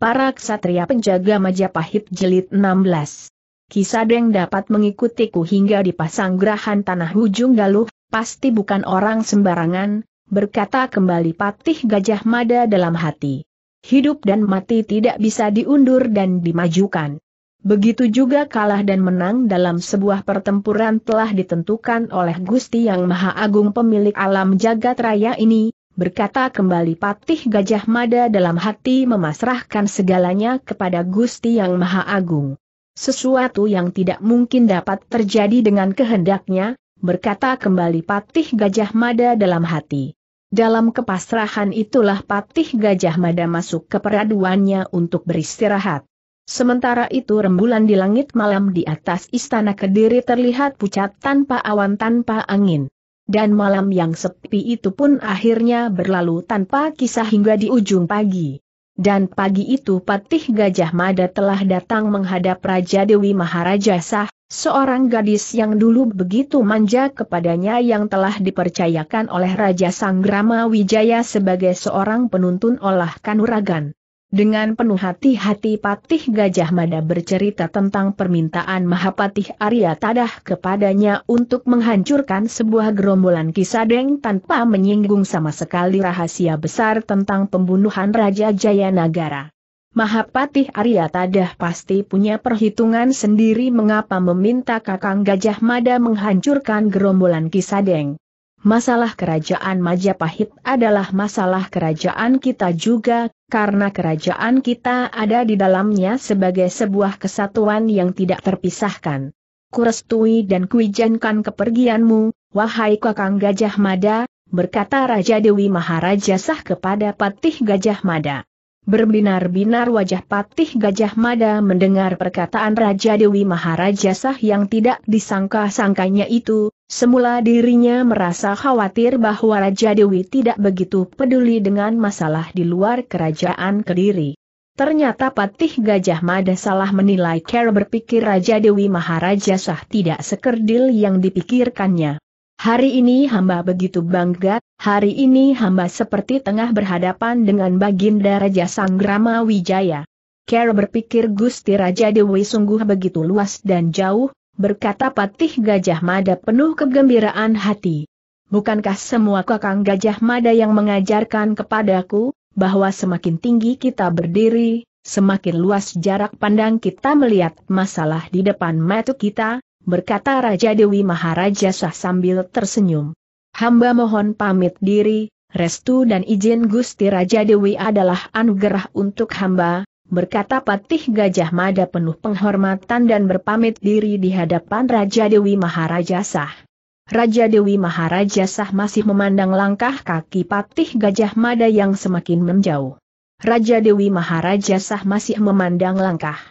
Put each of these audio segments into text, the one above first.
Para ksatria penjaga Majapahit jelit 16. Kisadeng dapat mengikutiku hingga di pasanggrahan tanah Ujung galuh, pasti bukan orang sembarangan, berkata kembali Patih Gajah Mada dalam hati. Hidup dan mati tidak bisa diundur dan dimajukan. Begitu juga kalah dan menang dalam sebuah pertempuran telah ditentukan oleh Gusti Yang Maha Agung pemilik alam jagat raya ini, berkata kembali Patih Gajah Mada dalam hati memasrahkan segalanya kepada Gusti Yang Maha Agung. Sesuatu yang tidak mungkin dapat terjadi dengan kehendaknya, berkata kembali Patih Gajah Mada dalam hati. Dalam kepasrahan itulah Patih Gajah Mada masuk ke peraduannya untuk beristirahat. Sementara itu rembulan di langit malam di atas istana Kediri terlihat pucat tanpa awan tanpa angin dan malam yang sepi itu pun akhirnya berlalu tanpa kisah hingga di ujung pagi. Dan pagi itu Patih Gajah Mada telah datang menghadap Raja Dewi Maharaja Sah, seorang gadis yang dulu begitu manja kepadanya yang telah dipercayakan oleh Raja Sanggrama Wijaya sebagai seorang penuntun olah kanuragan. Dengan penuh hati-hati Patih Gajah Mada bercerita tentang permintaan Mahapatih Arya Tadah kepadanya untuk menghancurkan sebuah gerombolan Kisadeng tanpa menyinggung sama sekali rahasia besar tentang pembunuhan Raja Jayanagara. Mahapatih Arya Tadah pasti punya perhitungan sendiri mengapa meminta Kakang Gajah Mada menghancurkan gerombolan Kisadeng. Masalah kerajaan Majapahit adalah masalah kerajaan kita juga, karena kerajaan kita ada di dalamnya sebagai sebuah kesatuan yang tidak terpisahkan. Kurestui dan kuijankan kepergianmu, wahai kakang Gajah Mada, berkata Raja Dewi Maharaja sah kepada Patih Gajah Mada. Berbinar-binar wajah Patih Gajah Mada mendengar perkataan Raja Dewi Maharaja sah yang tidak disangka-sangkanya itu, Semula dirinya merasa khawatir bahwa Raja Dewi tidak begitu peduli dengan masalah di luar kerajaan Kediri. Ternyata Patih Gajah Mada salah menilai Care berpikir Raja Dewi Maharaja sah tidak sekerdil yang dipikirkannya. Hari ini hamba begitu bangga, hari ini hamba seperti tengah berhadapan dengan Baginda Raja Sanggrama Wijaya. Care berpikir Gusti Raja Dewi sungguh begitu luas dan jauh, berkata Patih Gajah Mada penuh kegembiraan hati. Bukankah semua kakang Gajah Mada yang mengajarkan kepadaku, bahwa semakin tinggi kita berdiri, semakin luas jarak pandang kita melihat masalah di depan mata kita, berkata Raja Dewi Maharaja Sah sambil tersenyum. Hamba mohon pamit diri, restu dan izin Gusti Raja Dewi adalah anugerah untuk hamba, berkata Patih Gajah Mada penuh penghormatan dan berpamit diri di hadapan Raja Dewi Maharaja Sah. Raja Dewi Maharaja Sah masih memandang langkah kaki Patih Gajah Mada yang semakin menjauh. Raja Dewi Maharaja Sah masih memandang langkah.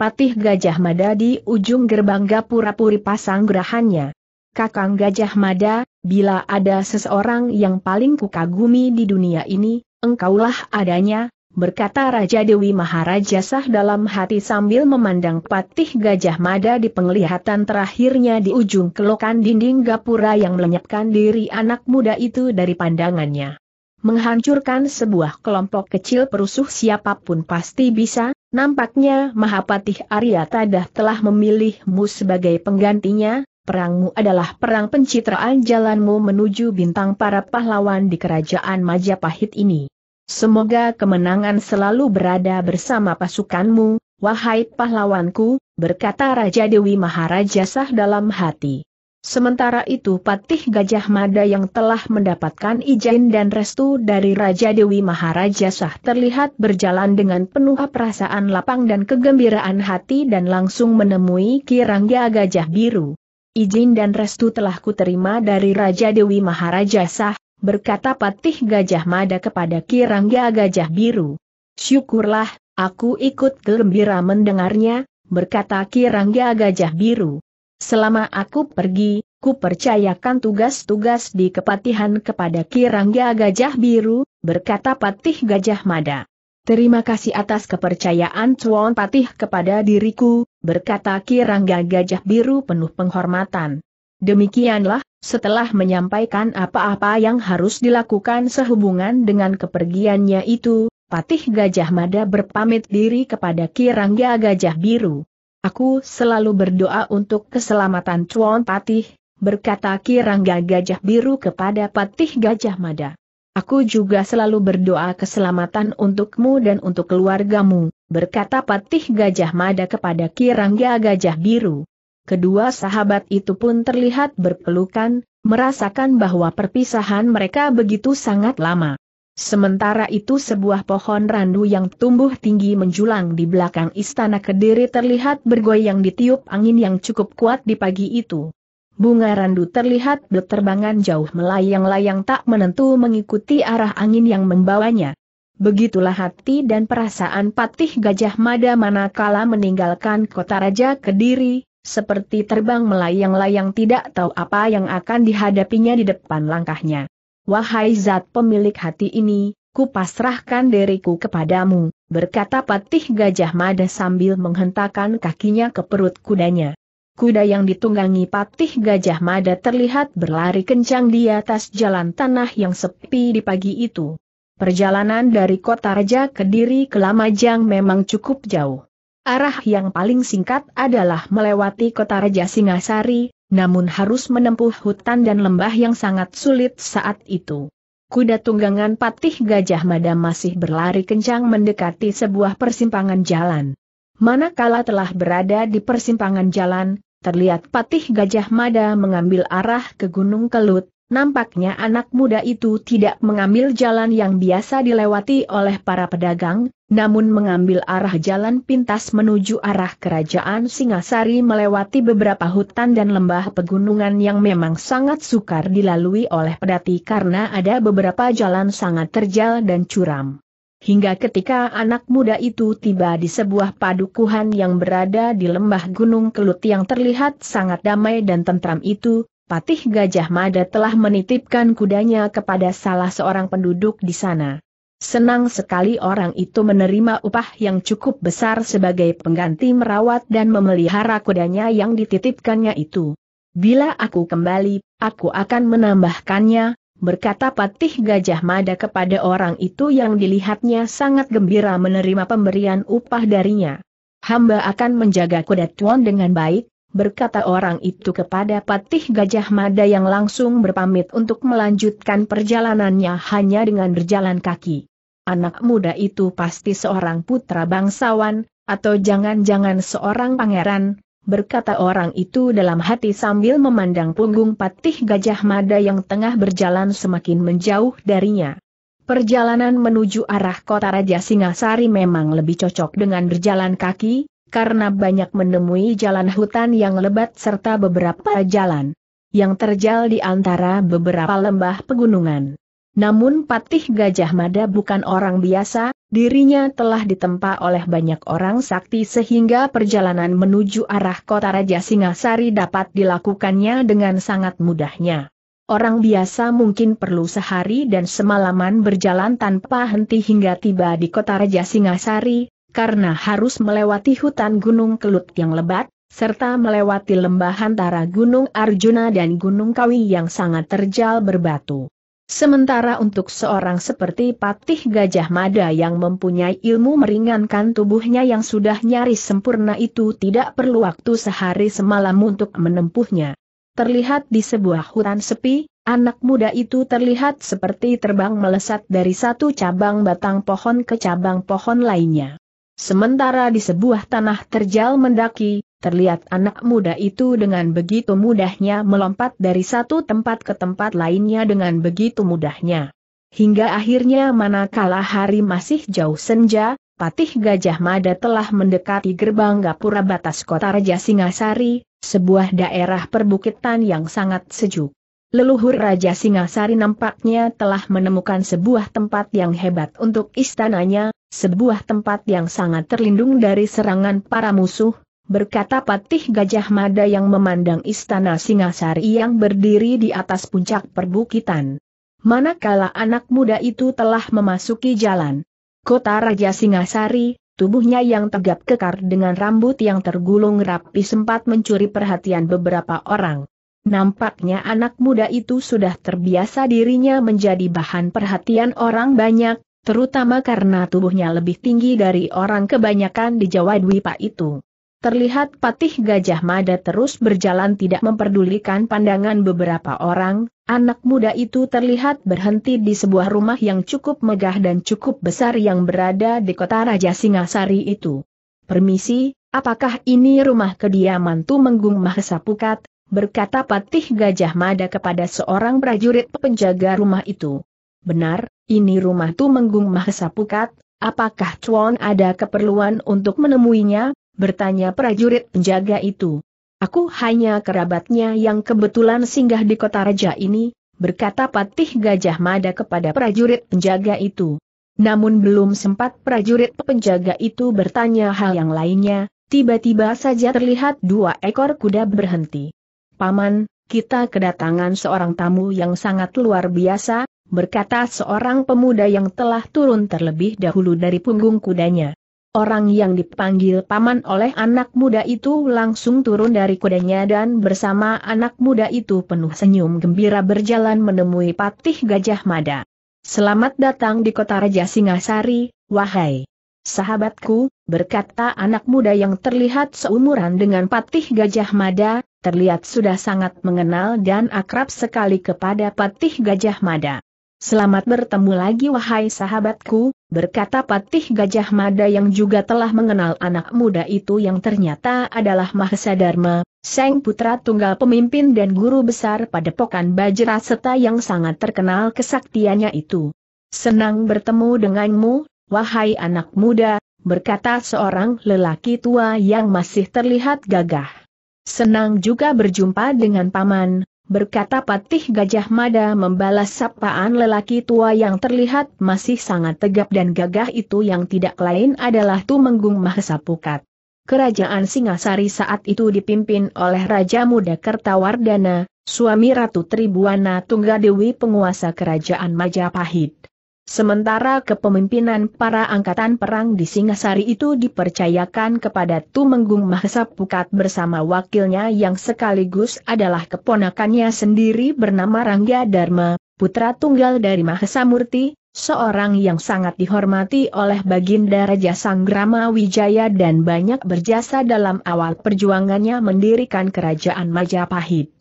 Patih Gajah Mada di ujung gerbang Gapura-Puri pasang gerahannya. Kakang Gajah Mada, bila ada seseorang yang paling kukagumi di dunia ini, engkaulah adanya, berkata Raja Dewi Maharaja sah dalam hati sambil memandang patih gajah mada di penglihatan terakhirnya di ujung kelokan dinding gapura yang melenyapkan diri anak muda itu dari pandangannya. Menghancurkan sebuah kelompok kecil perusuh siapapun pasti bisa, nampaknya Mahapatih Arya Tadah telah memilihmu sebagai penggantinya, perangmu adalah perang pencitraan jalanmu menuju bintang para pahlawan di kerajaan Majapahit ini. Semoga kemenangan selalu berada bersama pasukanmu, wahai pahlawanku, berkata Raja Dewi Maharaja sah dalam hati. Sementara itu Patih Gajah Mada yang telah mendapatkan izin dan restu dari Raja Dewi Maharaja sah terlihat berjalan dengan penuh perasaan lapang dan kegembiraan hati dan langsung menemui Kirangga Gajah Biru. Izin dan restu telah kuterima dari Raja Dewi Maharaja sah, berkata Patih Gajah Mada kepada Kirangga Gajah Biru. Syukurlah, aku ikut gembira mendengarnya, berkata Kirangga Gajah Biru. Selama aku pergi, ku percayakan tugas-tugas di kepatihan kepada Kirangga Gajah Biru, berkata Patih Gajah Mada. Terima kasih atas kepercayaan Tuan Patih kepada diriku, berkata Kirangga Gajah Biru penuh penghormatan. Demikianlah, setelah menyampaikan apa-apa yang harus dilakukan sehubungan dengan kepergiannya itu, Patih Gajah Mada berpamit diri kepada Kirangga Gajah Biru. Aku selalu berdoa untuk keselamatan Cuan Patih, berkata Kirangga Gajah Biru kepada Patih Gajah Mada. Aku juga selalu berdoa keselamatan untukmu dan untuk keluargamu, berkata Patih Gajah Mada kepada Kirangga Gajah Biru kedua sahabat itu pun terlihat berpelukan, merasakan bahwa perpisahan mereka begitu sangat lama. Sementara itu sebuah pohon randu yang tumbuh tinggi menjulang di belakang istana kediri terlihat bergoyang ditiup angin yang cukup kuat di pagi itu. Bunga randu terlihat berterbangan jauh melayang-layang tak menentu mengikuti arah angin yang membawanya. Begitulah hati dan perasaan patih gajah mada manakala meninggalkan kota raja kediri, seperti terbang melayang-layang tidak tahu apa yang akan dihadapinya di depan langkahnya. Wahai zat pemilik hati ini, ku pasrahkan diriku kepadamu, berkata patih gajah mada sambil menghentakkan kakinya ke perut kudanya. Kuda yang ditunggangi patih gajah mada terlihat berlari kencang di atas jalan tanah yang sepi di pagi itu. Perjalanan dari kota Raja Kediri ke Lamajang memang cukup jauh. Arah yang paling singkat adalah melewati kota Raja Singasari, namun harus menempuh hutan dan lembah yang sangat sulit saat itu. Kuda tunggangan Patih Gajah Mada masih berlari kencang mendekati sebuah persimpangan jalan. Manakala telah berada di persimpangan jalan, terlihat Patih Gajah Mada mengambil arah ke Gunung Kelut, Nampaknya anak muda itu tidak mengambil jalan yang biasa dilewati oleh para pedagang, namun mengambil arah jalan pintas menuju arah kerajaan Singasari melewati beberapa hutan dan lembah pegunungan yang memang sangat sukar dilalui oleh pedati karena ada beberapa jalan sangat terjal dan curam. Hingga ketika anak muda itu tiba di sebuah padukuhan yang berada di lembah Gunung Kelut yang terlihat sangat damai dan tentram itu, Patih Gajah Mada telah menitipkan kudanya kepada salah seorang penduduk di sana. Senang sekali orang itu menerima upah yang cukup besar sebagai pengganti merawat dan memelihara kudanya yang dititipkannya itu. Bila aku kembali, aku akan menambahkannya, berkata Patih Gajah Mada kepada orang itu yang dilihatnya sangat gembira menerima pemberian upah darinya. Hamba akan menjaga kuda tuan dengan baik, berkata orang itu kepada Patih Gajah Mada yang langsung berpamit untuk melanjutkan perjalanannya hanya dengan berjalan kaki. Anak muda itu pasti seorang putra bangsawan, atau jangan-jangan seorang pangeran, berkata orang itu dalam hati sambil memandang punggung Patih Gajah Mada yang tengah berjalan semakin menjauh darinya. Perjalanan menuju arah kota Raja Singasari memang lebih cocok dengan berjalan kaki, karena banyak menemui jalan hutan yang lebat serta beberapa jalan yang terjal di antara beberapa lembah pegunungan. Namun Patih Gajah Mada bukan orang biasa, dirinya telah ditempa oleh banyak orang sakti sehingga perjalanan menuju arah kota Raja Singasari dapat dilakukannya dengan sangat mudahnya. Orang biasa mungkin perlu sehari dan semalaman berjalan tanpa henti hingga tiba di kota Raja Singasari, karena harus melewati hutan Gunung Kelut yang lebat, serta melewati lembah antara Gunung Arjuna dan Gunung Kawi yang sangat terjal berbatu. Sementara untuk seorang seperti Patih Gajah Mada yang mempunyai ilmu meringankan tubuhnya yang sudah nyaris sempurna itu tidak perlu waktu sehari semalam untuk menempuhnya. Terlihat di sebuah hutan sepi, anak muda itu terlihat seperti terbang melesat dari satu cabang batang pohon ke cabang pohon lainnya. Sementara di sebuah tanah terjal mendaki, terlihat anak muda itu dengan begitu mudahnya melompat dari satu tempat ke tempat lainnya dengan begitu mudahnya. Hingga akhirnya manakala hari masih jauh senja, Patih Gajah Mada telah mendekati gerbang Gapura batas kota Raja Singasari, sebuah daerah perbukitan yang sangat sejuk leluhur Raja Singasari nampaknya telah menemukan sebuah tempat yang hebat untuk istananya, sebuah tempat yang sangat terlindung dari serangan para musuh, berkata Patih Gajah Mada yang memandang istana Singasari yang berdiri di atas puncak perbukitan. Manakala anak muda itu telah memasuki jalan kota Raja Singasari, Tubuhnya yang tegap kekar dengan rambut yang tergulung rapi sempat mencuri perhatian beberapa orang. Nampaknya anak muda itu sudah terbiasa dirinya menjadi bahan perhatian orang banyak, terutama karena tubuhnya lebih tinggi dari orang kebanyakan di Jawa Dwipa itu. Terlihat patih gajah mada terus berjalan tidak memperdulikan pandangan beberapa orang, anak muda itu terlihat berhenti di sebuah rumah yang cukup megah dan cukup besar yang berada di kota Raja Singasari itu. Permisi, apakah ini rumah kediaman Tumenggung Mahesa Pukat, berkata Patih Gajah Mada kepada seorang prajurit penjaga rumah itu. Benar, ini rumah Tumenggung Mahesa Pukat, apakah Cuan ada keperluan untuk menemuinya? Bertanya prajurit penjaga itu. Aku hanya kerabatnya yang kebetulan singgah di kota raja ini, berkata Patih Gajah Mada kepada prajurit penjaga itu. Namun belum sempat prajurit penjaga itu bertanya hal yang lainnya, tiba-tiba saja terlihat dua ekor kuda berhenti. Paman, kita kedatangan seorang tamu yang sangat luar biasa, berkata seorang pemuda yang telah turun terlebih dahulu dari punggung kudanya. Orang yang dipanggil paman oleh anak muda itu langsung turun dari kudanya dan bersama anak muda itu penuh senyum gembira berjalan menemui Patih Gajah Mada. Selamat datang di kota Raja Singasari, wahai sahabatku, berkata anak muda yang terlihat seumuran dengan Patih Gajah Mada, terlihat sudah sangat mengenal dan akrab sekali kepada Patih Gajah Mada. Selamat bertemu lagi wahai sahabatku, berkata Patih Gajah Mada yang juga telah mengenal anak muda itu yang ternyata adalah Mahesa Dharma, Seng Putra Tunggal pemimpin dan guru besar Padepokan Bajra serta yang sangat terkenal kesaktiannya itu. Senang bertemu denganmu, wahai anak muda, berkata seorang lelaki tua yang masih terlihat gagah. Senang juga berjumpa dengan paman, berkata Patih Gajah Mada membalas sapaan lelaki tua yang terlihat masih sangat tegap dan gagah itu yang tidak lain adalah Tumenggung Mahesapukat. Kerajaan Singasari saat itu dipimpin oleh Raja Muda Kertawardana, suami Ratu Tribuana Tunggadewi penguasa Kerajaan Majapahit. Sementara kepemimpinan para angkatan perang di Singasari itu dipercayakan kepada Tumenggung Mahesa Pukat bersama wakilnya yang sekaligus adalah keponakannya sendiri bernama Rangga Dharma, putra tunggal dari Mahesa Murti, seorang yang sangat dihormati oleh Baginda Raja Sanggrama Wijaya dan banyak berjasa dalam awal perjuangannya mendirikan kerajaan Majapahit.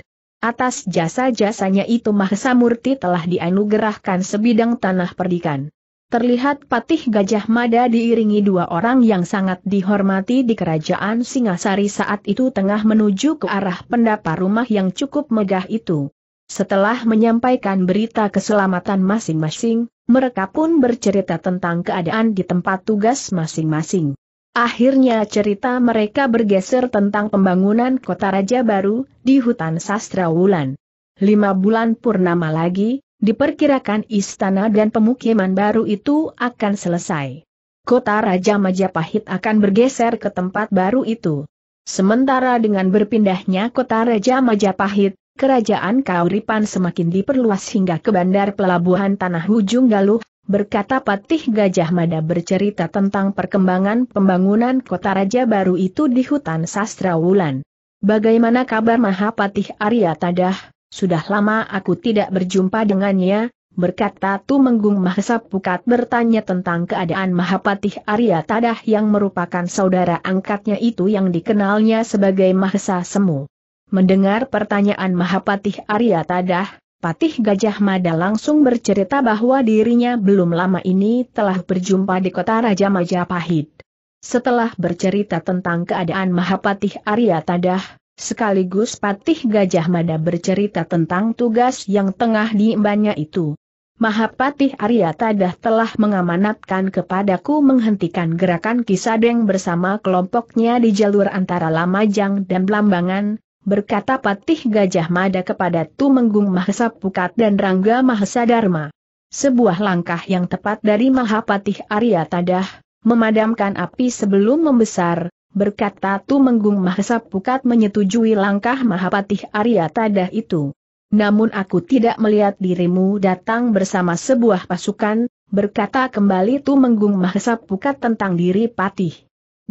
Atas jasa-jasanya itu Mahesa Murti telah dianugerahkan sebidang tanah perdikan. Terlihat Patih Gajah Mada diiringi dua orang yang sangat dihormati di kerajaan Singasari saat itu tengah menuju ke arah pendapa rumah yang cukup megah itu. Setelah menyampaikan berita keselamatan masing-masing, mereka pun bercerita tentang keadaan di tempat tugas masing-masing. Akhirnya cerita mereka bergeser tentang pembangunan kota raja baru di hutan sastra Wulan. Lima bulan purnama lagi, diperkirakan istana dan pemukiman baru itu akan selesai. Kota Raja Majapahit akan bergeser ke tempat baru itu. Sementara dengan berpindahnya kota Raja Majapahit, kerajaan Kauripan semakin diperluas hingga ke bandar pelabuhan Tanah Ujung Galuh, berkata Patih Gajah Mada bercerita tentang perkembangan pembangunan kota raja baru itu di hutan Sastra Wulan. Bagaimana kabar Mahapatih Arya Tadah? Sudah lama aku tidak berjumpa dengannya, berkata Tumenggung Mahesa Pukat bertanya tentang keadaan Mahapatih Arya Tadah yang merupakan saudara angkatnya itu yang dikenalnya sebagai Mahesa Semu. Mendengar pertanyaan Mahapatih Arya Tadah, Patih Gajah Mada langsung bercerita bahwa dirinya belum lama ini telah berjumpa di kota Raja Majapahit. Setelah bercerita tentang keadaan Mahapatih Arya Tadah, sekaligus Patih Gajah Mada bercerita tentang tugas yang tengah diimbannya itu. Mahapatih Arya Tadah telah mengamanatkan kepadaku menghentikan gerakan Kisadeng bersama kelompoknya di jalur antara Lamajang dan Blambangan, berkata Patih Gajah Mada kepada Tumenggung Mahesa Pukat dan Rangga Mahesa Dharma. Sebuah langkah yang tepat dari Mahapatih Arya Tadah, memadamkan api sebelum membesar, berkata Tumenggung Mahesa Pukat menyetujui langkah Mahapatih Arya Tadah itu. Namun aku tidak melihat dirimu datang bersama sebuah pasukan, berkata kembali Tumenggung Mahesa Pukat tentang diri Patih.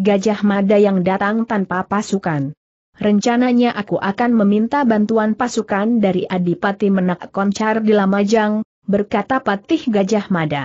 Gajah Mada yang datang tanpa pasukan rencananya aku akan meminta bantuan pasukan dari Adipati Menak Koncar di Lamajang, berkata Patih Gajah Mada.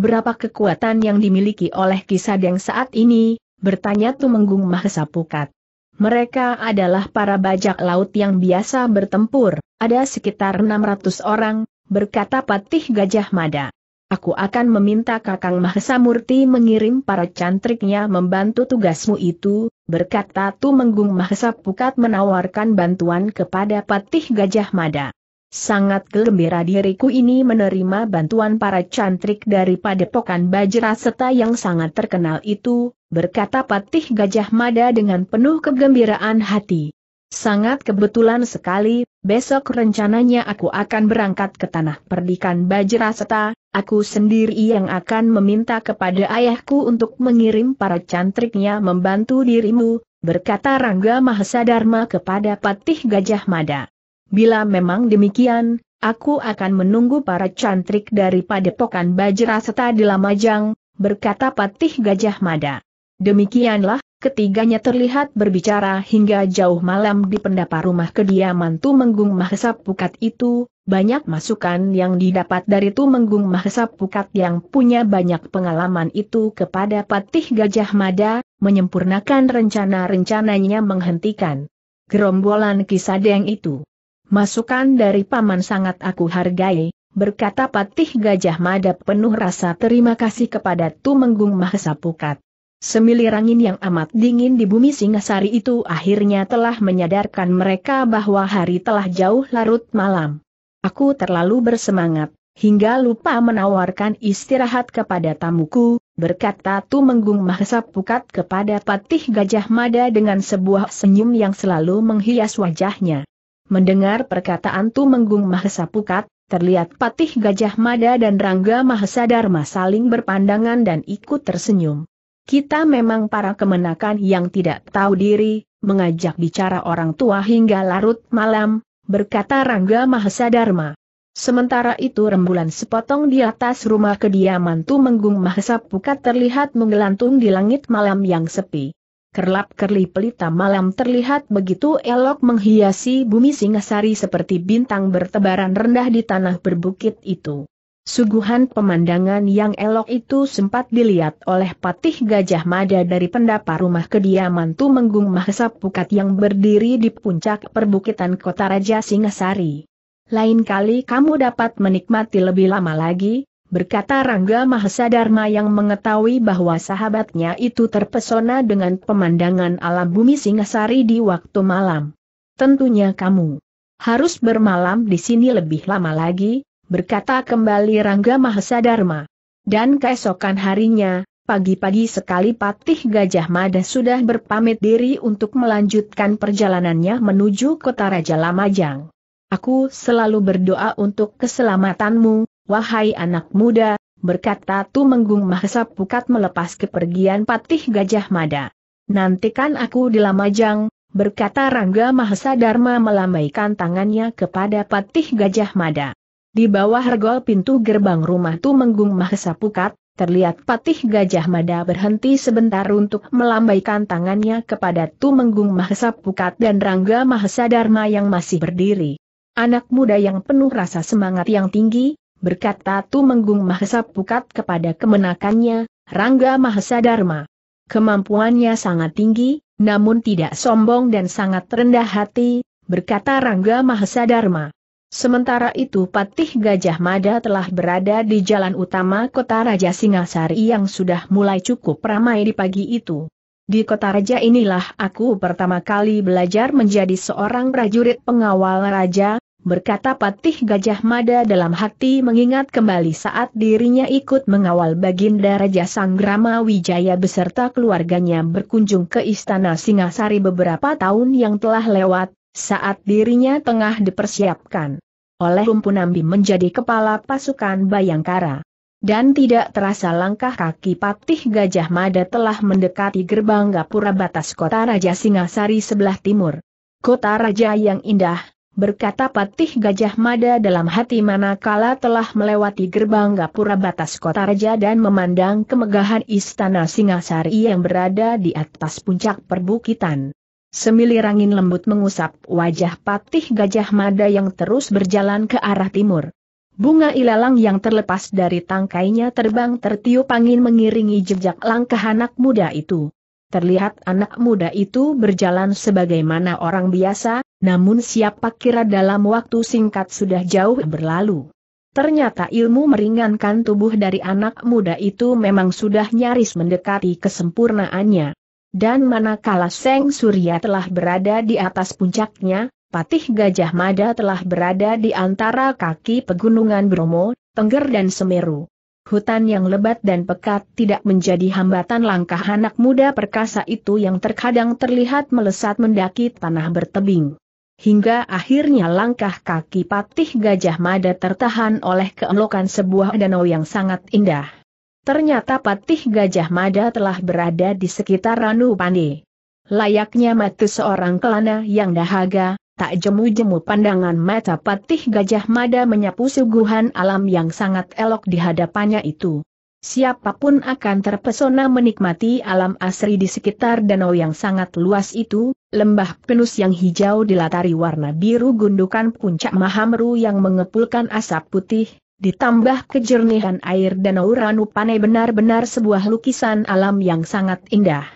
Berapa kekuatan yang dimiliki oleh Kisadeng saat ini, bertanya Tumenggung Mahesa Pukat. Mereka adalah para bajak laut yang biasa bertempur, ada sekitar 600 orang, berkata Patih Gajah Mada aku akan meminta Kakang Mahesa Murti mengirim para cantriknya membantu tugasmu itu, berkata Menggung Mahesa Pukat menawarkan bantuan kepada Patih Gajah Mada. Sangat gembira diriku ini menerima bantuan para cantrik dari padepokan Bajra Seta yang sangat terkenal itu, berkata Patih Gajah Mada dengan penuh kegembiraan hati. Sangat kebetulan sekali, besok rencananya aku akan berangkat ke tanah perdikan Bajraseta, aku sendiri yang akan meminta kepada ayahku untuk mengirim para cantriknya membantu dirimu, berkata Rangga Mahasadharma kepada Patih Gajah Mada. Bila memang demikian, aku akan menunggu para cantrik dari padepokan Bajraseta di Lamajang, berkata Patih Gajah Mada. Demikianlah, Ketiganya terlihat berbicara hingga jauh malam di pendapa rumah kediaman Tumenggung Mahesa Pukat itu, banyak masukan yang didapat dari Tumenggung Mahesa Pukat yang punya banyak pengalaman itu kepada Patih Gajah Mada, menyempurnakan rencana-rencananya menghentikan gerombolan Kisadeng itu. Masukan dari Paman sangat aku hargai, berkata Patih Gajah Mada penuh rasa terima kasih kepada Tumenggung Mahesa Pukat. Semilir angin yang amat dingin di bumi Singasari itu akhirnya telah menyadarkan mereka bahwa hari telah jauh larut malam. Aku terlalu bersemangat, hingga lupa menawarkan istirahat kepada tamuku, berkata Tumenggung Mahesa Pukat kepada Patih Gajah Mada dengan sebuah senyum yang selalu menghias wajahnya. Mendengar perkataan Tumenggung Mahesa Pukat, Terlihat Patih Gajah Mada dan Rangga Mahesa Dharma saling berpandangan dan ikut tersenyum. Kita memang para kemenakan yang tidak tahu diri, mengajak bicara orang tua hingga larut malam, berkata Rangga Mahesadharma. Sementara itu rembulan sepotong di atas rumah kediaman Tumenggung Mahesa Pukat terlihat menggelantung di langit malam yang sepi. Kerlap-kerli pelita malam terlihat begitu elok menghiasi bumi Singasari seperti bintang bertebaran rendah di tanah berbukit itu. Suguhan pemandangan yang elok itu sempat dilihat oleh Patih Gajah Mada dari pendapa rumah kediaman Tumenggung Mahesa Pukat yang berdiri di puncak perbukitan kota Raja Singasari. Lain kali kamu dapat menikmati lebih lama lagi, berkata Rangga Mahesa Dharma yang mengetahui bahwa sahabatnya itu terpesona dengan pemandangan alam bumi Singasari di waktu malam. Tentunya kamu harus bermalam di sini lebih lama lagi, berkata kembali Rangga Mahasadharma. Dan keesokan harinya, pagi-pagi sekali Patih Gajah Mada sudah berpamit diri untuk melanjutkan perjalanannya menuju kota Raja Lamajang. Aku selalu berdoa untuk keselamatanmu, wahai anak muda, berkata Tumenggung Mahesa Pukat melepas kepergian Patih Gajah Mada. Nantikan aku di Lamajang, berkata Rangga Mahesa Dharma melambaikan tangannya kepada Patih Gajah Mada. Di bawah regol pintu gerbang rumah tu Menggung Mahesa Pukat, terlihat Patih Gajah Mada berhenti sebentar untuk melambaikan tangannya kepada Tu Menggung Mahesa Pukat dan Rangga Mahesa Dharma yang masih berdiri. Anak muda yang penuh rasa semangat yang tinggi, berkata Tu Menggung Mahesa Pukat kepada kemenakannya, Rangga Mahesa Dharma. Kemampuannya sangat tinggi, namun tidak sombong dan sangat rendah hati, berkata Rangga Mahesa Dharma. Sementara itu Patih Gajah Mada telah berada di jalan utama kota Raja Singasari yang sudah mulai cukup ramai di pagi itu. Di kota Raja inilah aku pertama kali belajar menjadi seorang prajurit pengawal Raja, berkata Patih Gajah Mada dalam hati mengingat kembali saat dirinya ikut mengawal Baginda Raja Sanggrama Wijaya beserta keluarganya berkunjung ke Istana Singasari beberapa tahun yang telah lewat, saat dirinya tengah dipersiapkan oleh Rumpunambi menjadi kepala pasukan Bayangkara. Dan tidak terasa langkah kaki patih Gajah Mada telah mendekati gerbang gapura batas kota Raja Singasari sebelah timur. Kota Raja yang indah, berkata patih Gajah Mada dalam hati manakala telah melewati gerbang gapura batas kota Raja dan memandang kemegahan istana Singasari yang berada di atas puncak perbukitan. Semilir angin lembut mengusap wajah patih gajah mada yang terus berjalan ke arah timur. Bunga ilalang yang terlepas dari tangkainya terbang tertiup angin mengiringi jejak langkah anak muda itu. Terlihat anak muda itu berjalan sebagaimana orang biasa, namun siapa kira dalam waktu singkat sudah jauh berlalu. Ternyata ilmu meringankan tubuh dari anak muda itu memang sudah nyaris mendekati kesempurnaannya. Dan manakala Seng Surya telah berada di atas puncaknya, Patih Gajah Mada telah berada di antara kaki pegunungan Bromo, Tengger dan Semeru. Hutan yang lebat dan pekat tidak menjadi hambatan langkah anak muda perkasa itu yang terkadang terlihat melesat mendaki tanah bertebing. Hingga akhirnya langkah kaki patih Gajah Mada tertahan oleh keelokan sebuah danau yang sangat indah. Ternyata patih Gajah Mada telah berada di sekitar Ranu Pandi. Layaknya mati seorang kelana yang dahaga, tak jemu-jemu pandangan mata patih Gajah Mada menyapu suguhan alam yang sangat elok di hadapannya itu. Siapapun akan terpesona menikmati alam asri di sekitar danau yang sangat luas itu, lembah penus yang hijau dilatari warna biru gundukan puncak Mahamru yang mengepulkan asap putih, Ditambah kejernihan air danau Ranupane benar-benar sebuah lukisan alam yang sangat indah.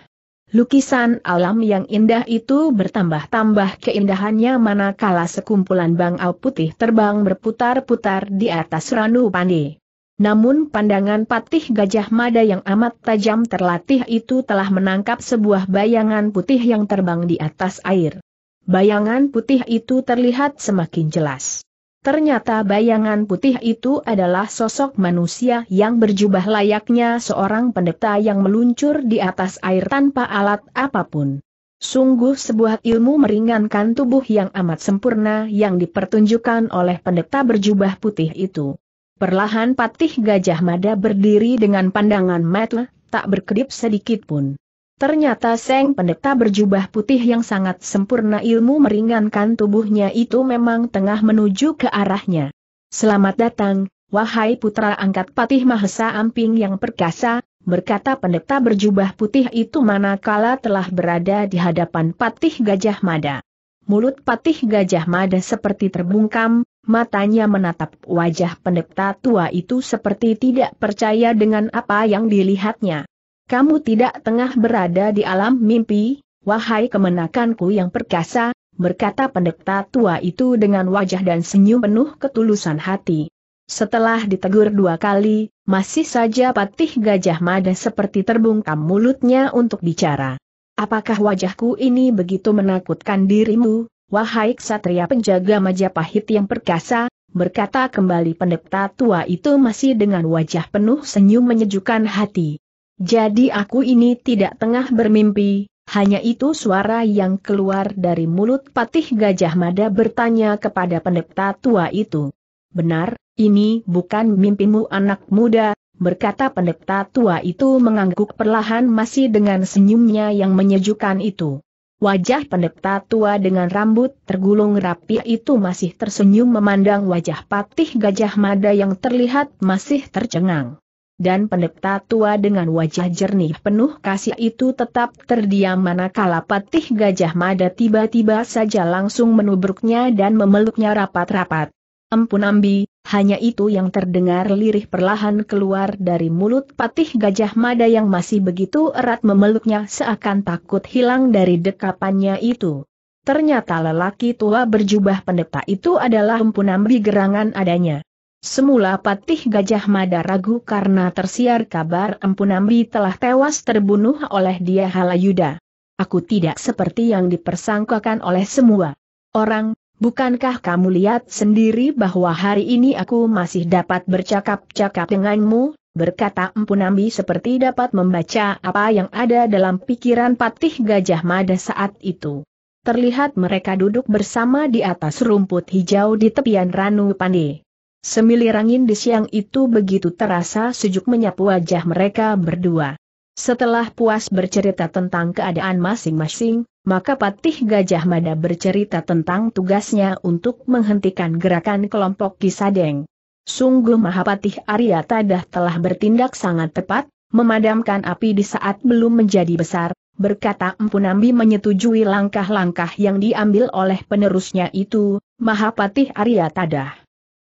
Lukisan alam yang indah itu bertambah-tambah keindahannya manakala sekumpulan bangau putih terbang berputar-putar di atas ranu pandi. Namun pandangan patih gajah mada yang amat tajam terlatih itu telah menangkap sebuah bayangan putih yang terbang di atas air. Bayangan putih itu terlihat semakin jelas. Ternyata bayangan putih itu adalah sosok manusia yang berjubah layaknya seorang pendeta yang meluncur di atas air tanpa alat apapun. Sungguh sebuah ilmu meringankan tubuh yang amat sempurna yang dipertunjukkan oleh pendeta berjubah putih itu. Perlahan patih Gajah Mada berdiri dengan pandangan mata, tak berkedip sedikit pun. Ternyata Seng Pendeta berjubah putih yang sangat sempurna ilmu meringankan tubuhnya itu memang tengah menuju ke arahnya. Selamat datang, wahai putra angkat Patih Mahesa Amping yang perkasa, berkata pendeta berjubah putih itu manakala telah berada di hadapan Patih Gajah Mada. Mulut Patih Gajah Mada seperti terbungkam, matanya menatap wajah pendeta tua itu seperti tidak percaya dengan apa yang dilihatnya. Kamu tidak tengah berada di alam mimpi, wahai kemenakanku yang perkasa, berkata pendeta tua itu dengan wajah dan senyum penuh ketulusan hati. Setelah ditegur dua kali, masih saja patih gajah mada seperti terbungkam mulutnya untuk bicara. Apakah wajahku ini begitu menakutkan dirimu, wahai ksatria penjaga Majapahit yang perkasa, berkata kembali pendeta tua itu masih dengan wajah penuh senyum menyejukkan hati. Jadi aku ini tidak tengah bermimpi, hanya itu suara yang keluar dari mulut patih Gajah Mada bertanya kepada pendeta tua itu. Benar, ini bukan mimpimu anak muda, berkata pendeta tua itu mengangguk perlahan masih dengan senyumnya yang menyejukkan itu. Wajah pendeta tua dengan rambut tergulung rapi itu masih tersenyum memandang wajah patih Gajah Mada yang terlihat masih tercengang dan pendeta tua dengan wajah jernih penuh kasih itu tetap terdiam manakala patih gajah mada tiba-tiba saja langsung menubruknya dan memeluknya rapat-rapat. Empun ambi, hanya itu yang terdengar lirih perlahan keluar dari mulut patih gajah mada yang masih begitu erat memeluknya seakan takut hilang dari dekapannya itu. Ternyata lelaki tua berjubah pendeta itu adalah Empun Ambi gerangan adanya. Semula Patih Gajah Mada ragu karena tersiar kabar Empu Nambi telah tewas terbunuh oleh dia Halayuda. Aku tidak seperti yang dipersangkakan oleh semua orang, bukankah kamu lihat sendiri bahwa hari ini aku masih dapat bercakap-cakap denganmu, berkata Empu Nambi seperti dapat membaca apa yang ada dalam pikiran Patih Gajah Mada saat itu. Terlihat mereka duduk bersama di atas rumput hijau di tepian Ranu Pandey. Semilir angin di siang itu begitu terasa sejuk menyapu wajah mereka berdua. Setelah puas bercerita tentang keadaan masing-masing, maka Patih Gajah Mada bercerita tentang tugasnya untuk menghentikan gerakan kelompok Kisadeng. Sungguh Mahapatih Arya Tadah telah bertindak sangat tepat, memadamkan api di saat belum menjadi besar, berkata Empunambi menyetujui langkah-langkah yang diambil oleh penerusnya itu, Mahapatih Arya Tadah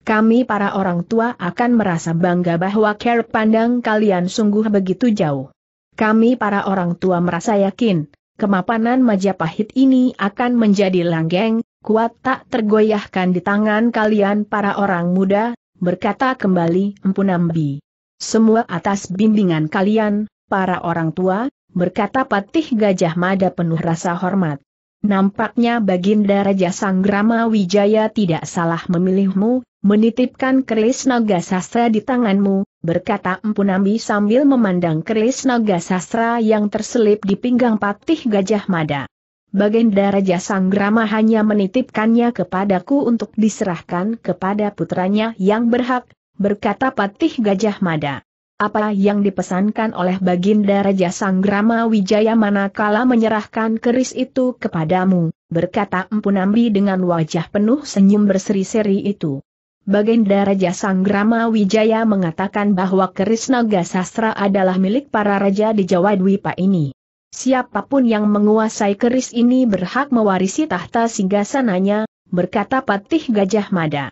kami para orang tua akan merasa bangga bahwa care pandang kalian sungguh begitu jauh. Kami para orang tua merasa yakin, kemapanan Majapahit ini akan menjadi langgeng, kuat tak tergoyahkan di tangan kalian para orang muda, berkata kembali Empu Nambi. Semua atas bimbingan kalian, para orang tua, berkata Patih Gajah Mada penuh rasa hormat. Nampaknya Baginda Raja Sanggrama Wijaya tidak salah memilihmu, menitipkan keris naga sastra di tanganmu, berkata Empunambi sambil memandang keris naga sastra yang terselip di pinggang patih Gajah Mada. Baginda Raja Sanggrama hanya menitipkannya kepadaku untuk diserahkan kepada putranya yang berhak, berkata Patih Gajah Mada. Apa yang dipesankan oleh Baginda Raja Sanggrama Wijaya manakala menyerahkan keris itu kepadamu, berkata Empunambi dengan wajah penuh senyum berseri-seri itu. Baginda Raja Sanggrama Wijaya mengatakan bahwa keris naga sastra adalah milik para raja di Jawa Dwipa ini. Siapapun yang menguasai keris ini berhak mewarisi tahta singgasananya, berkata Patih Gajah Mada.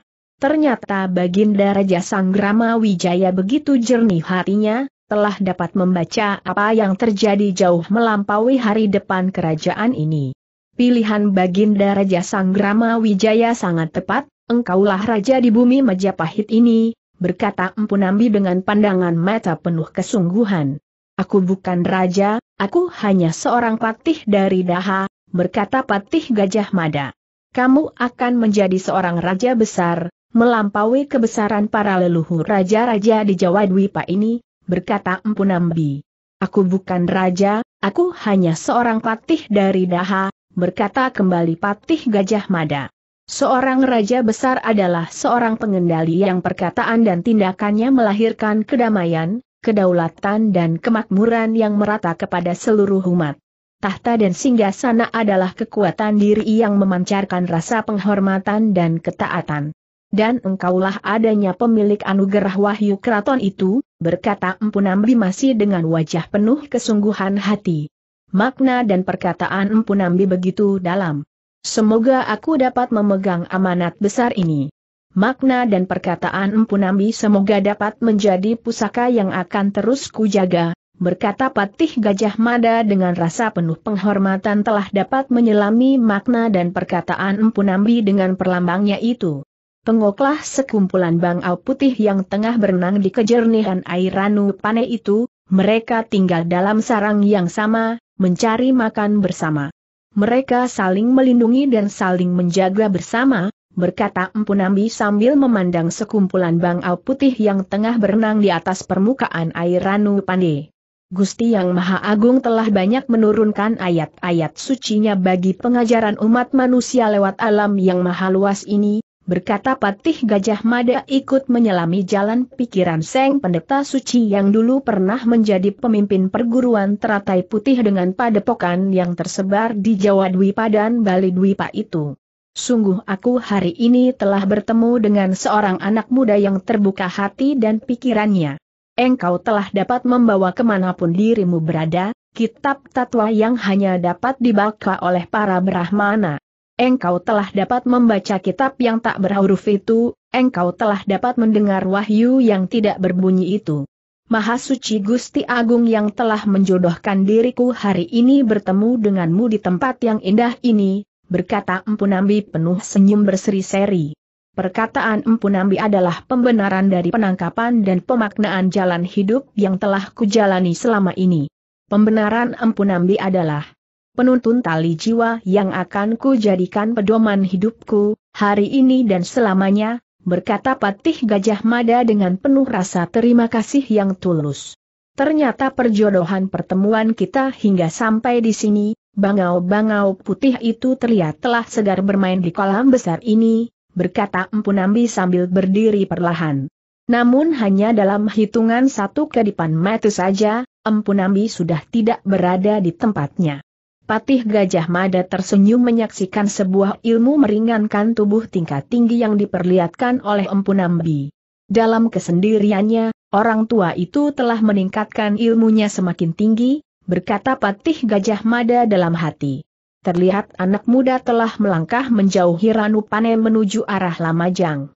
Ternyata Baginda Raja Sanggrama Wijaya begitu jernih hatinya, telah dapat membaca apa yang terjadi jauh melampaui hari depan kerajaan ini. Pilihan Baginda Raja Sanggrama Wijaya sangat tepat, Engkaulah raja di bumi Majapahit ini, berkata Empu Nambi dengan pandangan mata penuh kesungguhan. Aku bukan raja, aku hanya seorang patih dari Daha, berkata patih Gajah Mada. Kamu akan menjadi seorang raja besar, melampaui kebesaran para leluhur raja-raja di Jawa Dwipa ini, berkata Empu Nambi. Aku bukan raja, aku hanya seorang patih dari Daha, berkata kembali patih Gajah Mada. Seorang raja besar adalah seorang pengendali yang perkataan dan tindakannya melahirkan kedamaian, kedaulatan dan kemakmuran yang merata kepada seluruh umat. Tahta dan singgasana adalah kekuatan diri yang memancarkan rasa penghormatan dan ketaatan dan engkaulah adanya pemilik anugerah wahyu keraton itu, berkata Empu Nambi masih dengan wajah penuh kesungguhan hati. Makna dan perkataan Empu Nambi begitu dalam. Semoga aku dapat memegang amanat besar ini. Makna dan perkataan empu Nambi semoga dapat menjadi pusaka yang akan terus kujaga, berkata Patih Gajah Mada dengan rasa penuh penghormatan telah dapat menyelami makna dan perkataan empu Nambi dengan perlambangnya itu. Pengoklah sekumpulan bangau putih yang tengah berenang di kejernihan air Ranu Pane itu, mereka tinggal dalam sarang yang sama, mencari makan bersama mereka saling melindungi dan saling menjaga bersama, berkata Empu Nambi sambil memandang sekumpulan bangau putih yang tengah berenang di atas permukaan air Ranu pande. Gusti Yang Maha Agung telah banyak menurunkan ayat-ayat sucinya bagi pengajaran umat manusia lewat alam yang maha luas ini, berkata Patih Gajah Mada ikut menyelami jalan pikiran Seng Pendeta Suci yang dulu pernah menjadi pemimpin perguruan teratai putih dengan padepokan yang tersebar di Jawa dwipa dan Bali dwipa itu. Sungguh aku hari ini telah bertemu dengan seorang anak muda yang terbuka hati dan pikirannya. Engkau telah dapat membawa kemanapun dirimu berada, kitab tatwa yang hanya dapat dibaca oleh para Brahmana engkau telah dapat membaca kitab yang tak berhuruf itu, engkau telah dapat mendengar wahyu yang tidak berbunyi itu. Maha Suci Gusti Agung yang telah menjodohkan diriku hari ini bertemu denganmu di tempat yang indah ini, berkata Empunambi penuh senyum berseri-seri. Perkataan Empunambi adalah pembenaran dari penangkapan dan pemaknaan jalan hidup yang telah kujalani selama ini. Pembenaran Empunambi adalah penuntun tali jiwa yang akan kujadikan pedoman hidupku, hari ini dan selamanya, berkata Patih Gajah Mada dengan penuh rasa terima kasih yang tulus. Ternyata perjodohan pertemuan kita hingga sampai di sini, bangau-bangau putih itu terlihat telah segar bermain di kolam besar ini, berkata empu nambi sambil berdiri perlahan. Namun hanya dalam hitungan satu kedipan mata saja, empu nambi sudah tidak berada di tempatnya. Patih Gajah Mada tersenyum menyaksikan sebuah ilmu meringankan tubuh tingkat tinggi yang diperlihatkan oleh Empu Nambi. Dalam kesendiriannya, orang tua itu telah meningkatkan ilmunya semakin tinggi, berkata Patih Gajah Mada dalam hati. Terlihat anak muda telah melangkah menjauhi Ranupane menuju arah Lamajang.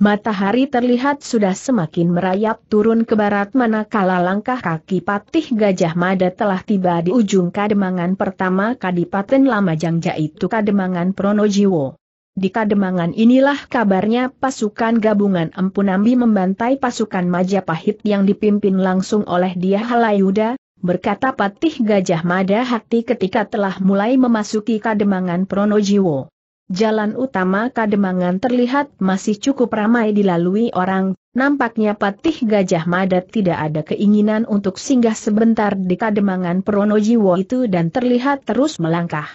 Matahari terlihat sudah semakin merayap turun ke barat manakala langkah kaki patih Gajah Mada telah tiba di ujung kademangan pertama Kadipaten Lamajang yaitu kademangan Pronojiwo. Di kademangan inilah kabarnya pasukan gabungan Empunambi membantai pasukan Majapahit yang dipimpin langsung oleh dia Halayuda, berkata Patih Gajah Mada Hati ketika telah mulai memasuki kademangan Pronojiwo. Jalan utama Kademangan terlihat masih cukup ramai dilalui orang, nampaknya Patih Gajah Mada tidak ada keinginan untuk singgah sebentar di Kademangan Pronojiwo itu dan terlihat terus melangkah.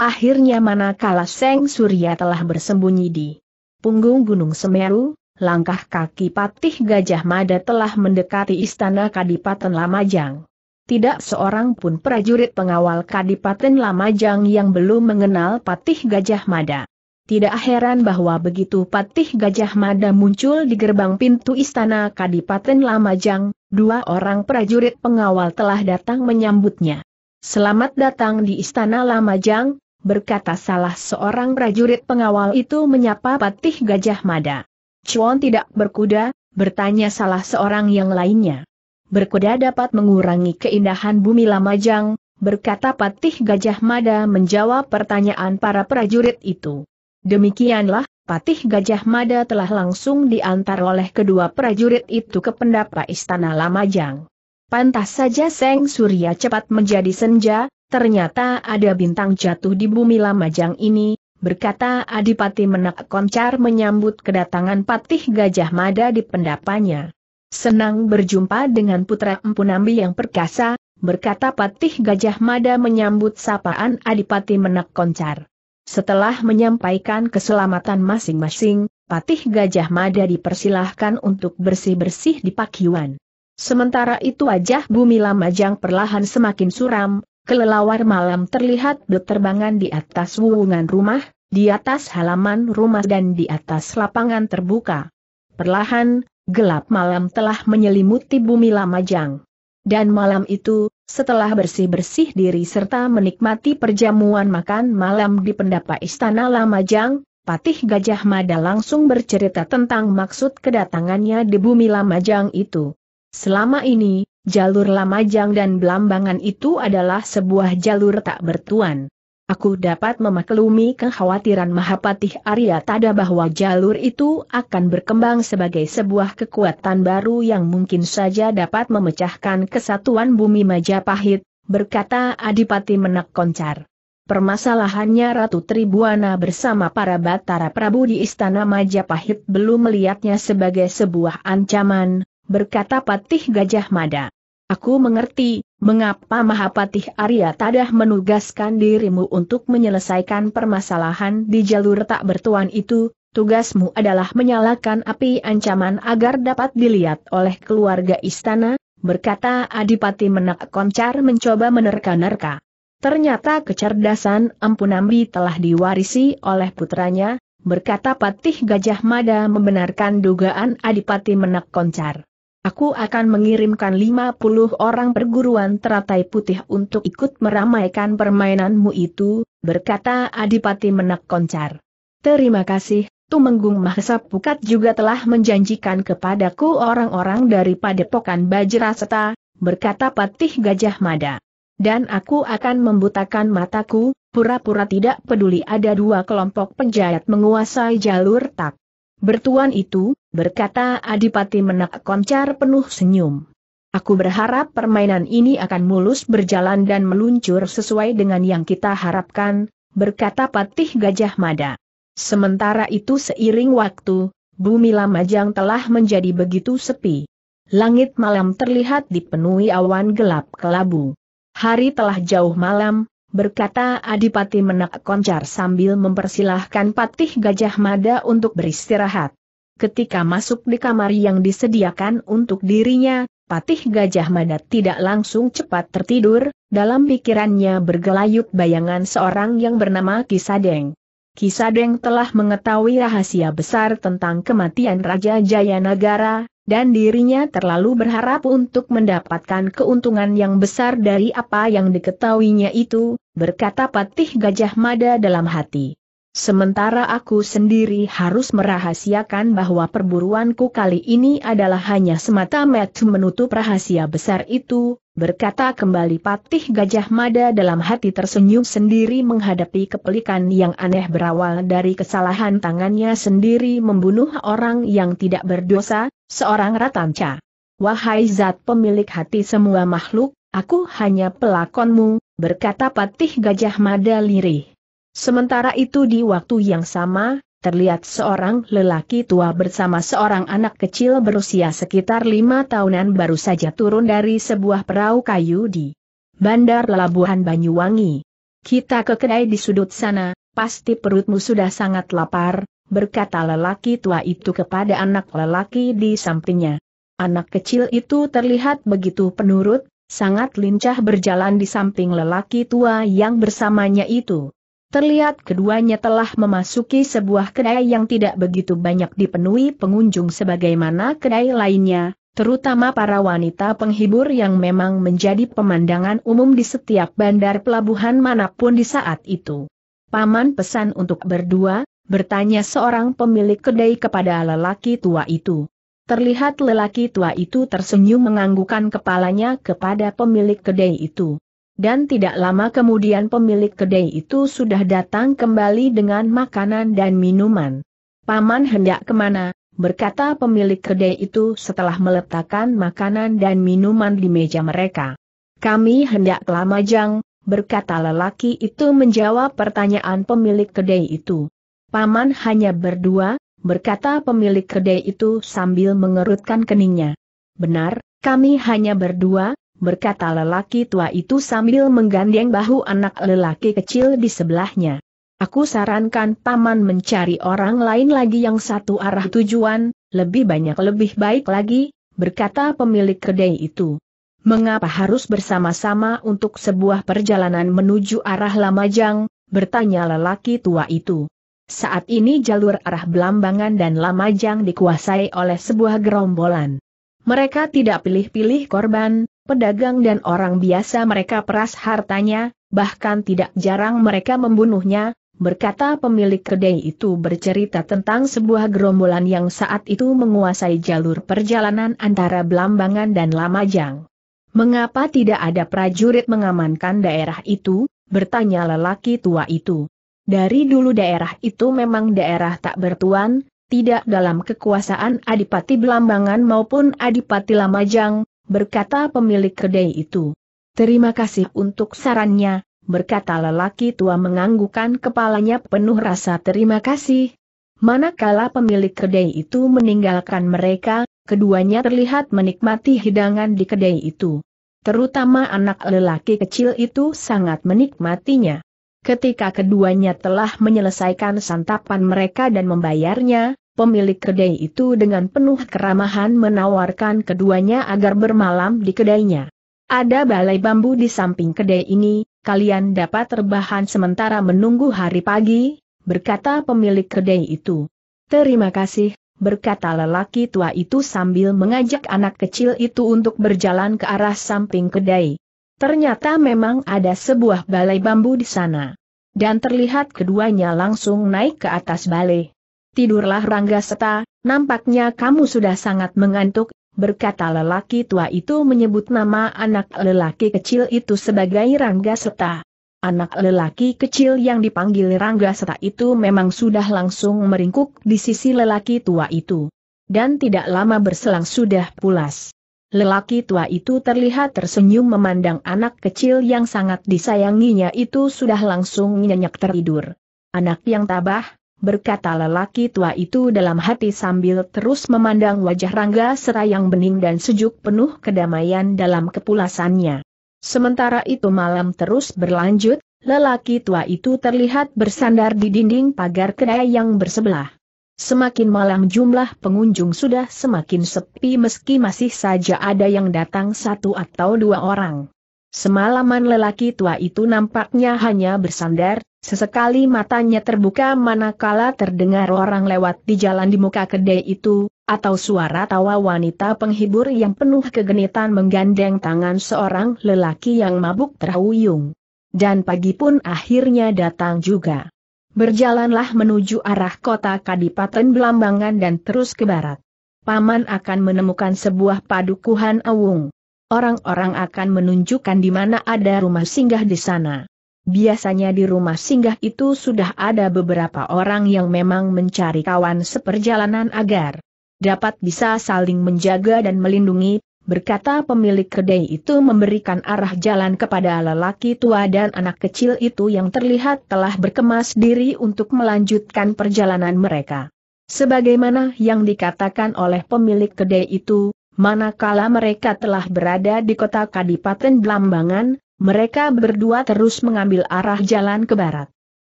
Akhirnya manakala Seng Surya telah bersembunyi di punggung Gunung Semeru, langkah kaki Patih Gajah Mada telah mendekati istana Kadipaten Lamajang tidak seorang pun prajurit pengawal Kadipaten Lamajang yang belum mengenal Patih Gajah Mada. Tidak heran bahwa begitu Patih Gajah Mada muncul di gerbang pintu istana Kadipaten Lamajang, dua orang prajurit pengawal telah datang menyambutnya. Selamat datang di istana Lamajang, berkata salah seorang prajurit pengawal itu menyapa Patih Gajah Mada. Cuan tidak berkuda, bertanya salah seorang yang lainnya berkuda dapat mengurangi keindahan bumi Lamajang, berkata Patih Gajah Mada menjawab pertanyaan para prajurit itu. Demikianlah, Patih Gajah Mada telah langsung diantar oleh kedua prajurit itu ke pendapa istana Lamajang. Pantas saja Seng Surya cepat menjadi senja, ternyata ada bintang jatuh di bumi Lamajang ini, berkata Adipati Menak Koncar menyambut kedatangan Patih Gajah Mada di pendapanya. Senang berjumpa dengan putra Empunambi yang perkasa, berkata Patih Gajah Mada menyambut sapaan Adipati Menak Koncar. Setelah menyampaikan keselamatan masing-masing, Patih Gajah Mada dipersilahkan untuk bersih-bersih di pakiwan. Sementara itu wajah bumi Lamajang perlahan semakin suram, kelelawar malam terlihat berterbangan di atas wuwungan rumah, di atas halaman rumah dan di atas lapangan terbuka. Perlahan, gelap malam telah menyelimuti bumi Lamajang. Dan malam itu, setelah bersih-bersih diri serta menikmati perjamuan makan malam di pendapa istana Lamajang, Patih Gajah Mada langsung bercerita tentang maksud kedatangannya di bumi Lamajang itu. Selama ini, jalur Lamajang dan Belambangan itu adalah sebuah jalur tak bertuan. Aku dapat memaklumi kekhawatiran Mahapatih Arya Tada bahwa jalur itu akan berkembang sebagai sebuah kekuatan baru yang mungkin saja dapat memecahkan kesatuan bumi Majapahit, berkata Adipati Menak Koncar. Permasalahannya Ratu Tribuana bersama para Batara Prabu di Istana Majapahit belum melihatnya sebagai sebuah ancaman, berkata Patih Gajah Mada. Aku mengerti, mengapa Mahapatih Arya Tadah menugaskan dirimu untuk menyelesaikan permasalahan di jalur tak bertuan itu, tugasmu adalah menyalakan api ancaman agar dapat dilihat oleh keluarga istana, berkata Adipati Menak Koncar mencoba menerka-nerka. Ternyata kecerdasan Ampunambi telah diwarisi oleh putranya, berkata Patih Gajah Mada membenarkan dugaan Adipati Menak Koncar. Aku akan mengirimkan 50 orang perguruan teratai putih untuk ikut meramaikan permainanmu itu, berkata Adipati Menak Koncar. Terima kasih, Tumenggung Mahesa Pukat juga telah menjanjikan kepadaku orang-orang dari Padepokan Bajraseta, berkata Patih Gajah Mada. Dan aku akan membutakan mataku, pura-pura tidak peduli ada dua kelompok penjahat menguasai jalur tak. Bertuan itu, berkata Adipati Menak Koncar penuh senyum. Aku berharap permainan ini akan mulus berjalan dan meluncur sesuai dengan yang kita harapkan, berkata Patih Gajah Mada. Sementara itu seiring waktu, bumi Lamajang telah menjadi begitu sepi. Langit malam terlihat dipenuhi awan gelap kelabu. Hari telah jauh malam, berkata Adipati Menak Koncar sambil mempersilahkan Patih Gajah Mada untuk beristirahat. Ketika masuk di kamar yang disediakan untuk dirinya, Patih Gajah Mada tidak langsung cepat tertidur, dalam pikirannya bergelayut bayangan seorang yang bernama Kisadeng. Kisadeng telah mengetahui rahasia besar tentang kematian Raja Jayanagara, dan dirinya terlalu berharap untuk mendapatkan keuntungan yang besar dari apa yang diketahuinya itu, berkata Patih Gajah Mada dalam hati. Sementara aku sendiri harus merahasiakan bahwa perburuanku kali ini adalah hanya semata metu menutup rahasia besar itu, berkata kembali Patih Gajah Mada dalam hati tersenyum sendiri menghadapi kepelikan yang aneh berawal dari kesalahan tangannya sendiri membunuh orang yang tidak berdosa, seorang ratanca. Wahai zat pemilik hati semua makhluk, aku hanya pelakonmu, berkata Patih Gajah Mada lirih. Sementara itu di waktu yang sama, terlihat seorang lelaki tua bersama seorang anak kecil berusia sekitar lima tahunan baru saja turun dari sebuah perahu kayu di Bandar Labuhan Banyuwangi. Kita ke kedai di sudut sana, pasti perutmu sudah sangat lapar, berkata lelaki tua itu kepada anak lelaki di sampingnya. Anak kecil itu terlihat begitu penurut, sangat lincah berjalan di samping lelaki tua yang bersamanya itu. Terlihat keduanya telah memasuki sebuah kedai yang tidak begitu banyak dipenuhi pengunjung sebagaimana kedai lainnya, terutama para wanita penghibur yang memang menjadi pemandangan umum di setiap bandar pelabuhan manapun di saat itu. Paman pesan untuk berdua, bertanya seorang pemilik kedai kepada lelaki tua itu. Terlihat lelaki tua itu tersenyum menganggukan kepalanya kepada pemilik kedai itu. Dan tidak lama kemudian pemilik kedai itu sudah datang kembali dengan makanan dan minuman. Paman hendak kemana, berkata pemilik kedai itu setelah meletakkan makanan dan minuman di meja mereka. Kami hendak ke Lamajang, berkata lelaki itu menjawab pertanyaan pemilik kedai itu. Paman hanya berdua, berkata pemilik kedai itu sambil mengerutkan keningnya. Benar, kami hanya berdua, berkata lelaki tua itu sambil menggandeng bahu anak lelaki kecil di sebelahnya. Aku sarankan paman mencari orang lain lagi yang satu arah tujuan, lebih banyak lebih baik lagi, berkata pemilik kedai itu. Mengapa harus bersama-sama untuk sebuah perjalanan menuju arah Lamajang, bertanya lelaki tua itu. Saat ini jalur arah Belambangan dan Lamajang dikuasai oleh sebuah gerombolan. Mereka tidak pilih-pilih korban, pedagang dan orang biasa mereka peras hartanya, bahkan tidak jarang mereka membunuhnya, berkata pemilik kedai itu bercerita tentang sebuah gerombolan yang saat itu menguasai jalur perjalanan antara Blambangan dan Lamajang. Mengapa tidak ada prajurit mengamankan daerah itu, bertanya lelaki tua itu. Dari dulu daerah itu memang daerah tak bertuan, tidak dalam kekuasaan Adipati Blambangan maupun Adipati Lamajang, berkata pemilik kedai itu. Terima kasih untuk sarannya, berkata lelaki tua menganggukan kepalanya penuh rasa terima kasih. Manakala pemilik kedai itu meninggalkan mereka, keduanya terlihat menikmati hidangan di kedai itu. Terutama anak lelaki kecil itu sangat menikmatinya. Ketika keduanya telah menyelesaikan santapan mereka dan membayarnya, pemilik kedai itu dengan penuh keramahan menawarkan keduanya agar bermalam di kedainya. Ada balai bambu di samping kedai ini, kalian dapat rebahan sementara menunggu hari pagi, berkata pemilik kedai itu. Terima kasih, berkata lelaki tua itu sambil mengajak anak kecil itu untuk berjalan ke arah samping kedai. Ternyata memang ada sebuah balai bambu di sana. Dan terlihat keduanya langsung naik ke atas balai. Tidurlah Rangga Seta, nampaknya kamu sudah sangat mengantuk, berkata lelaki tua itu menyebut nama anak lelaki kecil itu sebagai Rangga Seta. Anak lelaki kecil yang dipanggil Rangga Seta itu memang sudah langsung meringkuk di sisi lelaki tua itu. Dan tidak lama berselang sudah pulas. Lelaki tua itu terlihat tersenyum memandang anak kecil yang sangat disayanginya itu sudah langsung nyenyak tertidur. Anak yang tabah, berkata lelaki tua itu dalam hati sambil terus memandang wajah Rangga Serayang bening dan sejuk penuh kedamaian dalam kepulasannya. Sementara itu malam terus berlanjut, lelaki tua itu terlihat bersandar di dinding pagar kedai yang bersebelah. Semakin malam jumlah pengunjung sudah semakin sepi meski masih saja ada yang datang satu atau dua orang. Semalaman lelaki tua itu nampaknya hanya bersandar, Sesekali matanya terbuka manakala terdengar orang lewat di jalan di muka kedai itu, atau suara tawa wanita penghibur yang penuh kegenitan menggandeng tangan seorang lelaki yang mabuk terhuyung. Dan pagi pun akhirnya datang juga. Berjalanlah menuju arah kota Kadipaten Belambangan dan terus ke barat. Paman akan menemukan sebuah padukuhan awung. Orang-orang akan menunjukkan di mana ada rumah singgah di sana. Biasanya di rumah singgah itu sudah ada beberapa orang yang memang mencari kawan seperjalanan agar dapat bisa saling menjaga dan melindungi, berkata pemilik kedai itu memberikan arah jalan kepada lelaki tua dan anak kecil itu yang terlihat telah berkemas diri untuk melanjutkan perjalanan mereka. Sebagaimana yang dikatakan oleh pemilik kedai itu, manakala mereka telah berada di kota Kadipaten Blambangan, mereka berdua terus mengambil arah jalan ke barat.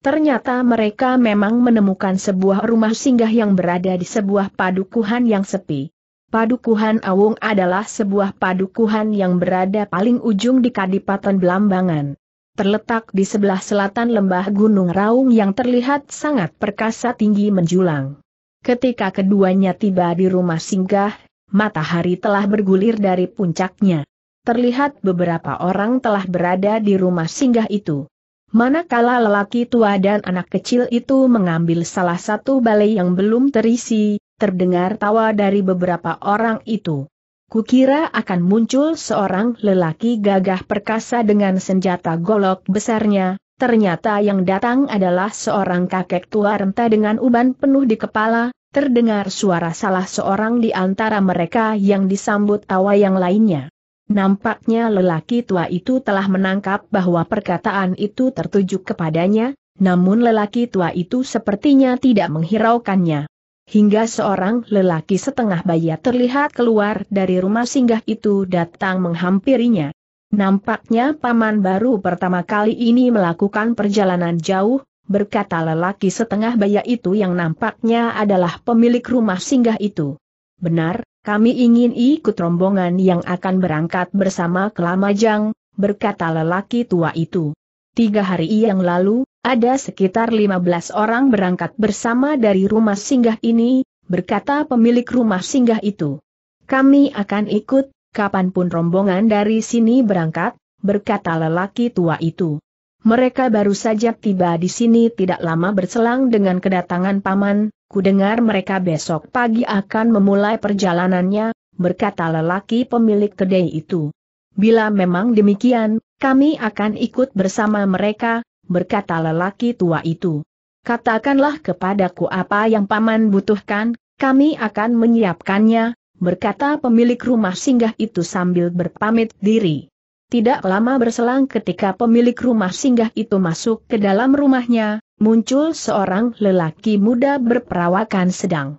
Ternyata mereka memang menemukan sebuah rumah singgah yang berada di sebuah padukuhan yang sepi. Padukuhan Awung adalah sebuah padukuhan yang berada paling ujung di Kadipaten Belambangan terletak di sebelah selatan lembah Gunung Raung yang terlihat sangat perkasa tinggi menjulang. Ketika keduanya tiba di rumah singgah, matahari telah bergulir dari puncaknya terlihat beberapa orang telah berada di rumah singgah itu. Manakala lelaki tua dan anak kecil itu mengambil salah satu balai yang belum terisi, terdengar tawa dari beberapa orang itu. Kukira akan muncul seorang lelaki gagah perkasa dengan senjata golok besarnya, ternyata yang datang adalah seorang kakek tua renta dengan uban penuh di kepala, terdengar suara salah seorang di antara mereka yang disambut tawa yang lainnya. Nampaknya lelaki tua itu telah menangkap bahwa perkataan itu tertuju kepadanya, namun lelaki tua itu sepertinya tidak menghiraukannya. Hingga seorang lelaki setengah baya terlihat keluar dari rumah singgah itu datang menghampirinya. Nampaknya paman baru pertama kali ini melakukan perjalanan jauh, berkata lelaki setengah baya itu yang nampaknya adalah pemilik rumah singgah itu. Benar, kami ingin ikut rombongan yang akan berangkat bersama ke Lamajang, berkata lelaki tua itu. Tiga hari yang lalu, ada sekitar 15 orang berangkat bersama dari rumah singgah ini, berkata pemilik rumah singgah itu. Kami akan ikut, kapanpun rombongan dari sini berangkat, berkata lelaki tua itu. Mereka baru saja tiba di sini tidak lama berselang dengan kedatangan paman, Kudengar mereka besok pagi akan memulai perjalanannya, berkata lelaki pemilik kedai itu. Bila memang demikian, kami akan ikut bersama mereka, berkata lelaki tua itu. Katakanlah kepadaku apa yang paman butuhkan, kami akan menyiapkannya, berkata pemilik rumah singgah itu sambil berpamit diri. Tidak lama berselang ketika pemilik rumah singgah itu masuk ke dalam rumahnya, muncul seorang lelaki muda berperawakan sedang.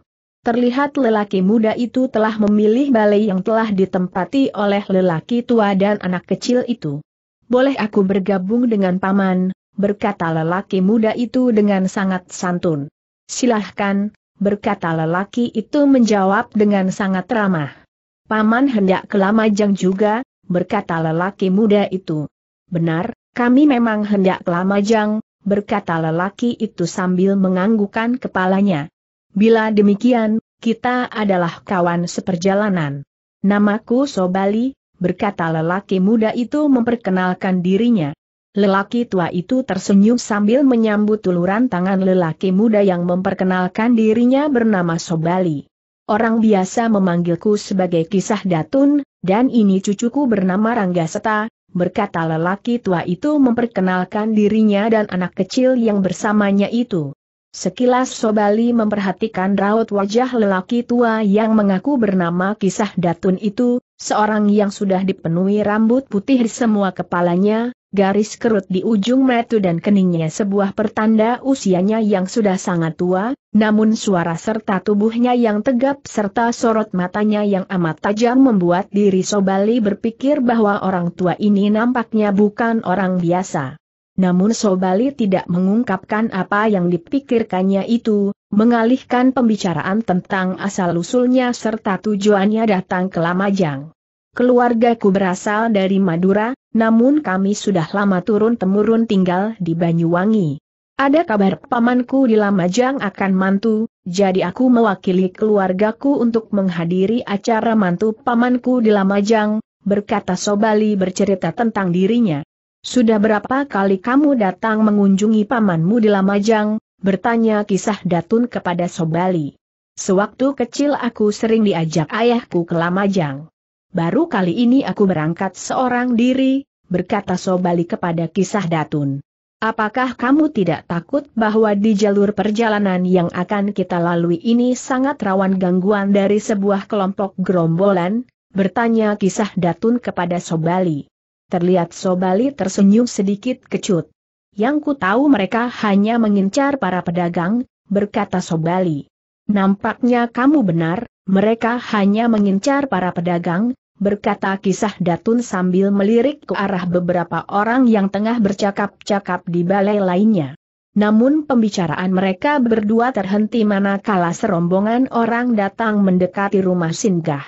Terlihat lelaki muda itu telah memilih balai yang telah ditempati oleh lelaki tua dan anak kecil itu. Boleh aku bergabung dengan paman, berkata lelaki muda itu dengan sangat santun. Silahkan, berkata lelaki itu menjawab dengan sangat ramah. Paman hendak ke Lamajang juga, berkata lelaki muda itu. Benar, kami memang hendak ke Lamajang, berkata lelaki itu sambil menganggukkan kepalanya. Bila demikian, kita adalah kawan seperjalanan. Namaku Sobali, berkata lelaki muda itu memperkenalkan dirinya. Lelaki tua itu tersenyum sambil menyambut uluran tangan lelaki muda yang memperkenalkan dirinya bernama Sobali. Orang biasa memanggilku sebagai kisah datun, dan ini cucuku bernama Rangga Seta berkata lelaki tua itu memperkenalkan dirinya dan anak kecil yang bersamanya itu. Sekilas Sobali memperhatikan raut wajah lelaki tua yang mengaku bernama Kisah Datun itu, seorang yang sudah dipenuhi rambut putih di semua kepalanya, garis kerut di ujung metu dan keningnya sebuah pertanda usianya yang sudah sangat tua, namun suara serta tubuhnya yang tegap serta sorot matanya yang amat tajam membuat diri Sobali berpikir bahwa orang tua ini nampaknya bukan orang biasa. Namun Sobali tidak mengungkapkan apa yang dipikirkannya itu, mengalihkan pembicaraan tentang asal-usulnya serta tujuannya datang ke Lamajang. Keluargaku berasal dari Madura, namun kami sudah lama turun-temurun tinggal di Banyuwangi. Ada kabar pamanku di Lamajang akan mantu, jadi aku mewakili keluargaku untuk menghadiri acara mantu pamanku di Lamajang, berkata Sobali bercerita tentang dirinya. Sudah berapa kali kamu datang mengunjungi pamanmu di Lamajang, bertanya kisah Datun kepada Sobali. Sewaktu kecil aku sering diajak ayahku ke Lamajang baru kali ini aku berangkat seorang diri, berkata Sobali kepada kisah Datun. Apakah kamu tidak takut bahwa di jalur perjalanan yang akan kita lalui ini sangat rawan gangguan dari sebuah kelompok gerombolan? Bertanya kisah Datun kepada Sobali. Terlihat Sobali tersenyum sedikit kecut. Yang ku tahu mereka hanya mengincar para pedagang, berkata Sobali. Nampaknya kamu benar, mereka hanya mengincar para pedagang, berkata kisah Datun sambil melirik ke arah beberapa orang yang tengah bercakap-cakap di balai lainnya. Namun pembicaraan mereka berdua terhenti manakala serombongan orang datang mendekati rumah singgah.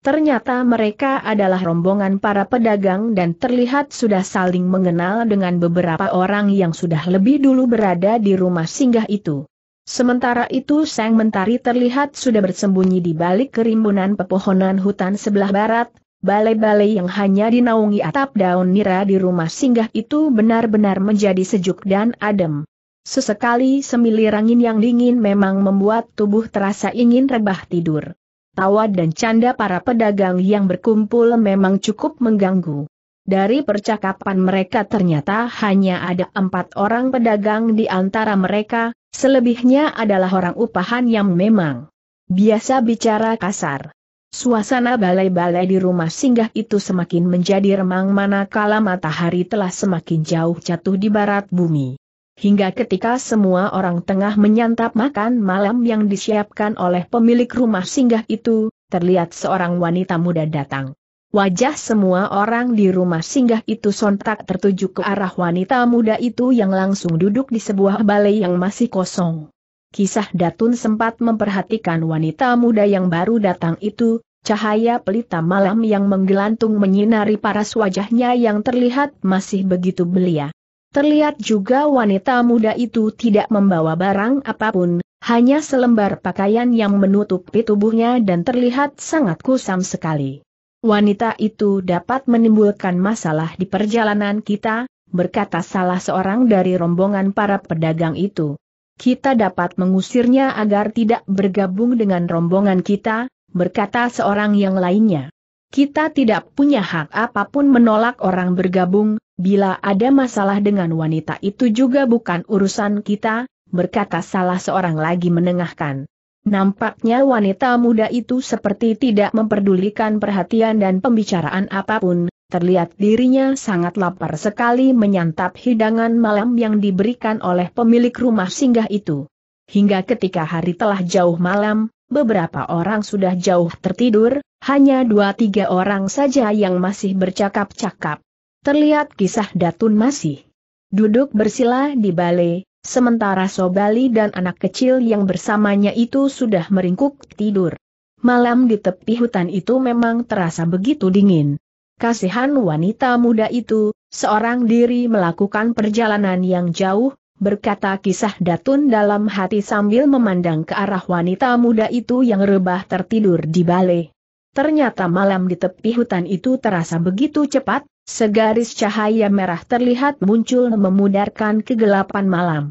Ternyata mereka adalah rombongan para pedagang dan terlihat sudah saling mengenal dengan beberapa orang yang sudah lebih dulu berada di rumah singgah itu. Sementara itu Sang Mentari terlihat sudah bersembunyi di balik kerimbunan pepohonan hutan sebelah barat, balai-balai yang hanya dinaungi atap daun nira di rumah singgah itu benar-benar menjadi sejuk dan adem. Sesekali semilir angin yang dingin memang membuat tubuh terasa ingin rebah tidur. Tawa dan canda para pedagang yang berkumpul memang cukup mengganggu. Dari percakapan mereka ternyata hanya ada empat orang pedagang di antara mereka, Selebihnya adalah orang upahan yang memang biasa bicara kasar. Suasana balai-balai di rumah singgah itu semakin menjadi remang manakala matahari telah semakin jauh jatuh di barat bumi. Hingga ketika semua orang tengah menyantap makan malam yang disiapkan oleh pemilik rumah singgah itu, terlihat seorang wanita muda datang. Wajah semua orang di rumah singgah itu sontak tertuju ke arah wanita muda itu yang langsung duduk di sebuah balai yang masih kosong. Kisah Datun sempat memperhatikan wanita muda yang baru datang itu, cahaya pelita malam yang menggelantung menyinari paras wajahnya yang terlihat masih begitu belia. Terlihat juga wanita muda itu tidak membawa barang apapun, hanya selembar pakaian yang menutupi tubuhnya dan terlihat sangat kusam sekali wanita itu dapat menimbulkan masalah di perjalanan kita, berkata salah seorang dari rombongan para pedagang itu. Kita dapat mengusirnya agar tidak bergabung dengan rombongan kita, berkata seorang yang lainnya. Kita tidak punya hak apapun menolak orang bergabung, bila ada masalah dengan wanita itu juga bukan urusan kita, berkata salah seorang lagi menengahkan. Nampaknya wanita muda itu seperti tidak memperdulikan perhatian dan pembicaraan apapun, terlihat dirinya sangat lapar sekali menyantap hidangan malam yang diberikan oleh pemilik rumah singgah itu. Hingga ketika hari telah jauh malam, beberapa orang sudah jauh tertidur, hanya dua tiga orang saja yang masih bercakap-cakap. Terlihat kisah Datun masih duduk bersila di balai, Sementara Sobali dan anak kecil yang bersamanya itu sudah meringkuk tidur. Malam di tepi hutan itu memang terasa begitu dingin. Kasihan wanita muda itu, seorang diri melakukan perjalanan yang jauh, berkata kisah Datun dalam hati sambil memandang ke arah wanita muda itu yang rebah tertidur di balai. Ternyata malam di tepi hutan itu terasa begitu cepat, Segaris cahaya merah terlihat muncul memudarkan kegelapan malam.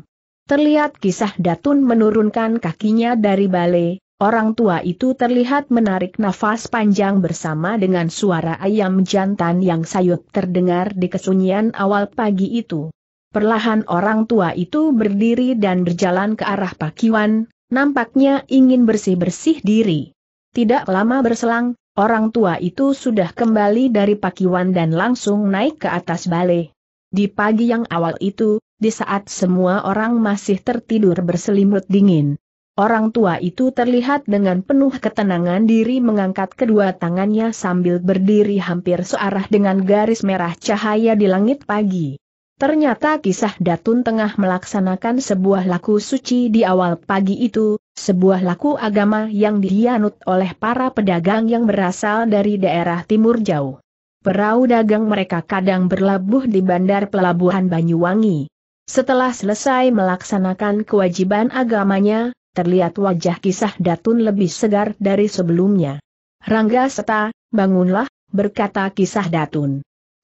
Terlihat kisah Datun menurunkan kakinya dari balai, orang tua itu terlihat menarik nafas panjang bersama dengan suara ayam jantan yang sayup terdengar di kesunyian awal pagi itu. Perlahan orang tua itu berdiri dan berjalan ke arah Pakiwan, nampaknya ingin bersih-bersih diri. Tidak lama berselang, Orang tua itu sudah kembali dari pakiwan dan langsung naik ke atas balai. Di pagi yang awal itu, di saat semua orang masih tertidur berselimut dingin, orang tua itu terlihat dengan penuh ketenangan diri mengangkat kedua tangannya sambil berdiri hampir searah dengan garis merah cahaya di langit pagi. Ternyata kisah Datun tengah melaksanakan sebuah laku suci di awal pagi itu, sebuah laku agama yang dianut oleh para pedagang yang berasal dari daerah timur jauh. Perahu dagang mereka kadang berlabuh di bandar pelabuhan Banyuwangi. Setelah selesai melaksanakan kewajiban agamanya, terlihat wajah kisah Datun lebih segar dari sebelumnya. Rangga Seta, bangunlah, berkata kisah Datun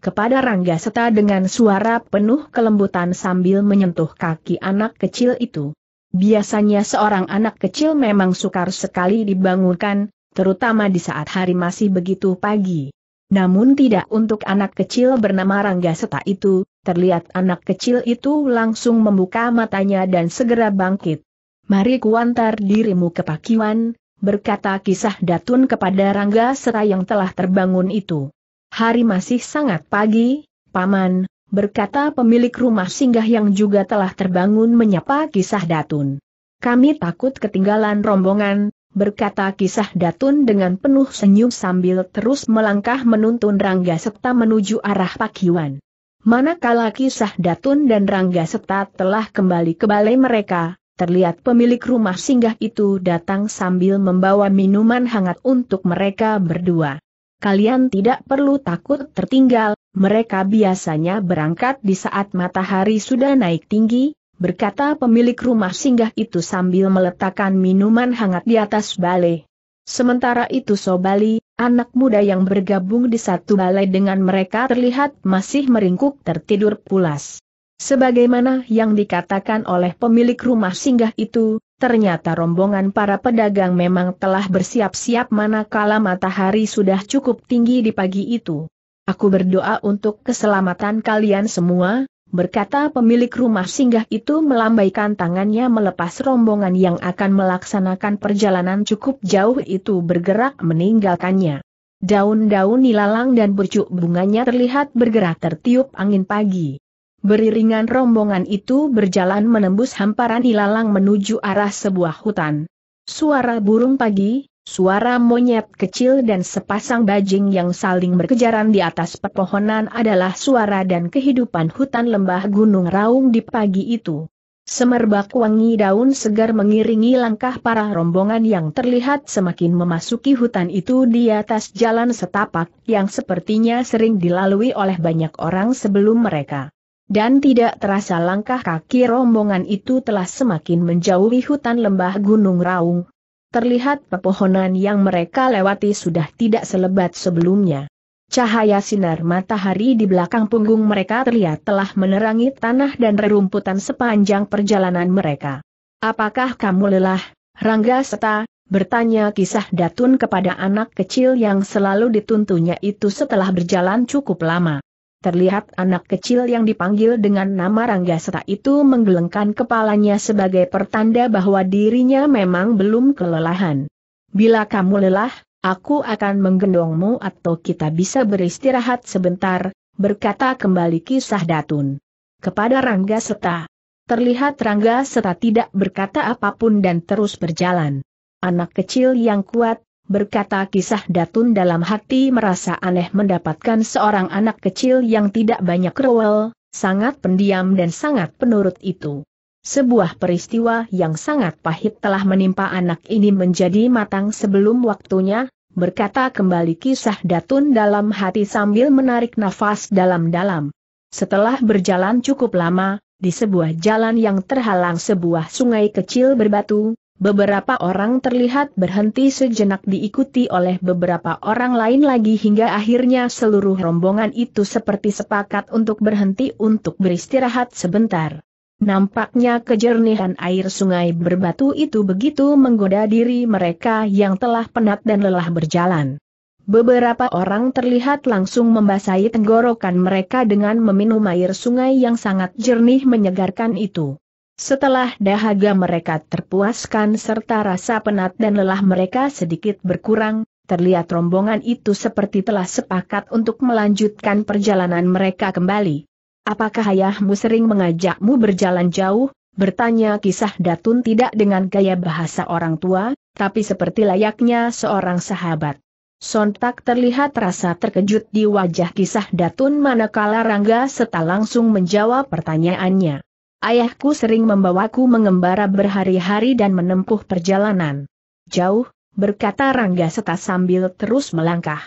kepada Rangga Seta dengan suara penuh kelembutan sambil menyentuh kaki anak kecil itu. Biasanya seorang anak kecil memang sukar sekali dibangunkan, terutama di saat hari masih begitu pagi. Namun tidak untuk anak kecil bernama Rangga Seta itu, terlihat anak kecil itu langsung membuka matanya dan segera bangkit. Mari kuantar dirimu ke Pakiwan, berkata kisah Datun kepada Rangga Seta yang telah terbangun itu hari masih sangat pagi, Paman, berkata pemilik rumah singgah yang juga telah terbangun menyapa kisah Datun. Kami takut ketinggalan rombongan, berkata kisah Datun dengan penuh senyum sambil terus melangkah menuntun Rangga Septa menuju arah Pakiwan. Manakala kisah Datun dan Rangga Septa telah kembali ke balai mereka, terlihat pemilik rumah singgah itu datang sambil membawa minuman hangat untuk mereka berdua kalian tidak perlu takut tertinggal, mereka biasanya berangkat di saat matahari sudah naik tinggi, berkata pemilik rumah singgah itu sambil meletakkan minuman hangat di atas balai. Sementara itu Sobali, anak muda yang bergabung di satu balai dengan mereka terlihat masih meringkuk tertidur pulas. Sebagaimana yang dikatakan oleh pemilik rumah singgah itu, ternyata rombongan para pedagang memang telah bersiap-siap manakala matahari sudah cukup tinggi di pagi itu. Aku berdoa untuk keselamatan kalian semua, berkata pemilik rumah singgah itu melambaikan tangannya melepas rombongan yang akan melaksanakan perjalanan cukup jauh itu bergerak meninggalkannya. Daun-daun nilalang dan bercuk bunganya terlihat bergerak tertiup angin pagi. Beriringan rombongan itu berjalan menembus hamparan ilalang menuju arah sebuah hutan. Suara burung pagi, suara monyet kecil dan sepasang bajing yang saling berkejaran di atas pepohonan adalah suara dan kehidupan hutan lembah Gunung Raung di pagi itu. Semerbak wangi daun segar mengiringi langkah para rombongan yang terlihat semakin memasuki hutan itu di atas jalan setapak yang sepertinya sering dilalui oleh banyak orang sebelum mereka. Dan tidak terasa langkah kaki rombongan itu telah semakin menjauhi hutan lembah Gunung Raung. Terlihat pepohonan yang mereka lewati sudah tidak selebat sebelumnya. Cahaya sinar matahari di belakang punggung mereka terlihat telah menerangi tanah dan rerumputan sepanjang perjalanan mereka. Apakah kamu lelah, Rangga Seta? Bertanya kisah Datun kepada anak kecil yang selalu dituntunya itu setelah berjalan cukup lama terlihat anak kecil yang dipanggil dengan nama Rangga Seta itu menggelengkan kepalanya sebagai pertanda bahwa dirinya memang belum kelelahan. Bila kamu lelah, aku akan menggendongmu atau kita bisa beristirahat sebentar, berkata kembali kisah Datun. Kepada Rangga Seta. Terlihat Rangga Seta tidak berkata apapun dan terus berjalan. Anak kecil yang kuat, berkata kisah Datun dalam hati merasa aneh mendapatkan seorang anak kecil yang tidak banyak rewel, sangat pendiam dan sangat penurut itu. Sebuah peristiwa yang sangat pahit telah menimpa anak ini menjadi matang sebelum waktunya, berkata kembali kisah Datun dalam hati sambil menarik nafas dalam-dalam. Setelah berjalan cukup lama, di sebuah jalan yang terhalang sebuah sungai kecil berbatu, Beberapa orang terlihat berhenti sejenak diikuti oleh beberapa orang lain lagi hingga akhirnya seluruh rombongan itu seperti sepakat untuk berhenti untuk beristirahat sebentar. Nampaknya kejernihan air sungai berbatu itu begitu menggoda diri mereka yang telah penat dan lelah berjalan. Beberapa orang terlihat langsung membasahi tenggorokan mereka dengan meminum air sungai yang sangat jernih menyegarkan itu. Setelah dahaga mereka terpuaskan serta rasa penat dan lelah mereka sedikit berkurang, terlihat rombongan itu seperti telah sepakat untuk melanjutkan perjalanan mereka kembali. Apakah ayahmu sering mengajakmu berjalan jauh? Bertanya kisah Datun tidak dengan gaya bahasa orang tua, tapi seperti layaknya seorang sahabat. Sontak terlihat rasa terkejut di wajah kisah Datun manakala Rangga Seta langsung menjawab pertanyaannya. Ayahku sering membawaku mengembara berhari-hari dan menempuh perjalanan. Jauh, berkata Rangga Seta sambil terus melangkah.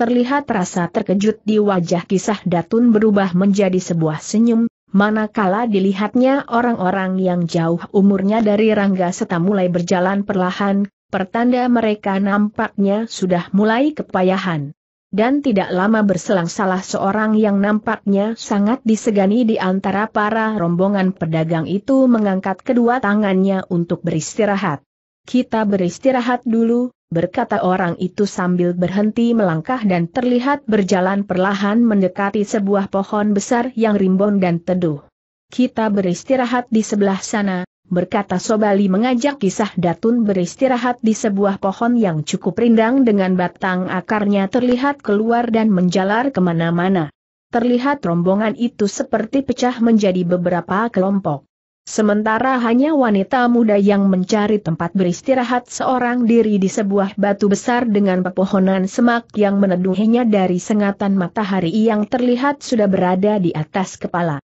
Terlihat rasa terkejut di wajah kisah Datun berubah menjadi sebuah senyum, manakala dilihatnya orang-orang yang jauh umurnya dari Rangga Seta mulai berjalan perlahan, pertanda mereka nampaknya sudah mulai kepayahan dan tidak lama berselang salah seorang yang nampaknya sangat disegani di antara para rombongan pedagang itu mengangkat kedua tangannya untuk beristirahat. Kita beristirahat dulu, berkata orang itu sambil berhenti melangkah dan terlihat berjalan perlahan mendekati sebuah pohon besar yang rimbun dan teduh. Kita beristirahat di sebelah sana, berkata Sobali mengajak kisah Datun beristirahat di sebuah pohon yang cukup rindang dengan batang akarnya terlihat keluar dan menjalar kemana-mana. Terlihat rombongan itu seperti pecah menjadi beberapa kelompok. Sementara hanya wanita muda yang mencari tempat beristirahat seorang diri di sebuah batu besar dengan pepohonan semak yang meneduhinya dari sengatan matahari yang terlihat sudah berada di atas kepala.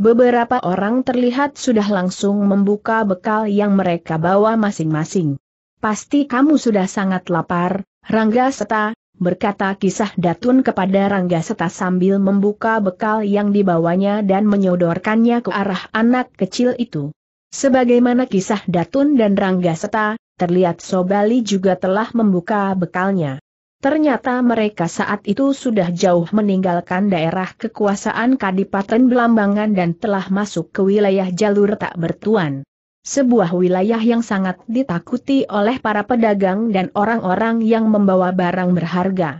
Beberapa orang terlihat sudah langsung membuka bekal yang mereka bawa masing-masing. Pasti kamu sudah sangat lapar, Rangga Seta, berkata kisah Datun kepada Rangga Seta sambil membuka bekal yang dibawanya dan menyodorkannya ke arah anak kecil itu. Sebagaimana kisah Datun dan Rangga Seta, terlihat Sobali juga telah membuka bekalnya. Ternyata mereka saat itu sudah jauh meninggalkan daerah kekuasaan Kadipaten Belambangan dan telah masuk ke wilayah jalur tak bertuan. Sebuah wilayah yang sangat ditakuti oleh para pedagang dan orang-orang yang membawa barang berharga.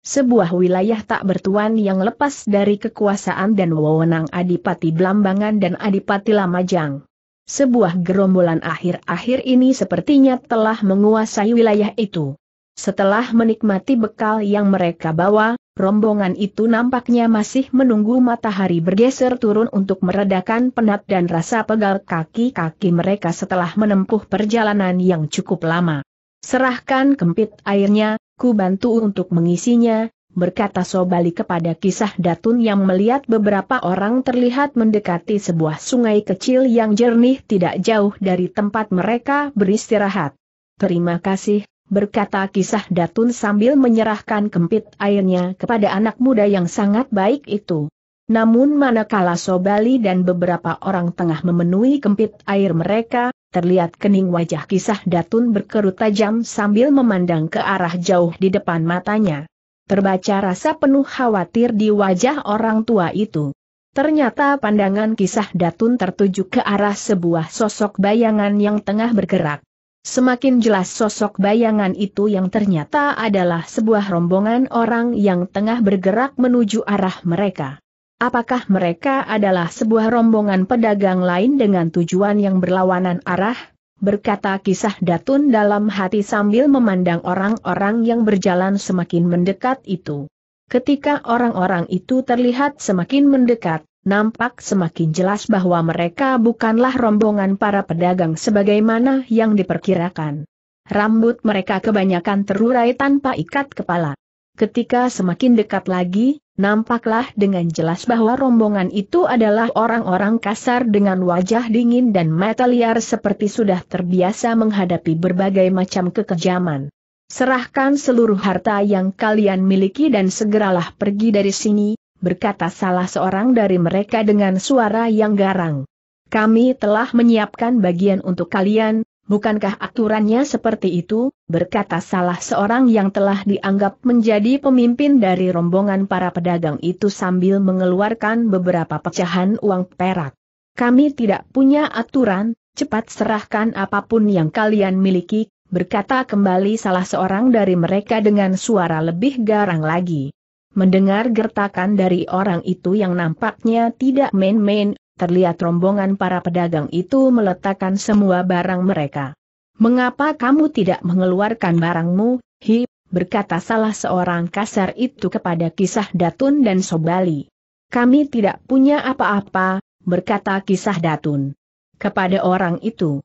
Sebuah wilayah tak bertuan yang lepas dari kekuasaan dan wewenang Adipati Belambangan dan Adipati Lamajang. Sebuah gerombolan akhir-akhir ini sepertinya telah menguasai wilayah itu. Setelah menikmati bekal yang mereka bawa, rombongan itu nampaknya masih menunggu matahari bergeser turun untuk meredakan penat dan rasa pegal kaki-kaki mereka setelah menempuh perjalanan yang cukup lama. Serahkan kempit airnya, ku bantu untuk mengisinya, berkata Sobali kepada kisah Datun yang melihat beberapa orang terlihat mendekati sebuah sungai kecil yang jernih tidak jauh dari tempat mereka beristirahat. Terima kasih, berkata kisah Datun sambil menyerahkan kempit airnya kepada anak muda yang sangat baik itu. Namun manakala Sobali dan beberapa orang tengah memenuhi kempit air mereka, terlihat kening wajah kisah Datun berkerut tajam sambil memandang ke arah jauh di depan matanya. Terbaca rasa penuh khawatir di wajah orang tua itu. Ternyata pandangan kisah Datun tertuju ke arah sebuah sosok bayangan yang tengah bergerak. Semakin jelas sosok bayangan itu yang ternyata adalah sebuah rombongan orang yang tengah bergerak menuju arah mereka. Apakah mereka adalah sebuah rombongan pedagang lain dengan tujuan yang berlawanan arah? Berkata kisah Datun dalam hati sambil memandang orang-orang yang berjalan semakin mendekat itu. Ketika orang-orang itu terlihat semakin mendekat, Nampak semakin jelas bahwa mereka bukanlah rombongan para pedagang sebagaimana yang diperkirakan. Rambut mereka kebanyakan terurai tanpa ikat kepala. Ketika semakin dekat lagi, nampaklah dengan jelas bahwa rombongan itu adalah orang-orang kasar dengan wajah dingin dan mata liar seperti sudah terbiasa menghadapi berbagai macam kekejaman. Serahkan seluruh harta yang kalian miliki dan segeralah pergi dari sini, berkata salah seorang dari mereka dengan suara yang garang. Kami telah menyiapkan bagian untuk kalian, bukankah aturannya seperti itu, berkata salah seorang yang telah dianggap menjadi pemimpin dari rombongan para pedagang itu sambil mengeluarkan beberapa pecahan uang perak. Kami tidak punya aturan, cepat serahkan apapun yang kalian miliki, berkata kembali salah seorang dari mereka dengan suara lebih garang lagi. Mendengar gertakan dari orang itu yang nampaknya tidak main-main, terlihat rombongan para pedagang itu meletakkan semua barang mereka. Mengapa kamu tidak mengeluarkan barangmu, hi, berkata salah seorang kasar itu kepada kisah Datun dan Sobali. Kami tidak punya apa-apa, berkata kisah Datun. Kepada orang itu,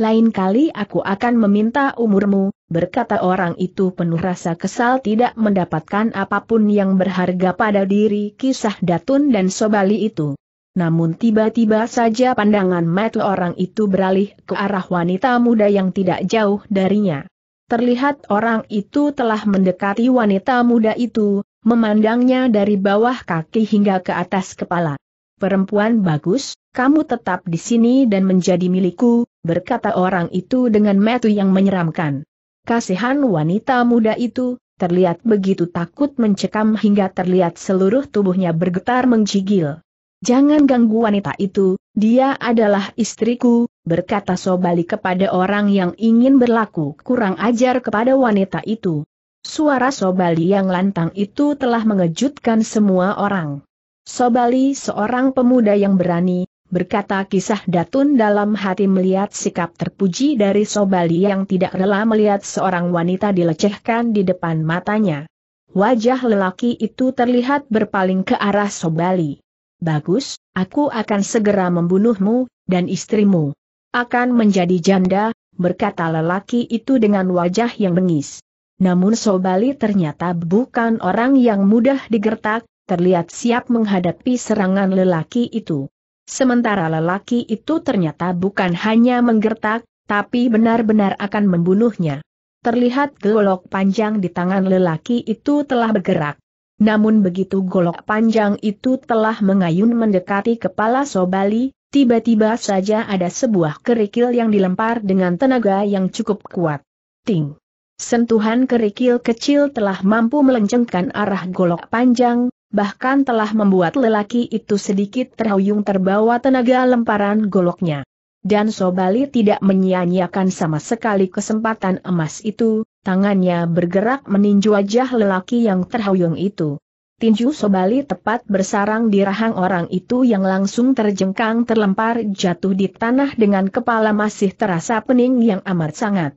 lain kali aku akan meminta umurmu, berkata orang itu penuh rasa kesal tidak mendapatkan apapun yang berharga pada diri kisah Datun dan Sobali itu. Namun tiba-tiba saja pandangan mata orang itu beralih ke arah wanita muda yang tidak jauh darinya. Terlihat orang itu telah mendekati wanita muda itu, memandangnya dari bawah kaki hingga ke atas kepala. Perempuan bagus, kamu tetap di sini dan menjadi milikku, berkata orang itu dengan metu yang menyeramkan. Kasihan wanita muda itu, terlihat begitu takut mencekam hingga terlihat seluruh tubuhnya bergetar menggigil. Jangan ganggu wanita itu, dia adalah istriku, berkata Sobali kepada orang yang ingin berlaku kurang ajar kepada wanita itu. Suara Sobali yang lantang itu telah mengejutkan semua orang. Sobali seorang pemuda yang berani, berkata kisah Datun dalam hati melihat sikap terpuji dari Sobali yang tidak rela melihat seorang wanita dilecehkan di depan matanya. Wajah lelaki itu terlihat berpaling ke arah Sobali. Bagus, aku akan segera membunuhmu, dan istrimu. Akan menjadi janda, berkata lelaki itu dengan wajah yang bengis. Namun Sobali ternyata bukan orang yang mudah digertak, terlihat siap menghadapi serangan lelaki itu. Sementara lelaki itu ternyata bukan hanya menggertak, tapi benar-benar akan membunuhnya. Terlihat golok panjang di tangan lelaki itu telah bergerak. Namun begitu golok panjang itu telah mengayun mendekati kepala Sobali, tiba-tiba saja ada sebuah kerikil yang dilempar dengan tenaga yang cukup kuat. Ting! Sentuhan kerikil kecil telah mampu melencengkan arah golok panjang, bahkan telah membuat lelaki itu sedikit terhuyung terbawa tenaga lemparan goloknya. Dan Sobali tidak menyia-nyiakan sama sekali kesempatan emas itu, tangannya bergerak meninju wajah lelaki yang terhuyung itu. Tinju Sobali tepat bersarang di rahang orang itu yang langsung terjengkang terlempar jatuh di tanah dengan kepala masih terasa pening yang amat sangat.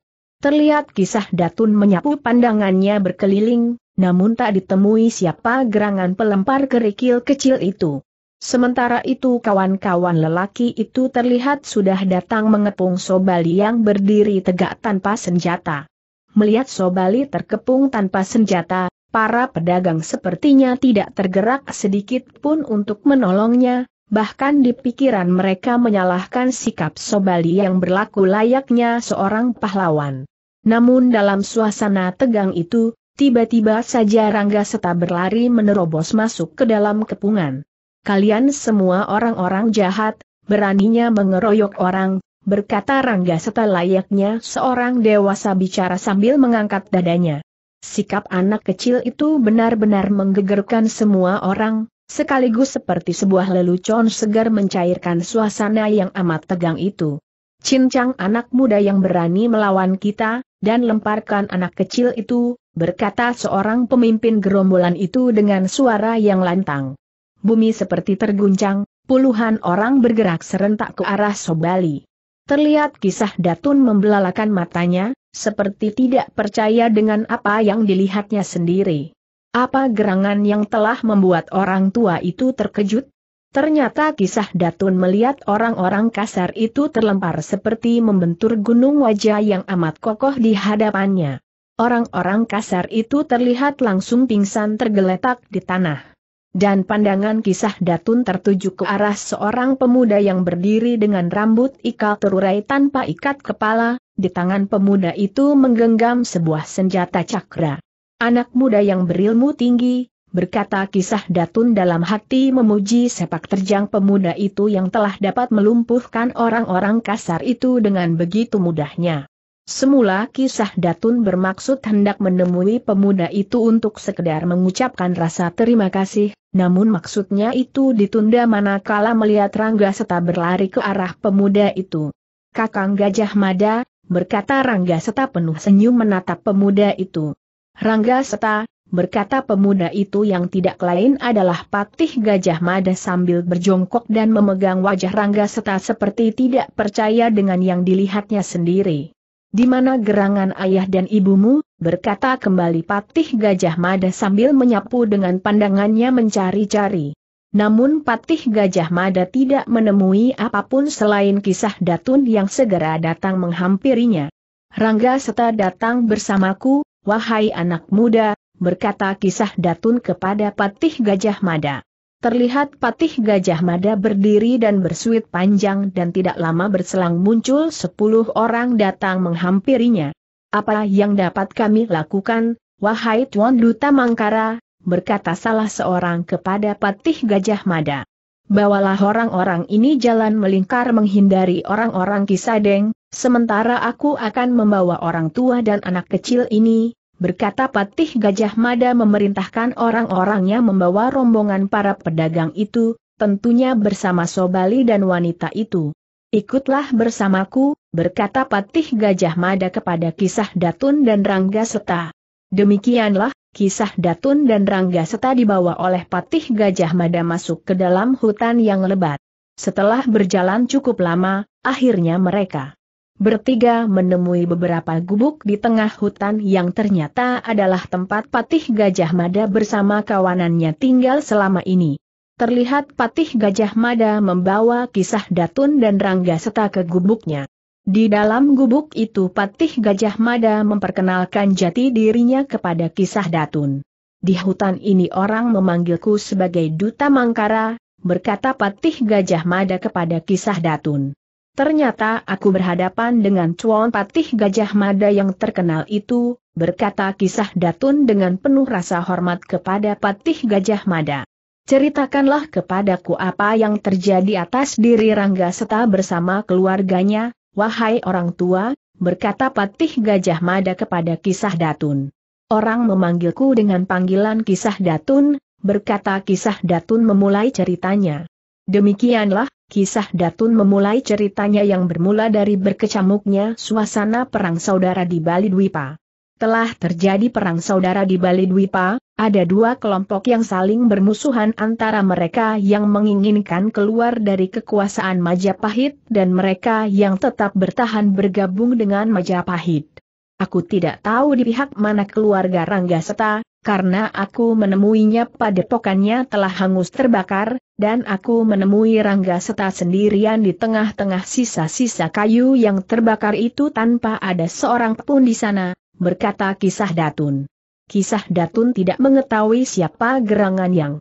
Terlihat kisah Datun menyapu pandangannya berkeliling, namun tak ditemui siapa gerangan pelempar kerikil kecil itu. Sementara itu kawan-kawan lelaki itu terlihat sudah datang mengepung Sobali yang berdiri tegak tanpa senjata. Melihat Sobali terkepung tanpa senjata, para pedagang sepertinya tidak tergerak sedikit pun untuk menolongnya, Bahkan di pikiran mereka menyalahkan sikap Sobali yang berlaku layaknya seorang pahlawan. Namun dalam suasana tegang itu, Tiba-tiba saja Rangga Seta berlari menerobos masuk ke dalam kepungan. Kalian semua orang-orang jahat, beraninya mengeroyok orang, berkata Rangga Seta layaknya seorang dewasa bicara sambil mengangkat dadanya. Sikap anak kecil itu benar-benar menggegerkan semua orang, sekaligus seperti sebuah lelucon segar mencairkan suasana yang amat tegang itu. Cincang anak muda yang berani melawan kita, dan lemparkan anak kecil itu, berkata seorang pemimpin gerombolan itu dengan suara yang lantang. Bumi seperti terguncang, puluhan orang bergerak serentak ke arah Sobali. Terlihat kisah Datun membelalakan matanya, seperti tidak percaya dengan apa yang dilihatnya sendiri. Apa gerangan yang telah membuat orang tua itu terkejut? Ternyata kisah Datun melihat orang-orang kasar itu terlempar seperti membentur gunung wajah yang amat kokoh di hadapannya. Orang-orang kasar itu terlihat langsung pingsan tergeletak di tanah. Dan pandangan kisah Datun tertuju ke arah seorang pemuda yang berdiri dengan rambut ikal terurai tanpa ikat kepala, di tangan pemuda itu menggenggam sebuah senjata cakra. Anak muda yang berilmu tinggi, berkata kisah Datun dalam hati memuji sepak terjang pemuda itu yang telah dapat melumpuhkan orang-orang kasar itu dengan begitu mudahnya. Semula kisah Datun bermaksud hendak menemui pemuda itu untuk sekedar mengucapkan rasa terima kasih, namun maksudnya itu ditunda manakala melihat Rangga Seta berlari ke arah pemuda itu. Kakang Gajah Mada, berkata Rangga Seta penuh senyum menatap pemuda itu. Rangga Seta, berkata pemuda itu yang tidak lain adalah Patih Gajah Mada sambil berjongkok dan memegang wajah Rangga Seta seperti tidak percaya dengan yang dilihatnya sendiri. Di mana gerangan ayah dan ibumu, berkata kembali Patih Gajah Mada sambil menyapu dengan pandangannya mencari-cari. Namun Patih Gajah Mada tidak menemui apapun selain kisah Datun yang segera datang menghampirinya. Rangga serta datang bersamaku, wahai anak muda, berkata kisah Datun kepada Patih Gajah Mada. Terlihat patih Gajah Mada berdiri dan bersuit panjang dan tidak lama berselang muncul sepuluh orang datang menghampirinya. Apa yang dapat kami lakukan, wahai Tuan Duta Mangkara, berkata salah seorang kepada patih Gajah Mada. Bawalah orang-orang ini jalan melingkar menghindari orang-orang kisadeng, sementara aku akan membawa orang tua dan anak kecil ini, berkata Patih Gajah Mada memerintahkan orang-orangnya membawa rombongan para pedagang itu, tentunya bersama Sobali dan wanita itu. Ikutlah bersamaku, berkata Patih Gajah Mada kepada kisah Datun dan Rangga Seta. Demikianlah, kisah Datun dan Rangga Seta dibawa oleh Patih Gajah Mada masuk ke dalam hutan yang lebat. Setelah berjalan cukup lama, akhirnya mereka bertiga menemui beberapa gubuk di tengah hutan yang ternyata adalah tempat patih Gajah Mada bersama kawanannya tinggal selama ini. Terlihat patih Gajah Mada membawa kisah Datun dan Rangga Seta ke gubuknya. Di dalam gubuk itu patih Gajah Mada memperkenalkan jati dirinya kepada kisah Datun. Di hutan ini orang memanggilku sebagai Duta Mangkara, berkata patih Gajah Mada kepada kisah Datun. Ternyata aku berhadapan dengan Cuan Patih Gajah Mada yang terkenal itu, berkata kisah Datun dengan penuh rasa hormat kepada Patih Gajah Mada. Ceritakanlah kepadaku apa yang terjadi atas diri Rangga Seta bersama keluarganya, wahai orang tua, berkata Patih Gajah Mada kepada kisah Datun. Orang memanggilku dengan panggilan kisah Datun, berkata kisah Datun memulai ceritanya. Demikianlah, Kisah Datun memulai ceritanya yang bermula dari berkecamuknya suasana perang saudara di Bali Dwipa. Telah terjadi perang saudara di Bali Dwipa, ada dua kelompok yang saling bermusuhan antara mereka yang menginginkan keluar dari kekuasaan Majapahit dan mereka yang tetap bertahan bergabung dengan Majapahit. Aku tidak tahu di pihak mana keluarga Rangga Seta, karena aku menemuinya pada pokannya telah hangus terbakar, dan aku menemui Rangga Seta sendirian di tengah-tengah sisa-sisa kayu yang terbakar itu tanpa ada seorang pun di sana, berkata kisah Datun. Kisah Datun tidak mengetahui siapa gerangan yang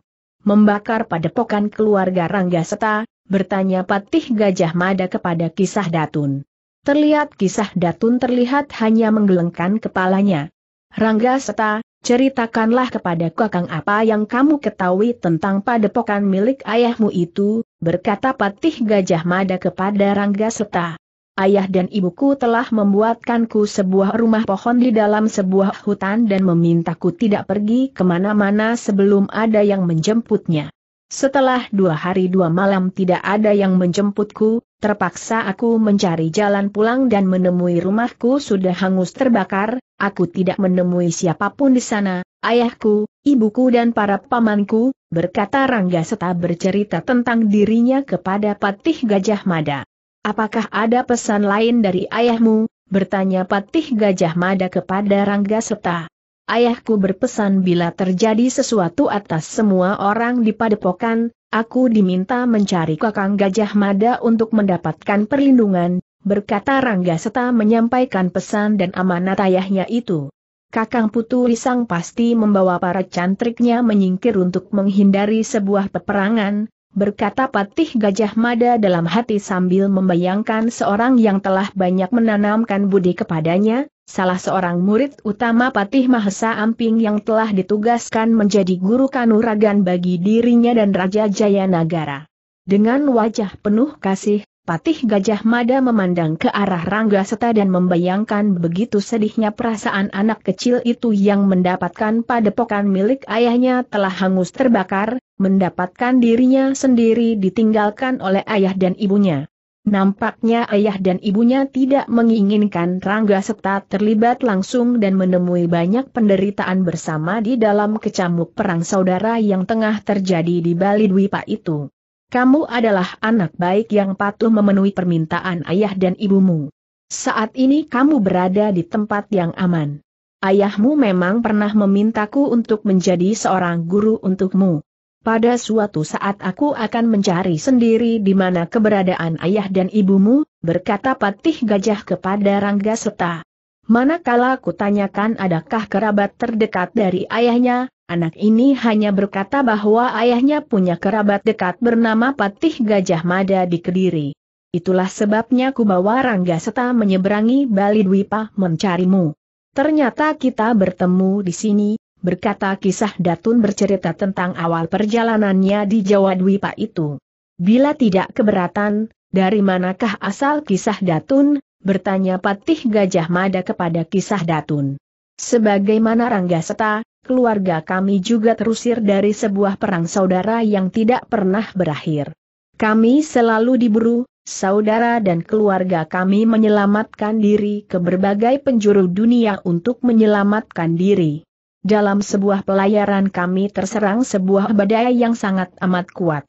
membakar padepokan keluarga Rangga Seta, bertanya Patih Gajah Mada kepada kisah Datun. Terlihat kisah Datun terlihat hanya menggelengkan kepalanya. Rangga Seta, Ceritakanlah kepada kakang apa yang kamu ketahui tentang padepokan milik ayahmu itu, berkata Patih Gajah Mada kepada Rangga Seta. Ayah dan ibuku telah membuatkanku sebuah rumah pohon di dalam sebuah hutan dan memintaku tidak pergi kemana-mana sebelum ada yang menjemputnya. Setelah dua hari dua malam tidak ada yang menjemputku, terpaksa aku mencari jalan pulang dan menemui rumahku sudah hangus terbakar, Aku tidak menemui siapapun di sana, ayahku, ibuku dan para pamanku, berkata Rangga serta bercerita tentang dirinya kepada Patih Gajah Mada. Apakah ada pesan lain dari ayahmu? bertanya Patih Gajah Mada kepada Rangga serta. Ayahku berpesan bila terjadi sesuatu atas semua orang di padepokan, aku diminta mencari kakang Gajah Mada untuk mendapatkan perlindungan, berkata Rangga seta menyampaikan pesan dan amanat ayahnya itu. Kakang Putu Risang pasti membawa para cantriknya menyingkir untuk menghindari sebuah peperangan, berkata Patih Gajah Mada dalam hati sambil membayangkan seorang yang telah banyak menanamkan budi kepadanya, salah seorang murid utama Patih Mahesa Amping yang telah ditugaskan menjadi guru kanuragan bagi dirinya dan Raja Jayanagara. Dengan wajah penuh kasih, Patih Gajah Mada memandang ke arah Rangga Seta dan membayangkan begitu sedihnya perasaan anak kecil itu yang mendapatkan padepokan milik ayahnya telah hangus terbakar, mendapatkan dirinya sendiri ditinggalkan oleh ayah dan ibunya. Nampaknya ayah dan ibunya tidak menginginkan Rangga Seta terlibat langsung dan menemui banyak penderitaan bersama di dalam kecamuk perang saudara yang tengah terjadi di Bali Dwipa itu. Kamu adalah anak baik yang patuh memenuhi permintaan ayah dan ibumu. Saat ini kamu berada di tempat yang aman. Ayahmu memang pernah memintaku untuk menjadi seorang guru untukmu. Pada suatu saat aku akan mencari sendiri di mana keberadaan ayah dan ibumu, berkata Patih Gajah kepada Rangga Serta. Manakala kutanyakan adakah kerabat terdekat dari ayahnya, Anak ini hanya berkata bahwa ayahnya punya kerabat dekat bernama Patih Gajah Mada di Kediri. Itulah sebabnya kubawa Rangga Seta menyeberangi Bali Dwipa mencarimu. Ternyata kita bertemu di sini, berkata kisah Datun bercerita tentang awal perjalanannya di Jawa Dwipa itu. Bila tidak keberatan, dari manakah asal kisah Datun, bertanya Patih Gajah Mada kepada kisah Datun. Sebagaimana Rangga Seta, keluarga kami juga terusir dari sebuah perang saudara yang tidak pernah berakhir. Kami selalu diburu, saudara dan keluarga kami menyelamatkan diri ke berbagai penjuru dunia untuk menyelamatkan diri. Dalam sebuah pelayaran kami terserang sebuah badai yang sangat amat kuat.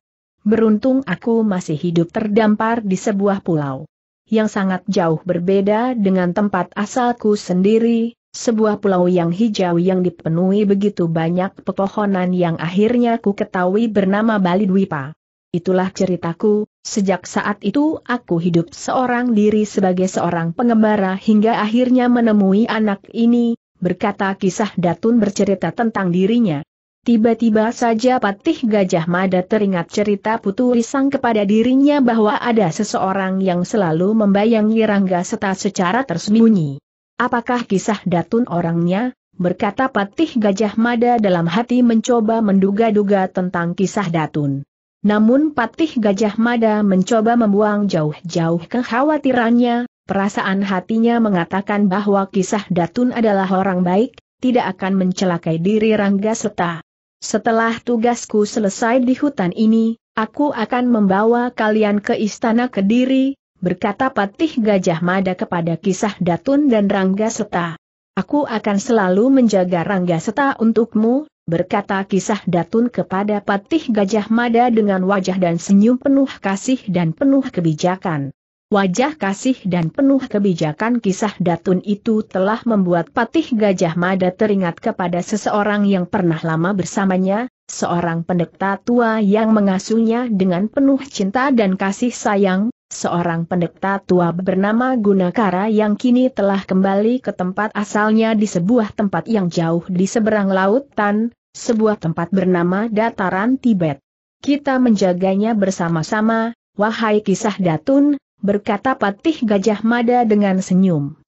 Beruntung aku masih hidup terdampar di sebuah pulau yang sangat jauh berbeda dengan tempat asalku sendiri, sebuah pulau yang hijau yang dipenuhi begitu banyak pepohonan yang akhirnya ku ketahui bernama Bali Dwipa. Itulah ceritaku, sejak saat itu aku hidup seorang diri sebagai seorang pengembara hingga akhirnya menemui anak ini, berkata kisah Datun bercerita tentang dirinya. Tiba-tiba saja Patih Gajah Mada teringat cerita Putu Risang kepada dirinya bahwa ada seseorang yang selalu membayangi Rangga Seta secara tersembunyi. Apakah kisah Datun orangnya? Berkata Patih Gajah Mada dalam hati mencoba menduga-duga tentang kisah Datun. Namun Patih Gajah Mada mencoba membuang jauh-jauh kekhawatirannya, perasaan hatinya mengatakan bahwa kisah Datun adalah orang baik, tidak akan mencelakai diri Rangga Seta. Setelah tugasku selesai di hutan ini, aku akan membawa kalian ke istana Kediri, berkata Patih Gajah Mada kepada kisah Datun dan Rangga Seta. Aku akan selalu menjaga Rangga Seta untukmu, berkata kisah Datun kepada Patih Gajah Mada dengan wajah dan senyum penuh kasih dan penuh kebijakan. Wajah kasih dan penuh kebijakan kisah Datun itu telah membuat Patih Gajah Mada teringat kepada seseorang yang pernah lama bersamanya, seorang pendekta tua yang mengasuhnya dengan penuh cinta dan kasih sayang, Seorang pendeta tua bernama Gunakara yang kini telah kembali ke tempat asalnya di sebuah tempat yang jauh di seberang lautan, sebuah tempat bernama Dataran Tibet. Kita menjaganya bersama-sama, wahai kisah Datun, berkata Patih Gajah Mada dengan senyum.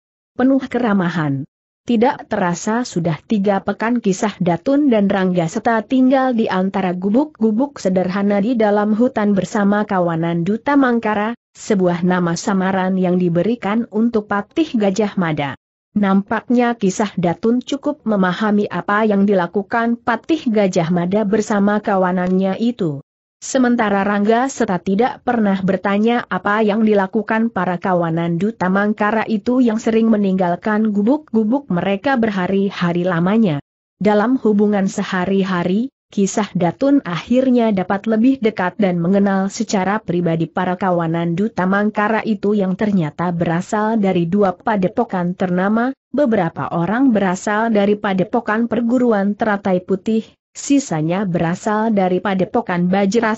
Penuh keramahan. Tidak terasa sudah tiga pekan kisah Datun dan Rangga serta tinggal di antara gubuk-gubuk sederhana di dalam hutan bersama kawanan Duta Mangkara, sebuah nama samaran yang diberikan untuk patih Gajah Mada. Nampaknya kisah Datun cukup memahami apa yang dilakukan patih Gajah Mada bersama kawanannya itu. Sementara Rangga Seta tidak pernah bertanya apa yang dilakukan para kawanan Duta Mangkara itu yang sering meninggalkan gubuk-gubuk mereka berhari-hari lamanya. Dalam hubungan sehari-hari, kisah Datun akhirnya dapat lebih dekat dan mengenal secara pribadi para kawanan Duta Mangkara itu yang ternyata berasal dari dua padepokan ternama, beberapa orang berasal dari padepokan perguruan teratai putih, sisanya berasal dari padepokan Bajra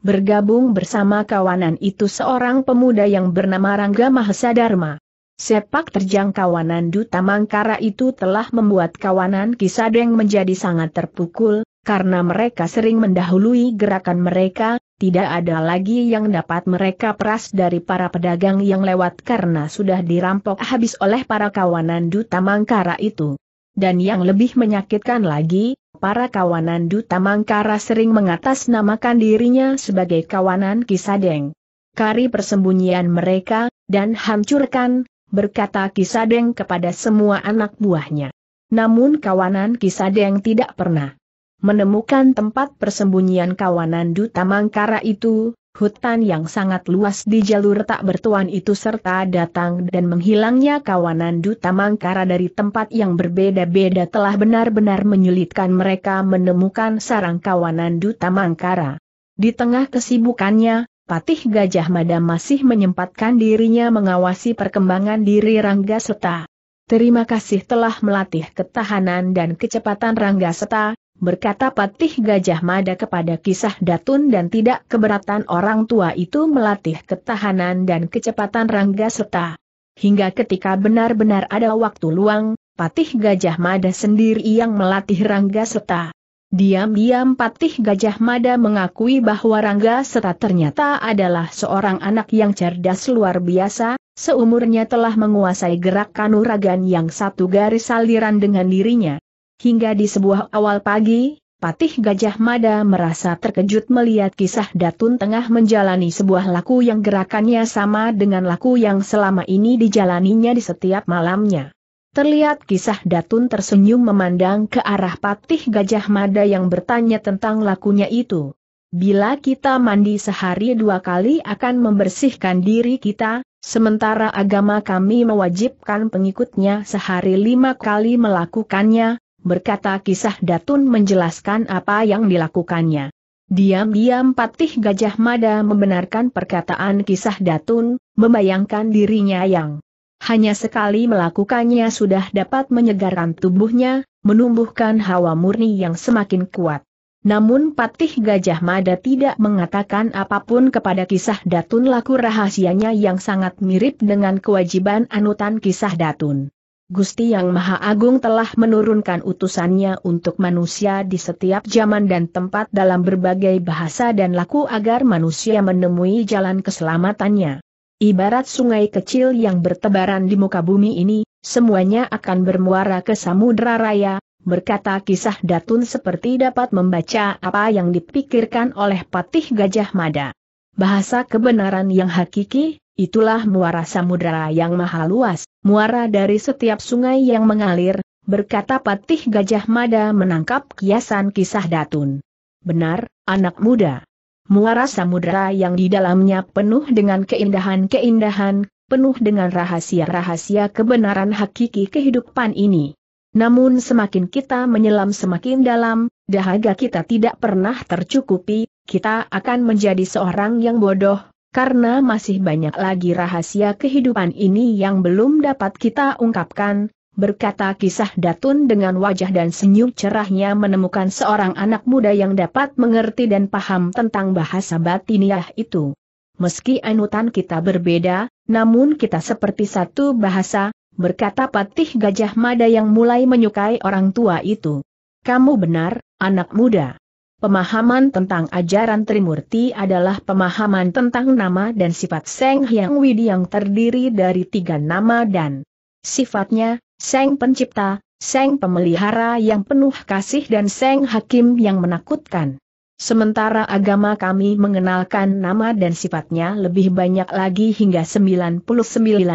Bergabung bersama kawanan itu seorang pemuda yang bernama Rangga Mahasadharma. Sepak terjang kawanan Duta Mangkara itu telah membuat kawanan Kisadeng menjadi sangat terpukul, karena mereka sering mendahului gerakan mereka, tidak ada lagi yang dapat mereka peras dari para pedagang yang lewat karena sudah dirampok habis oleh para kawanan duta Mangkara itu. Dan yang lebih menyakitkan lagi, para kawanan duta Mangkara sering mengatasnamakan dirinya sebagai kawanan Kisadeng. Kari persembunyian mereka, dan hancurkan, berkata Kisadeng kepada semua anak buahnya. Namun kawanan Kisadeng tidak pernah menemukan tempat persembunyian kawanan Duta Mangkara itu, hutan yang sangat luas di jalur tak bertuan itu serta datang dan menghilangnya kawanan Duta Mangkara dari tempat yang berbeda-beda telah benar-benar menyulitkan mereka menemukan sarang kawanan Duta Mangkara. Di tengah kesibukannya, Patih Gajah Mada masih menyempatkan dirinya mengawasi perkembangan diri Rangga Seta. Terima kasih telah melatih ketahanan dan kecepatan Rangga Seta, berkata Patih Gajah Mada kepada kisah Datun dan tidak keberatan orang tua itu melatih ketahanan dan kecepatan Rangga serta. Hingga ketika benar-benar ada waktu luang, Patih Gajah Mada sendiri yang melatih Rangga serta. Diam-diam Patih Gajah Mada mengakui bahwa Rangga serta ternyata adalah seorang anak yang cerdas luar biasa, seumurnya telah menguasai gerak kanuragan yang satu garis saliran dengan dirinya. Hingga di sebuah awal pagi, Patih Gajah Mada merasa terkejut melihat kisah Datun tengah menjalani sebuah laku yang gerakannya sama dengan laku yang selama ini dijalaninya di setiap malamnya. Terlihat kisah Datun tersenyum memandang ke arah Patih Gajah Mada yang bertanya tentang lakunya itu. Bila kita mandi sehari dua kali akan membersihkan diri kita, sementara agama kami mewajibkan pengikutnya sehari lima kali melakukannya, berkata kisah Datun menjelaskan apa yang dilakukannya. Diam-diam Patih Gajah Mada membenarkan perkataan kisah Datun, membayangkan dirinya yang hanya sekali melakukannya sudah dapat menyegarkan tubuhnya, menumbuhkan hawa murni yang semakin kuat. Namun Patih Gajah Mada tidak mengatakan apapun kepada kisah Datun laku rahasianya yang sangat mirip dengan kewajiban anutan kisah Datun. Gusti Yang Maha Agung telah menurunkan utusannya untuk manusia di setiap zaman dan tempat dalam berbagai bahasa dan laku agar manusia menemui jalan keselamatannya. Ibarat sungai kecil yang bertebaran di muka bumi ini, semuanya akan bermuara ke samudera raya, berkata kisah Datun seperti dapat membaca apa yang dipikirkan oleh patih Gajah Mada. Bahasa kebenaran yang hakiki, Itulah muara samudera yang maha luas, muara dari setiap sungai yang mengalir, berkata Patih Gajah Mada menangkap kiasan kisah Datun. Benar, anak muda. Muara samudera yang di dalamnya penuh dengan keindahan-keindahan, penuh dengan rahasia-rahasia kebenaran hakiki kehidupan ini. Namun semakin kita menyelam semakin dalam, dahaga kita tidak pernah tercukupi, kita akan menjadi seorang yang bodoh, karena masih banyak lagi rahasia kehidupan ini yang belum dapat kita ungkapkan, berkata kisah Datun dengan wajah dan senyum cerahnya menemukan seorang anak muda yang dapat mengerti dan paham tentang bahasa batiniah itu. Meski anutan kita berbeda, namun kita seperti satu bahasa, berkata patih gajah mada yang mulai menyukai orang tua itu. Kamu benar, anak muda. Pemahaman tentang ajaran Trimurti adalah pemahaman tentang nama dan sifat Seng Hyang Widi yang terdiri dari tiga nama dan sifatnya, Seng Pencipta, Seng Pemelihara yang penuh kasih dan Seng Hakim yang menakutkan. Sementara agama kami mengenalkan nama dan sifatnya lebih banyak lagi hingga 99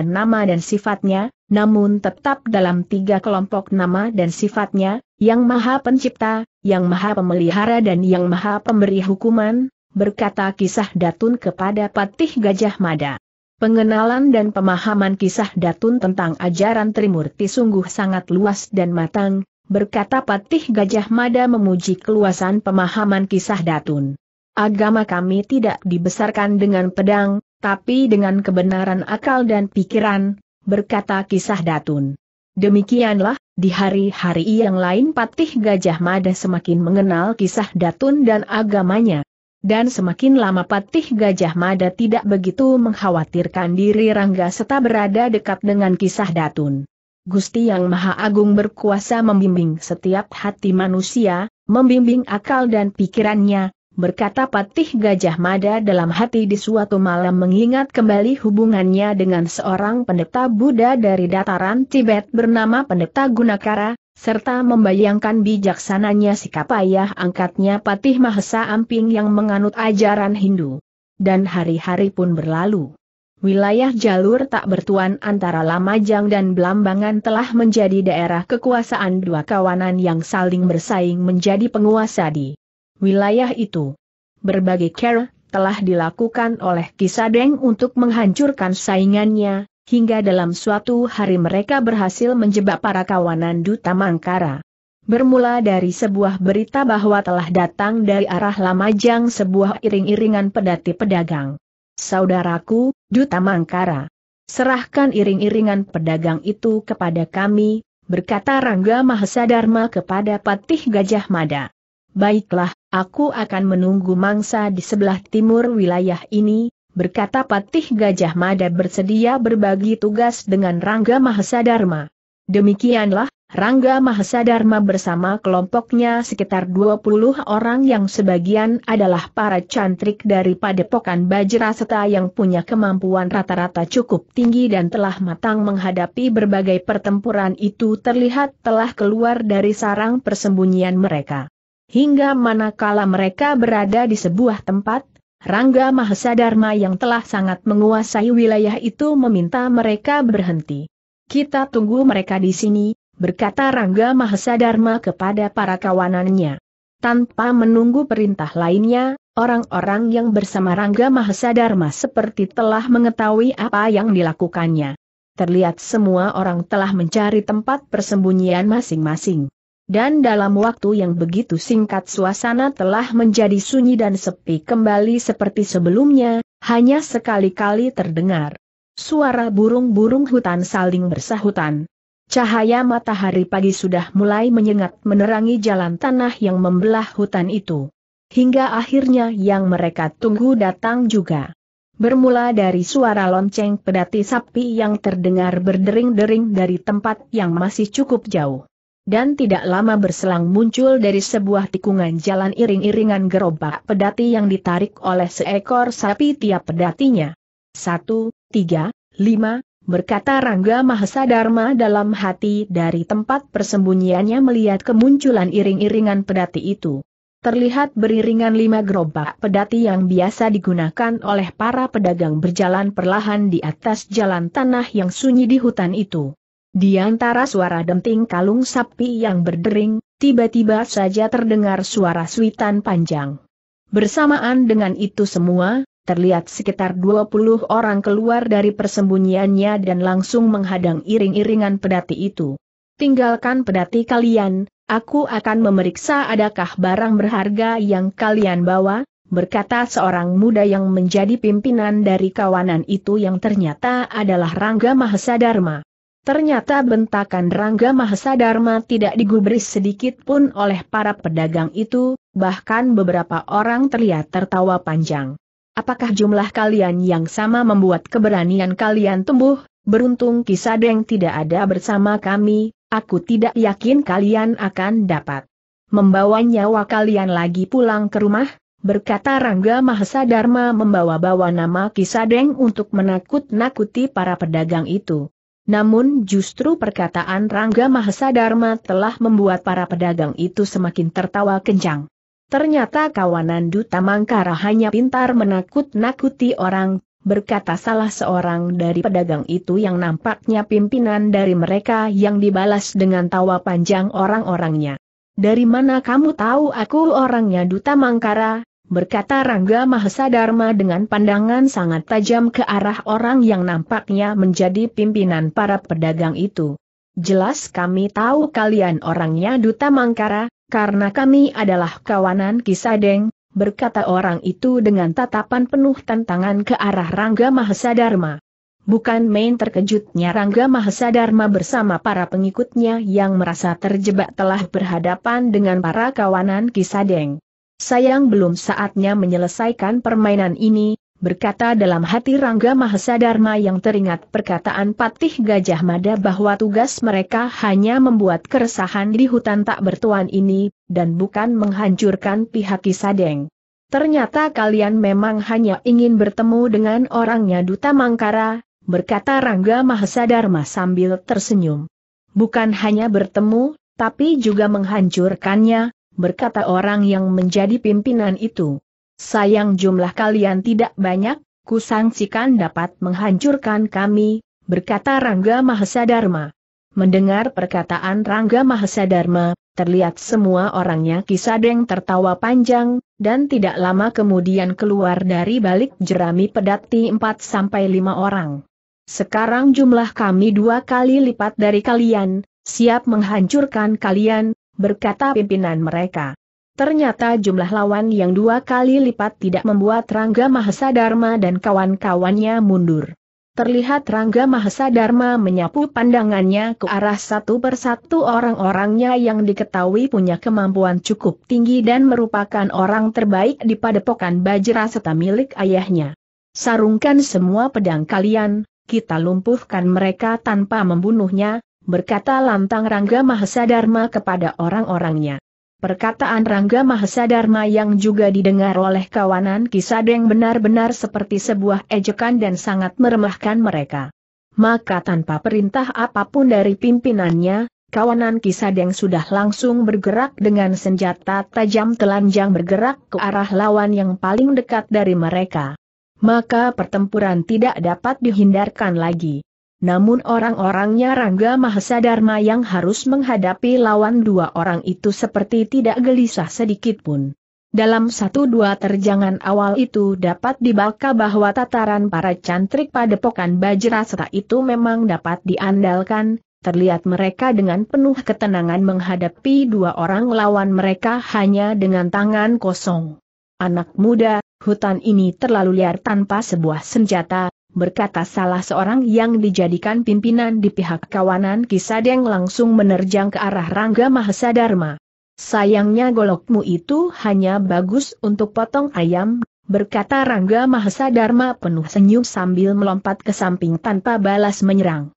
nama dan sifatnya, namun tetap dalam tiga kelompok nama dan sifatnya, yang Maha Pencipta, Yang Maha Pemelihara dan Yang Maha Pemberi Hukuman, berkata kisah Datun kepada Patih Gajah Mada. Pengenalan dan pemahaman kisah Datun tentang ajaran Trimurti sungguh sangat luas dan matang, berkata Patih Gajah Mada memuji keluasan pemahaman kisah Datun. Agama kami tidak dibesarkan dengan pedang, tapi dengan kebenaran akal dan pikiran, berkata kisah Datun. Demikianlah, di hari-hari yang lain Patih Gajah Mada semakin mengenal kisah Datun dan agamanya. Dan semakin lama Patih Gajah Mada tidak begitu mengkhawatirkan diri Rangga serta berada dekat dengan kisah Datun. Gusti Yang Maha Agung berkuasa membimbing setiap hati manusia, membimbing akal dan pikirannya, berkata Patih Gajah Mada dalam hati di suatu malam mengingat kembali hubungannya dengan seorang pendeta Buddha dari dataran Tibet bernama Pendeta Gunakara, serta membayangkan bijaksananya sikap ayah angkatnya Patih Mahesa Amping yang menganut ajaran Hindu. Dan hari-hari pun berlalu. Wilayah jalur tak bertuan antara Lamajang dan Belambangan telah menjadi daerah kekuasaan dua kawanan yang saling bersaing menjadi penguasa di wilayah itu. Berbagai cara telah dilakukan oleh Kisadeng untuk menghancurkan saingannya, hingga dalam suatu hari mereka berhasil menjebak para kawanan Duta Mangkara. Bermula dari sebuah berita bahwa telah datang dari arah Lamajang sebuah iring-iringan pedati pedagang. Saudaraku, Duta Mangkara. Serahkan iring-iringan pedagang itu kepada kami, berkata Rangga Mahasadharma kepada Patih Gajah Mada. Baiklah, aku akan menunggu mangsa di sebelah timur wilayah ini, berkata Patih Gajah Mada bersedia berbagi tugas dengan Rangga Mahasadharma. Demikianlah, Rangga Mahasadharma bersama kelompoknya sekitar 20 orang yang sebagian adalah para cantrik dari Padepokan Bajra yang punya kemampuan rata-rata cukup tinggi dan telah matang menghadapi berbagai pertempuran itu terlihat telah keluar dari sarang persembunyian mereka hingga manakala mereka berada di sebuah tempat, Rangga Mahasadharma yang telah sangat menguasai wilayah itu meminta mereka berhenti. Kita tunggu mereka di sini, berkata Rangga Mahasadharma kepada para kawanannya. Tanpa menunggu perintah lainnya, orang-orang yang bersama Rangga Mahasadharma seperti telah mengetahui apa yang dilakukannya. Terlihat semua orang telah mencari tempat persembunyian masing-masing. Dan dalam waktu yang begitu singkat suasana telah menjadi sunyi dan sepi kembali seperti sebelumnya, hanya sekali-kali terdengar. Suara burung-burung hutan saling bersahutan. Cahaya matahari pagi sudah mulai menyengat menerangi jalan tanah yang membelah hutan itu. Hingga akhirnya yang mereka tunggu datang juga. Bermula dari suara lonceng pedati sapi yang terdengar berdering-dering dari tempat yang masih cukup jauh dan tidak lama berselang muncul dari sebuah tikungan jalan iring-iringan gerobak pedati yang ditarik oleh seekor sapi tiap pedatinya. Satu, tiga, lima, berkata Rangga Mahasadharma dalam hati dari tempat persembunyiannya melihat kemunculan iring-iringan pedati itu. Terlihat beriringan lima gerobak pedati yang biasa digunakan oleh para pedagang berjalan perlahan di atas jalan tanah yang sunyi di hutan itu. Di antara suara denting kalung sapi yang berdering, tiba-tiba saja terdengar suara suitan panjang. Bersamaan dengan itu semua, terlihat sekitar 20 orang keluar dari persembunyiannya dan langsung menghadang iring-iringan pedati itu. Tinggalkan pedati kalian, aku akan memeriksa adakah barang berharga yang kalian bawa, berkata seorang muda yang menjadi pimpinan dari kawanan itu yang ternyata adalah Rangga Dharma. Ternyata bentakan Rangga Mahasadharma tidak digubris sedikit pun oleh para pedagang itu, bahkan beberapa orang terlihat tertawa panjang. Apakah jumlah kalian yang sama membuat keberanian kalian tumbuh? Beruntung Kisadeng tidak ada bersama kami, aku tidak yakin kalian akan dapat membawa nyawa kalian lagi pulang ke rumah, berkata Rangga Mahasadharma membawa-bawa nama Kisadeng untuk menakut-nakuti para pedagang itu. Namun justru perkataan Rangga Mahasadharma telah membuat para pedagang itu semakin tertawa kencang. Ternyata kawanan Duta Mangkara hanya pintar menakut-nakuti orang, berkata salah seorang dari pedagang itu yang nampaknya pimpinan dari mereka yang dibalas dengan tawa panjang orang-orangnya. Dari mana kamu tahu aku orangnya Duta Mangkara? berkata Rangga Mahasadharma dengan pandangan sangat tajam ke arah orang yang nampaknya menjadi pimpinan para pedagang itu. Jelas kami tahu kalian orangnya Duta Mangkara, karena kami adalah kawanan Kisadeng, berkata orang itu dengan tatapan penuh tantangan ke arah Rangga Mahasadharma. Bukan main terkejutnya Rangga Mahasadharma bersama para pengikutnya yang merasa terjebak telah berhadapan dengan para kawanan Kisadeng. Sayang belum saatnya menyelesaikan permainan ini, berkata dalam hati Rangga Mahasadharma yang teringat perkataan Patih Gajah Mada bahwa tugas mereka hanya membuat keresahan di hutan tak bertuan ini, dan bukan menghancurkan pihak Kisadeng. Ternyata kalian memang hanya ingin bertemu dengan orangnya Duta Mangkara, berkata Rangga Mahasadharma sambil tersenyum. Bukan hanya bertemu, tapi juga menghancurkannya, berkata orang yang menjadi pimpinan itu. Sayang jumlah kalian tidak banyak, kusangsikan dapat menghancurkan kami, berkata Rangga Mahasadharma. Mendengar perkataan Rangga Mahasadharma, terlihat semua orangnya Kisadeng tertawa panjang, dan tidak lama kemudian keluar dari balik jerami pedati 4 sampai 5 orang. Sekarang jumlah kami dua kali lipat dari kalian, siap menghancurkan kalian, berkata pimpinan mereka. Ternyata jumlah lawan yang dua kali lipat tidak membuat Rangga Mahasadharma dan kawan-kawannya mundur. Terlihat Rangga Mahasadharma menyapu pandangannya ke arah satu persatu orang-orangnya yang diketahui punya kemampuan cukup tinggi dan merupakan orang terbaik di padepokan Bajra serta milik ayahnya. Sarungkan semua pedang kalian, kita lumpuhkan mereka tanpa membunuhnya, berkata lantang Rangga Mahasadharma kepada orang-orangnya. Perkataan Rangga Mahasadharma yang juga didengar oleh kawanan Kisadeng benar-benar seperti sebuah ejekan dan sangat meremahkan mereka. Maka tanpa perintah apapun dari pimpinannya, kawanan Kisadeng sudah langsung bergerak dengan senjata tajam telanjang bergerak ke arah lawan yang paling dekat dari mereka. Maka pertempuran tidak dapat dihindarkan lagi. Namun orang-orangnya Rangga Mahasadharma yang harus menghadapi lawan dua orang itu seperti tidak gelisah sedikit pun. Dalam satu dua terjangan awal itu dapat dibaca bahwa tataran para cantrik padepokan Bajrasata itu memang dapat diandalkan, terlihat mereka dengan penuh ketenangan menghadapi dua orang lawan mereka hanya dengan tangan kosong. Anak muda, hutan ini terlalu liar tanpa sebuah senjata, berkata salah seorang yang dijadikan pimpinan di pihak kawanan Kisadeng langsung menerjang ke arah Rangga Mahasadharma. Sayangnya golokmu itu hanya bagus untuk potong ayam, berkata Rangga Mahasadharma penuh senyum sambil melompat ke samping tanpa balas menyerang.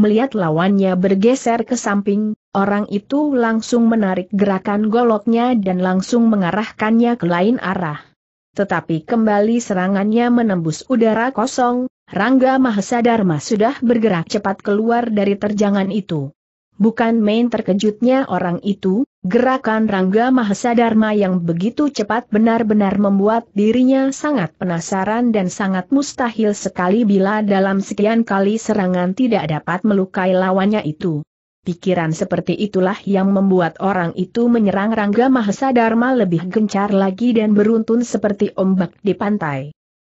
Melihat lawannya bergeser ke samping, orang itu langsung menarik gerakan goloknya dan langsung mengarahkannya ke lain arah. Tetapi kembali serangannya menembus udara kosong, Rangga Mahesa Dharma sudah bergerak cepat keluar dari terjangan itu. Bukan main terkejutnya orang itu, gerakan Rangga Mahesa Dharma yang begitu cepat benar-benar membuat dirinya sangat penasaran dan sangat mustahil sekali bila dalam sekian kali serangan tidak dapat melukai lawannya itu. Pikiran seperti itulah yang membuat orang itu menyerang Rangga Mahesa Dharma lebih gencar lagi dan beruntun seperti ombak di pantai.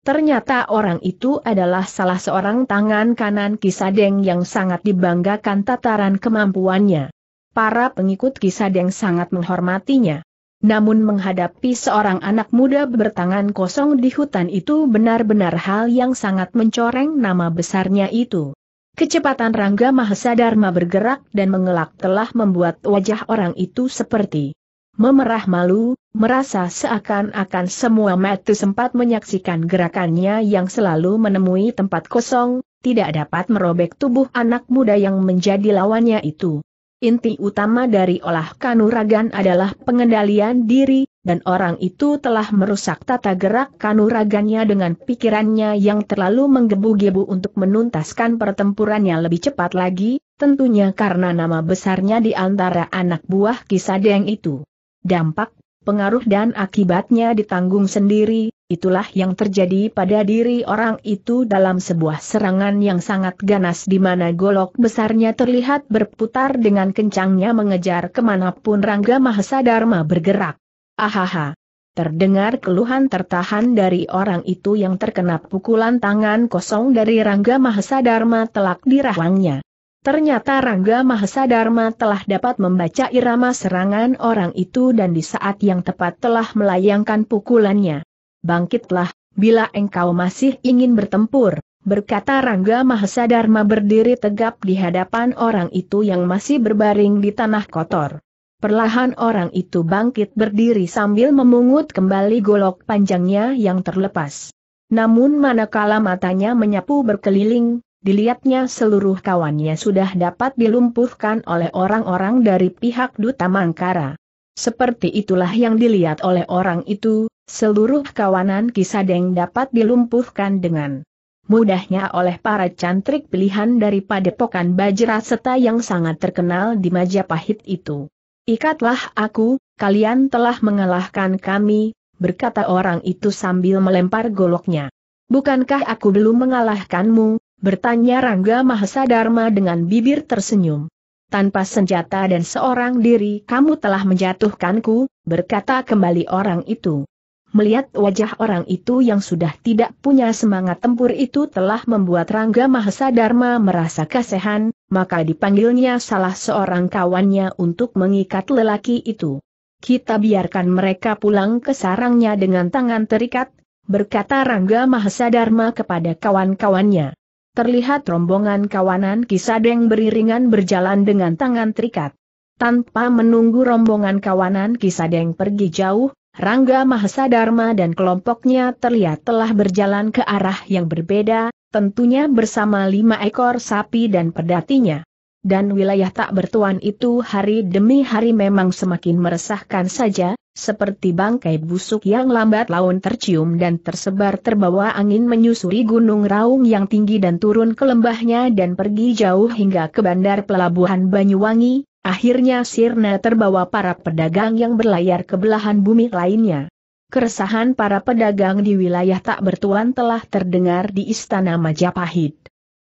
Ternyata orang itu adalah salah seorang tangan kanan Kisadeng yang sangat dibanggakan tataran kemampuannya. Para pengikut Kisadeng sangat menghormatinya. Namun menghadapi seorang anak muda bertangan kosong di hutan itu benar-benar hal yang sangat mencoreng nama besarnya itu. Kecepatan Rangga Dharma bergerak dan mengelak telah membuat wajah orang itu seperti memerah malu, merasa seakan-akan semua mata sempat menyaksikan gerakannya yang selalu menemui tempat kosong, tidak dapat merobek tubuh anak muda yang menjadi lawannya itu. Inti utama dari olah kanuragan adalah pengendalian diri, dan orang itu telah merusak tata gerak kanuragannya dengan pikirannya yang terlalu menggebu-gebu untuk menuntaskan pertempurannya lebih cepat lagi, tentunya karena nama besarnya di antara anak buah kisah deng itu dampak, pengaruh dan akibatnya ditanggung sendiri, itulah yang terjadi pada diri orang itu dalam sebuah serangan yang sangat ganas di mana golok besarnya terlihat berputar dengan kencangnya mengejar kemanapun Rangga Mahasadharma bergerak. Ahaha. Terdengar keluhan tertahan dari orang itu yang terkena pukulan tangan kosong dari Rangga Mahasadharma telak di rahangnya. Ternyata Rangga Mahasadharma telah dapat membaca irama serangan orang itu dan di saat yang tepat telah melayangkan pukulannya. Bangkitlah, bila engkau masih ingin bertempur, berkata Rangga Mahasadharma berdiri tegap di hadapan orang itu yang masih berbaring di tanah kotor. Perlahan orang itu bangkit berdiri sambil memungut kembali golok panjangnya yang terlepas. Namun manakala matanya menyapu berkeliling, Dilihatnya seluruh kawannya sudah dapat dilumpuhkan oleh orang-orang dari pihak Duta Mangkara. Seperti itulah yang dilihat oleh orang itu, seluruh kawanan Kisadeng dapat dilumpuhkan dengan mudahnya oleh para cantrik pilihan dari padepokan Bajra yang sangat terkenal di Majapahit itu. Ikatlah aku, kalian telah mengalahkan kami, berkata orang itu sambil melempar goloknya. Bukankah aku belum mengalahkanmu, Bertanya Rangga Mahasadharma dengan bibir tersenyum. Tanpa senjata dan seorang diri kamu telah menjatuhkanku, berkata kembali orang itu. Melihat wajah orang itu yang sudah tidak punya semangat tempur itu telah membuat Rangga Mahasadharma merasa kasihan, maka dipanggilnya salah seorang kawannya untuk mengikat lelaki itu. Kita biarkan mereka pulang ke sarangnya dengan tangan terikat, berkata Rangga Mahasadharma kepada kawan-kawannya. Terlihat rombongan kawanan Kisadeng beriringan berjalan dengan tangan terikat. Tanpa menunggu rombongan kawanan Kisadeng pergi jauh, Rangga Mahasadharma dan kelompoknya terlihat telah berjalan ke arah yang berbeda, tentunya bersama lima ekor sapi dan pedatinya. Dan wilayah tak bertuan itu hari demi hari memang semakin meresahkan saja, seperti bangkai busuk yang lambat laun tercium dan tersebar terbawa angin menyusuri gunung raung yang tinggi dan turun ke lembahnya dan pergi jauh hingga ke bandar pelabuhan Banyuwangi, akhirnya sirna terbawa para pedagang yang berlayar ke belahan bumi lainnya. Keresahan para pedagang di wilayah tak bertuan telah terdengar di Istana Majapahit.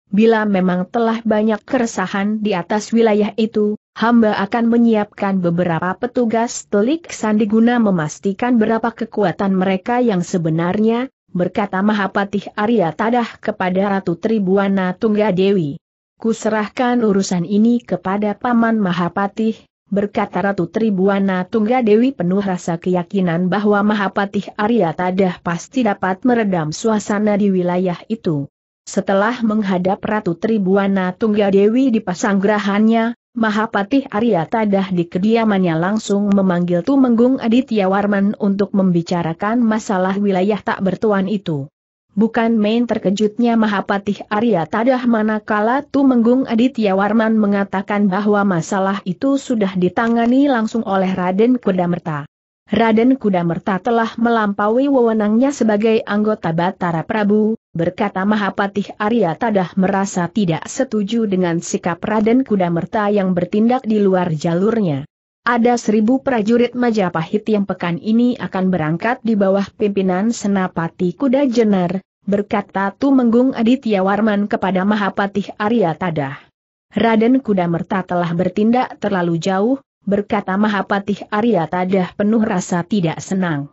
Bila memang telah banyak keresahan di atas wilayah itu, hamba akan menyiapkan beberapa petugas telik sandi guna memastikan berapa kekuatan mereka yang sebenarnya, berkata Mahapatih Arya Tadah kepada Ratu Tribuana Tunggadewi. Kuserahkan urusan ini kepada Paman Mahapatih, berkata Ratu Tribuana Tunggadewi penuh rasa keyakinan bahwa Mahapatih Arya Tadah pasti dapat meredam suasana di wilayah itu. Setelah menghadap Ratu Tribuana Tunggadewi di pasanggrahannya, Mahapatih Arya Tadah di kediamannya langsung memanggil Tumenggung Aditya Warman untuk membicarakan masalah wilayah tak bertuan itu. Bukan main terkejutnya Mahapatih Arya Tadah manakala Tumenggung Aditya Warman mengatakan bahwa masalah itu sudah ditangani langsung oleh Raden Kudamerta. Raden Kudamerta telah melampaui wewenangnya sebagai anggota Batara Prabu, berkata Mahapatih Arya Tadah merasa tidak setuju dengan sikap Raden Kuda Merta yang bertindak di luar jalurnya. Ada seribu prajurit Majapahit yang pekan ini akan berangkat di bawah pimpinan Senapati Kuda Jenar, berkata Tumenggung Aditya Warman kepada Mahapatih Arya Tadah. Raden Kuda Merta telah bertindak terlalu jauh, berkata Mahapatih Arya Tadah penuh rasa tidak senang.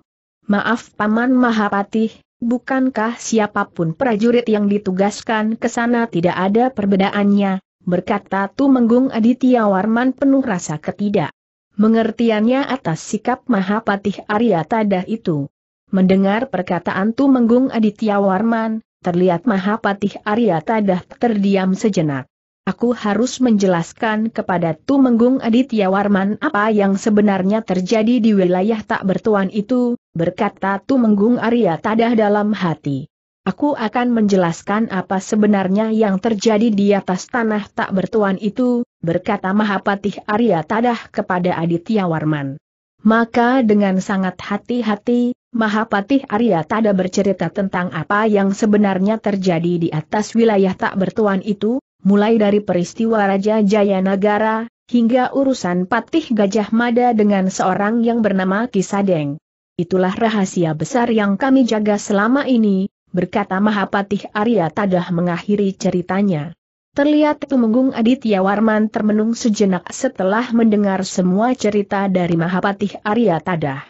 Maaf Paman Mahapatih, Bukankah siapapun prajurit yang ditugaskan ke sana tidak ada perbedaannya, berkata Tumenggung Aditya Warman penuh rasa ketidak. Mengertiannya atas sikap Mahapatih Arya Tadah itu. Mendengar perkataan Tumenggung Aditya Warman, terlihat Mahapatih Arya Tadah terdiam sejenak. Aku harus menjelaskan kepada Tumenggung Aditya Warman apa yang sebenarnya terjadi di wilayah tak bertuan itu, berkata Tumenggung Arya Tadah dalam hati. Aku akan menjelaskan apa sebenarnya yang terjadi di atas tanah tak bertuan itu, berkata Mahapatih Arya Tadah kepada Aditya Warman. Maka dengan sangat hati-hati, Mahapatih Arya Tada bercerita tentang apa yang sebenarnya terjadi di atas wilayah tak bertuan itu, mulai dari peristiwa Raja Jayanagara, hingga urusan patih Gajah Mada dengan seorang yang bernama Kisadeng. Itulah rahasia besar yang kami jaga selama ini, berkata Mahapatih Arya Tadah mengakhiri ceritanya. Terlihat Tumenggung Aditya Warman termenung sejenak setelah mendengar semua cerita dari Mahapatih Arya Tadah.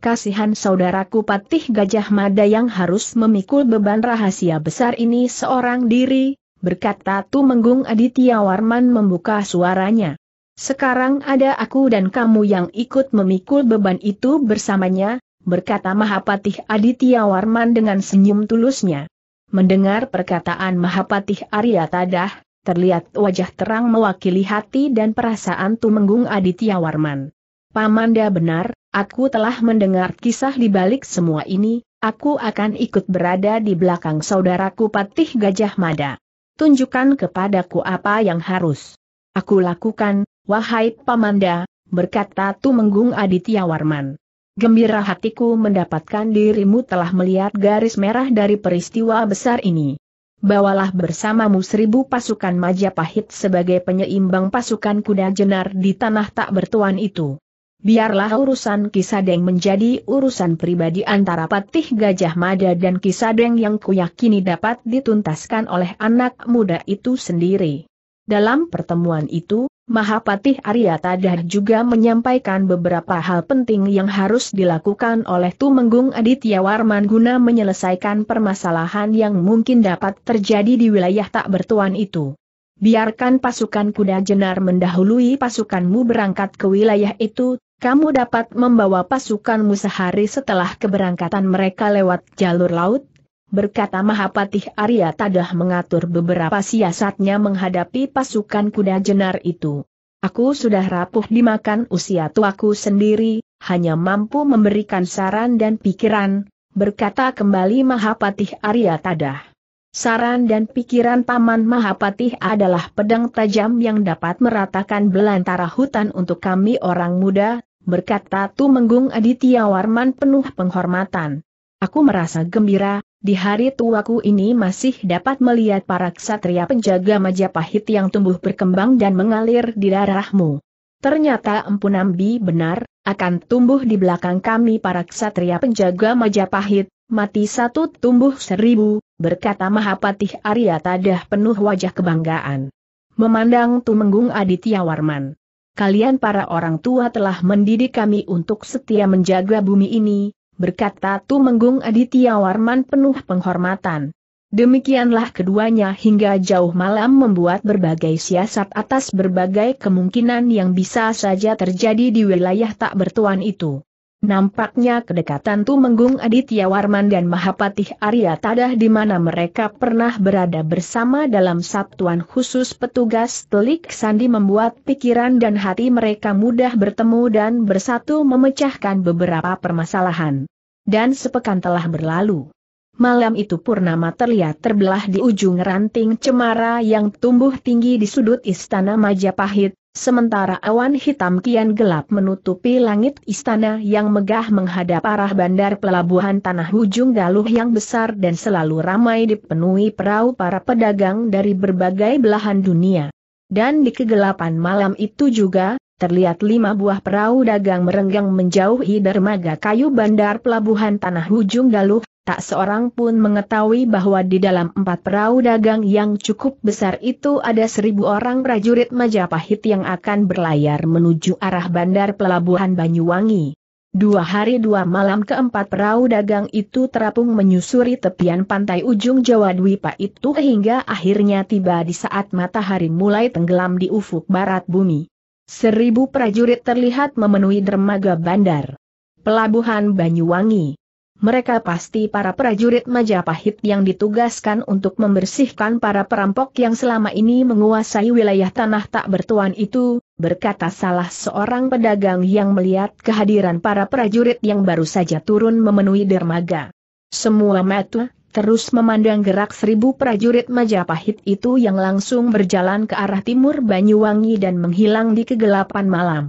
Kasihan saudaraku Patih Gajah Mada yang harus memikul beban rahasia besar ini seorang diri, berkata Tumenggung Aditya Warman membuka suaranya. Sekarang ada aku dan kamu yang ikut memikul beban itu bersamanya, berkata Mahapatih Aditya Warman dengan senyum tulusnya. Mendengar perkataan Mahapatih Arya Tadah, terlihat wajah terang mewakili hati dan perasaan Tumenggung Aditya Warman. Pamanda benar, aku telah mendengar kisah di balik semua ini, aku akan ikut berada di belakang saudaraku Patih Gajah Mada tunjukkan kepadaku apa yang harus aku lakukan, wahai Pamanda, berkata Tumenggung Aditya Warman. Gembira hatiku mendapatkan dirimu telah melihat garis merah dari peristiwa besar ini. Bawalah bersamamu seribu pasukan Majapahit sebagai penyeimbang pasukan kuda jenar di tanah tak bertuan itu. Biarlah urusan Kisadeng menjadi urusan pribadi antara Patih Gajah Mada dan Kisadeng yang kuyakini dapat dituntaskan oleh anak muda itu sendiri. Dalam pertemuan itu, Mahapatih Arya Tadah juga menyampaikan beberapa hal penting yang harus dilakukan oleh Tumenggung Aditya Warman guna menyelesaikan permasalahan yang mungkin dapat terjadi di wilayah tak bertuan itu. Biarkan pasukan kuda jenar mendahului pasukanmu berangkat ke wilayah itu, kamu dapat membawa pasukanmu sehari setelah keberangkatan mereka lewat jalur laut? Berkata Mahapatih Arya Tadah mengatur beberapa siasatnya menghadapi pasukan kuda jenar itu. Aku sudah rapuh dimakan usia tuaku sendiri, hanya mampu memberikan saran dan pikiran, berkata kembali Mahapatih Arya Tadah. Saran dan pikiran Paman Mahapatih adalah pedang tajam yang dapat meratakan belantara hutan untuk kami orang muda, berkata Tu Menggung Aditya Warman penuh penghormatan. Aku merasa gembira, di hari tuaku ini masih dapat melihat para ksatria penjaga Majapahit yang tumbuh berkembang dan mengalir di darahmu. Ternyata Empunambi benar, akan tumbuh di belakang kami para ksatria penjaga Majapahit, Mati satu tumbuh seribu, berkata Mahapatih Arya Tadah penuh wajah kebanggaan. Memandang Tumenggung Aditya Warman. Kalian para orang tua telah mendidik kami untuk setia menjaga bumi ini, berkata Tumenggung Aditya Warman penuh penghormatan. Demikianlah keduanya hingga jauh malam membuat berbagai siasat atas berbagai kemungkinan yang bisa saja terjadi di wilayah tak bertuan itu. Nampaknya kedekatan Tumenggung Aditya Warman dan Mahapatih Arya Tadah di mana mereka pernah berada bersama dalam satuan khusus petugas telik sandi membuat pikiran dan hati mereka mudah bertemu dan bersatu memecahkan beberapa permasalahan. Dan sepekan telah berlalu. Malam itu Purnama terlihat terbelah di ujung ranting cemara yang tumbuh tinggi di sudut istana Majapahit, sementara awan hitam kian gelap menutupi langit istana yang megah menghadap arah bandar pelabuhan tanah ujung galuh yang besar dan selalu ramai dipenuhi perahu para pedagang dari berbagai belahan dunia. Dan di kegelapan malam itu juga, terlihat lima buah perahu dagang merenggang menjauhi dermaga kayu bandar pelabuhan tanah ujung galuh, tak seorang pun mengetahui bahwa di dalam empat perahu dagang yang cukup besar itu ada seribu orang prajurit Majapahit yang akan berlayar menuju arah bandar pelabuhan Banyuwangi. Dua hari dua malam keempat perahu dagang itu terapung menyusuri tepian pantai ujung Jawa Dwipa itu hingga akhirnya tiba di saat matahari mulai tenggelam di ufuk barat bumi. Seribu prajurit terlihat memenuhi dermaga bandar. Pelabuhan Banyuwangi mereka pasti para prajurit Majapahit yang ditugaskan untuk membersihkan para perampok yang selama ini menguasai wilayah tanah tak bertuan itu, berkata salah seorang pedagang yang melihat kehadiran para prajurit yang baru saja turun memenuhi dermaga. Semua mata terus memandang gerak seribu prajurit Majapahit itu yang langsung berjalan ke arah timur Banyuwangi dan menghilang di kegelapan malam.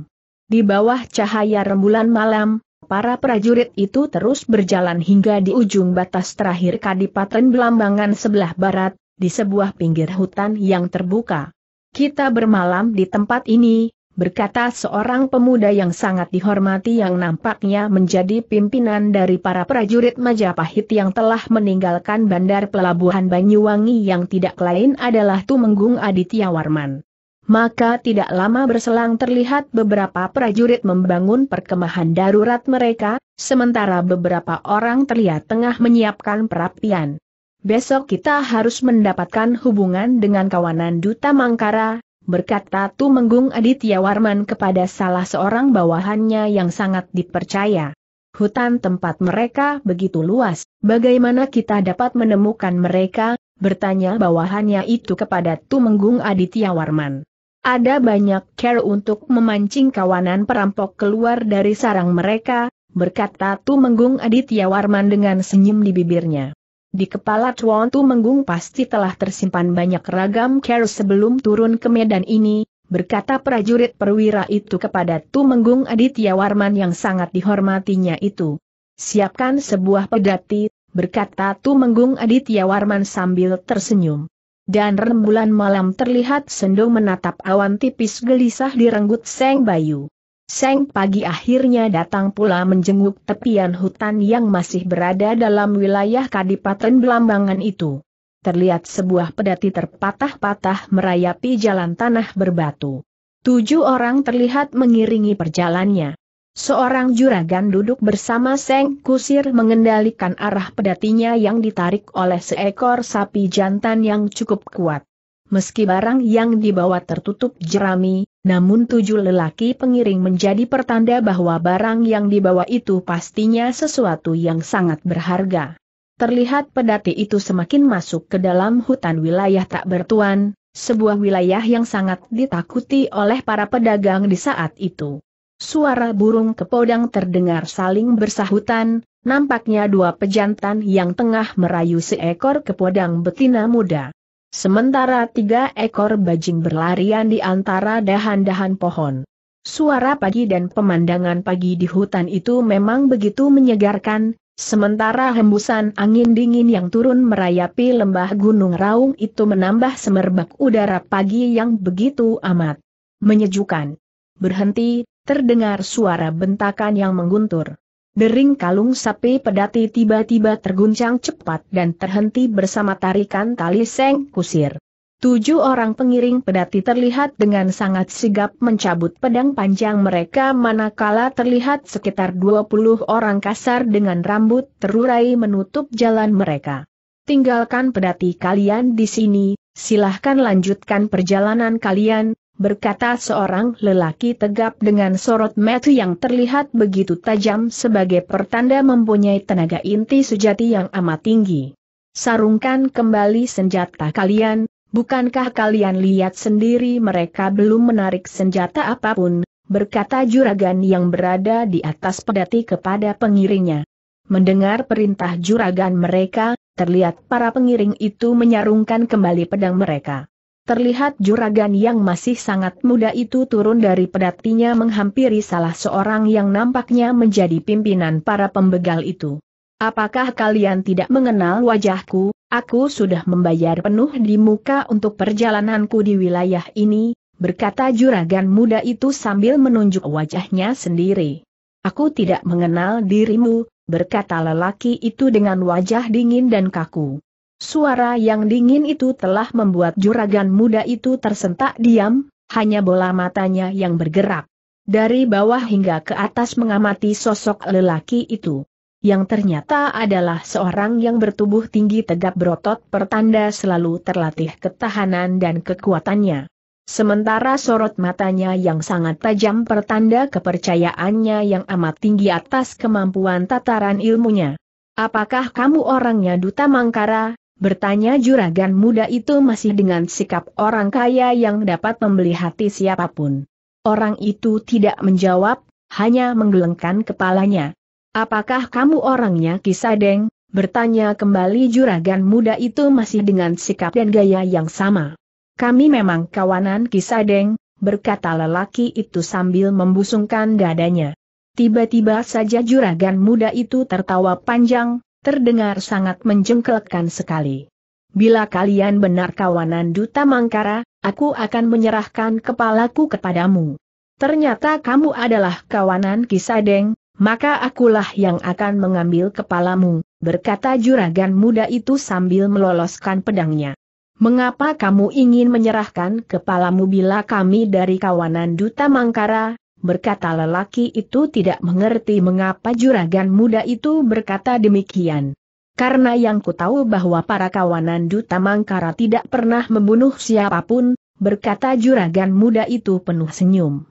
Di bawah cahaya rembulan malam, Para prajurit itu terus berjalan hingga di ujung batas terakhir Kadipaten Belambangan sebelah barat, di sebuah pinggir hutan yang terbuka. Kita bermalam di tempat ini, berkata seorang pemuda yang sangat dihormati yang nampaknya menjadi pimpinan dari para prajurit Majapahit yang telah meninggalkan bandar pelabuhan Banyuwangi yang tidak lain adalah Tumenggung Aditya Warman. Maka tidak lama berselang terlihat beberapa prajurit membangun perkemahan darurat mereka, sementara beberapa orang terlihat tengah menyiapkan perapian. Besok kita harus mendapatkan hubungan dengan kawanan Duta Mangkara, berkata Tu Menggung Aditya Warman kepada salah seorang bawahannya yang sangat dipercaya. Hutan tempat mereka begitu luas, bagaimana kita dapat menemukan mereka, bertanya bawahannya itu kepada Tumenggung Aditya Warman. Ada banyak ker untuk memancing kawanan perampok keluar dari sarang mereka, berkata Tu Menggung Aditya Warman dengan senyum di bibirnya. Di kepala Tuan Tu Menggung pasti telah tersimpan banyak ragam care sebelum turun ke medan ini, berkata prajurit perwira itu kepada Tu Menggung Aditya Warman yang sangat dihormatinya itu. Siapkan sebuah pedati, berkata Tu Menggung Aditya Warman sambil tersenyum dan rembulan malam terlihat sendu menatap awan tipis gelisah di renggut Seng Bayu. Seng pagi akhirnya datang pula menjenguk tepian hutan yang masih berada dalam wilayah Kadipaten Belambangan itu. Terlihat sebuah pedati terpatah-patah merayapi jalan tanah berbatu. Tujuh orang terlihat mengiringi perjalannya. Seorang juragan duduk bersama Seng Kusir mengendalikan arah pedatinya yang ditarik oleh seekor sapi jantan yang cukup kuat. Meski barang yang dibawa tertutup jerami, namun tujuh lelaki pengiring menjadi pertanda bahwa barang yang dibawa itu pastinya sesuatu yang sangat berharga. Terlihat pedati itu semakin masuk ke dalam hutan wilayah tak bertuan, sebuah wilayah yang sangat ditakuti oleh para pedagang di saat itu. Suara burung kepodang terdengar saling bersahutan, nampaknya dua pejantan yang tengah merayu seekor kepodang betina muda. Sementara tiga ekor bajing berlarian di antara dahan-dahan pohon. Suara pagi dan pemandangan pagi di hutan itu memang begitu menyegarkan, sementara hembusan angin dingin yang turun merayapi lembah Gunung Raung itu menambah semerbak udara pagi yang begitu amat menyejukkan. Berhenti, terdengar suara bentakan yang mengguntur. Dering kalung sapi pedati tiba-tiba terguncang cepat dan terhenti bersama tarikan tali seng kusir. Tujuh orang pengiring pedati terlihat dengan sangat sigap mencabut pedang panjang mereka manakala terlihat sekitar 20 orang kasar dengan rambut terurai menutup jalan mereka. Tinggalkan pedati kalian di sini, silahkan lanjutkan perjalanan kalian, berkata seorang lelaki tegap dengan sorot mata yang terlihat begitu tajam sebagai pertanda mempunyai tenaga inti sejati yang amat tinggi. Sarungkan kembali senjata kalian, bukankah kalian lihat sendiri mereka belum menarik senjata apapun, berkata juragan yang berada di atas pedati kepada pengiringnya. Mendengar perintah juragan mereka, terlihat para pengiring itu menyarungkan kembali pedang mereka. Terlihat juragan yang masih sangat muda itu turun dari pedatinya menghampiri salah seorang yang nampaknya menjadi pimpinan para pembegal itu. Apakah kalian tidak mengenal wajahku? Aku sudah membayar penuh di muka untuk perjalananku di wilayah ini, berkata juragan muda itu sambil menunjuk wajahnya sendiri. Aku tidak mengenal dirimu, berkata lelaki itu dengan wajah dingin dan kaku. Suara yang dingin itu telah membuat juragan muda itu tersentak diam, hanya bola matanya yang bergerak. Dari bawah hingga ke atas mengamati sosok lelaki itu. Yang ternyata adalah seorang yang bertubuh tinggi tegap berotot pertanda selalu terlatih ketahanan dan kekuatannya. Sementara sorot matanya yang sangat tajam pertanda kepercayaannya yang amat tinggi atas kemampuan tataran ilmunya. Apakah kamu orangnya Duta Mangkara? Bertanya juragan muda itu masih dengan sikap orang kaya yang dapat membeli hati siapapun. Orang itu tidak menjawab, hanya menggelengkan kepalanya. Apakah kamu orangnya Kisadeng? Bertanya kembali juragan muda itu masih dengan sikap dan gaya yang sama. Kami memang kawanan Kisadeng, berkata lelaki itu sambil membusungkan dadanya. Tiba-tiba saja juragan muda itu tertawa panjang, terdengar sangat menjengkelkan sekali. Bila kalian benar kawanan Duta Mangkara, aku akan menyerahkan kepalaku kepadamu. Ternyata kamu adalah kawanan Kisadeng, maka akulah yang akan mengambil kepalamu, berkata juragan muda itu sambil meloloskan pedangnya. Mengapa kamu ingin menyerahkan kepalamu bila kami dari kawanan Duta Mangkara, berkata lelaki itu tidak mengerti mengapa juragan muda itu berkata demikian. Karena yang ku tahu bahwa para kawanan Duta Mangkara tidak pernah membunuh siapapun, berkata juragan muda itu penuh senyum.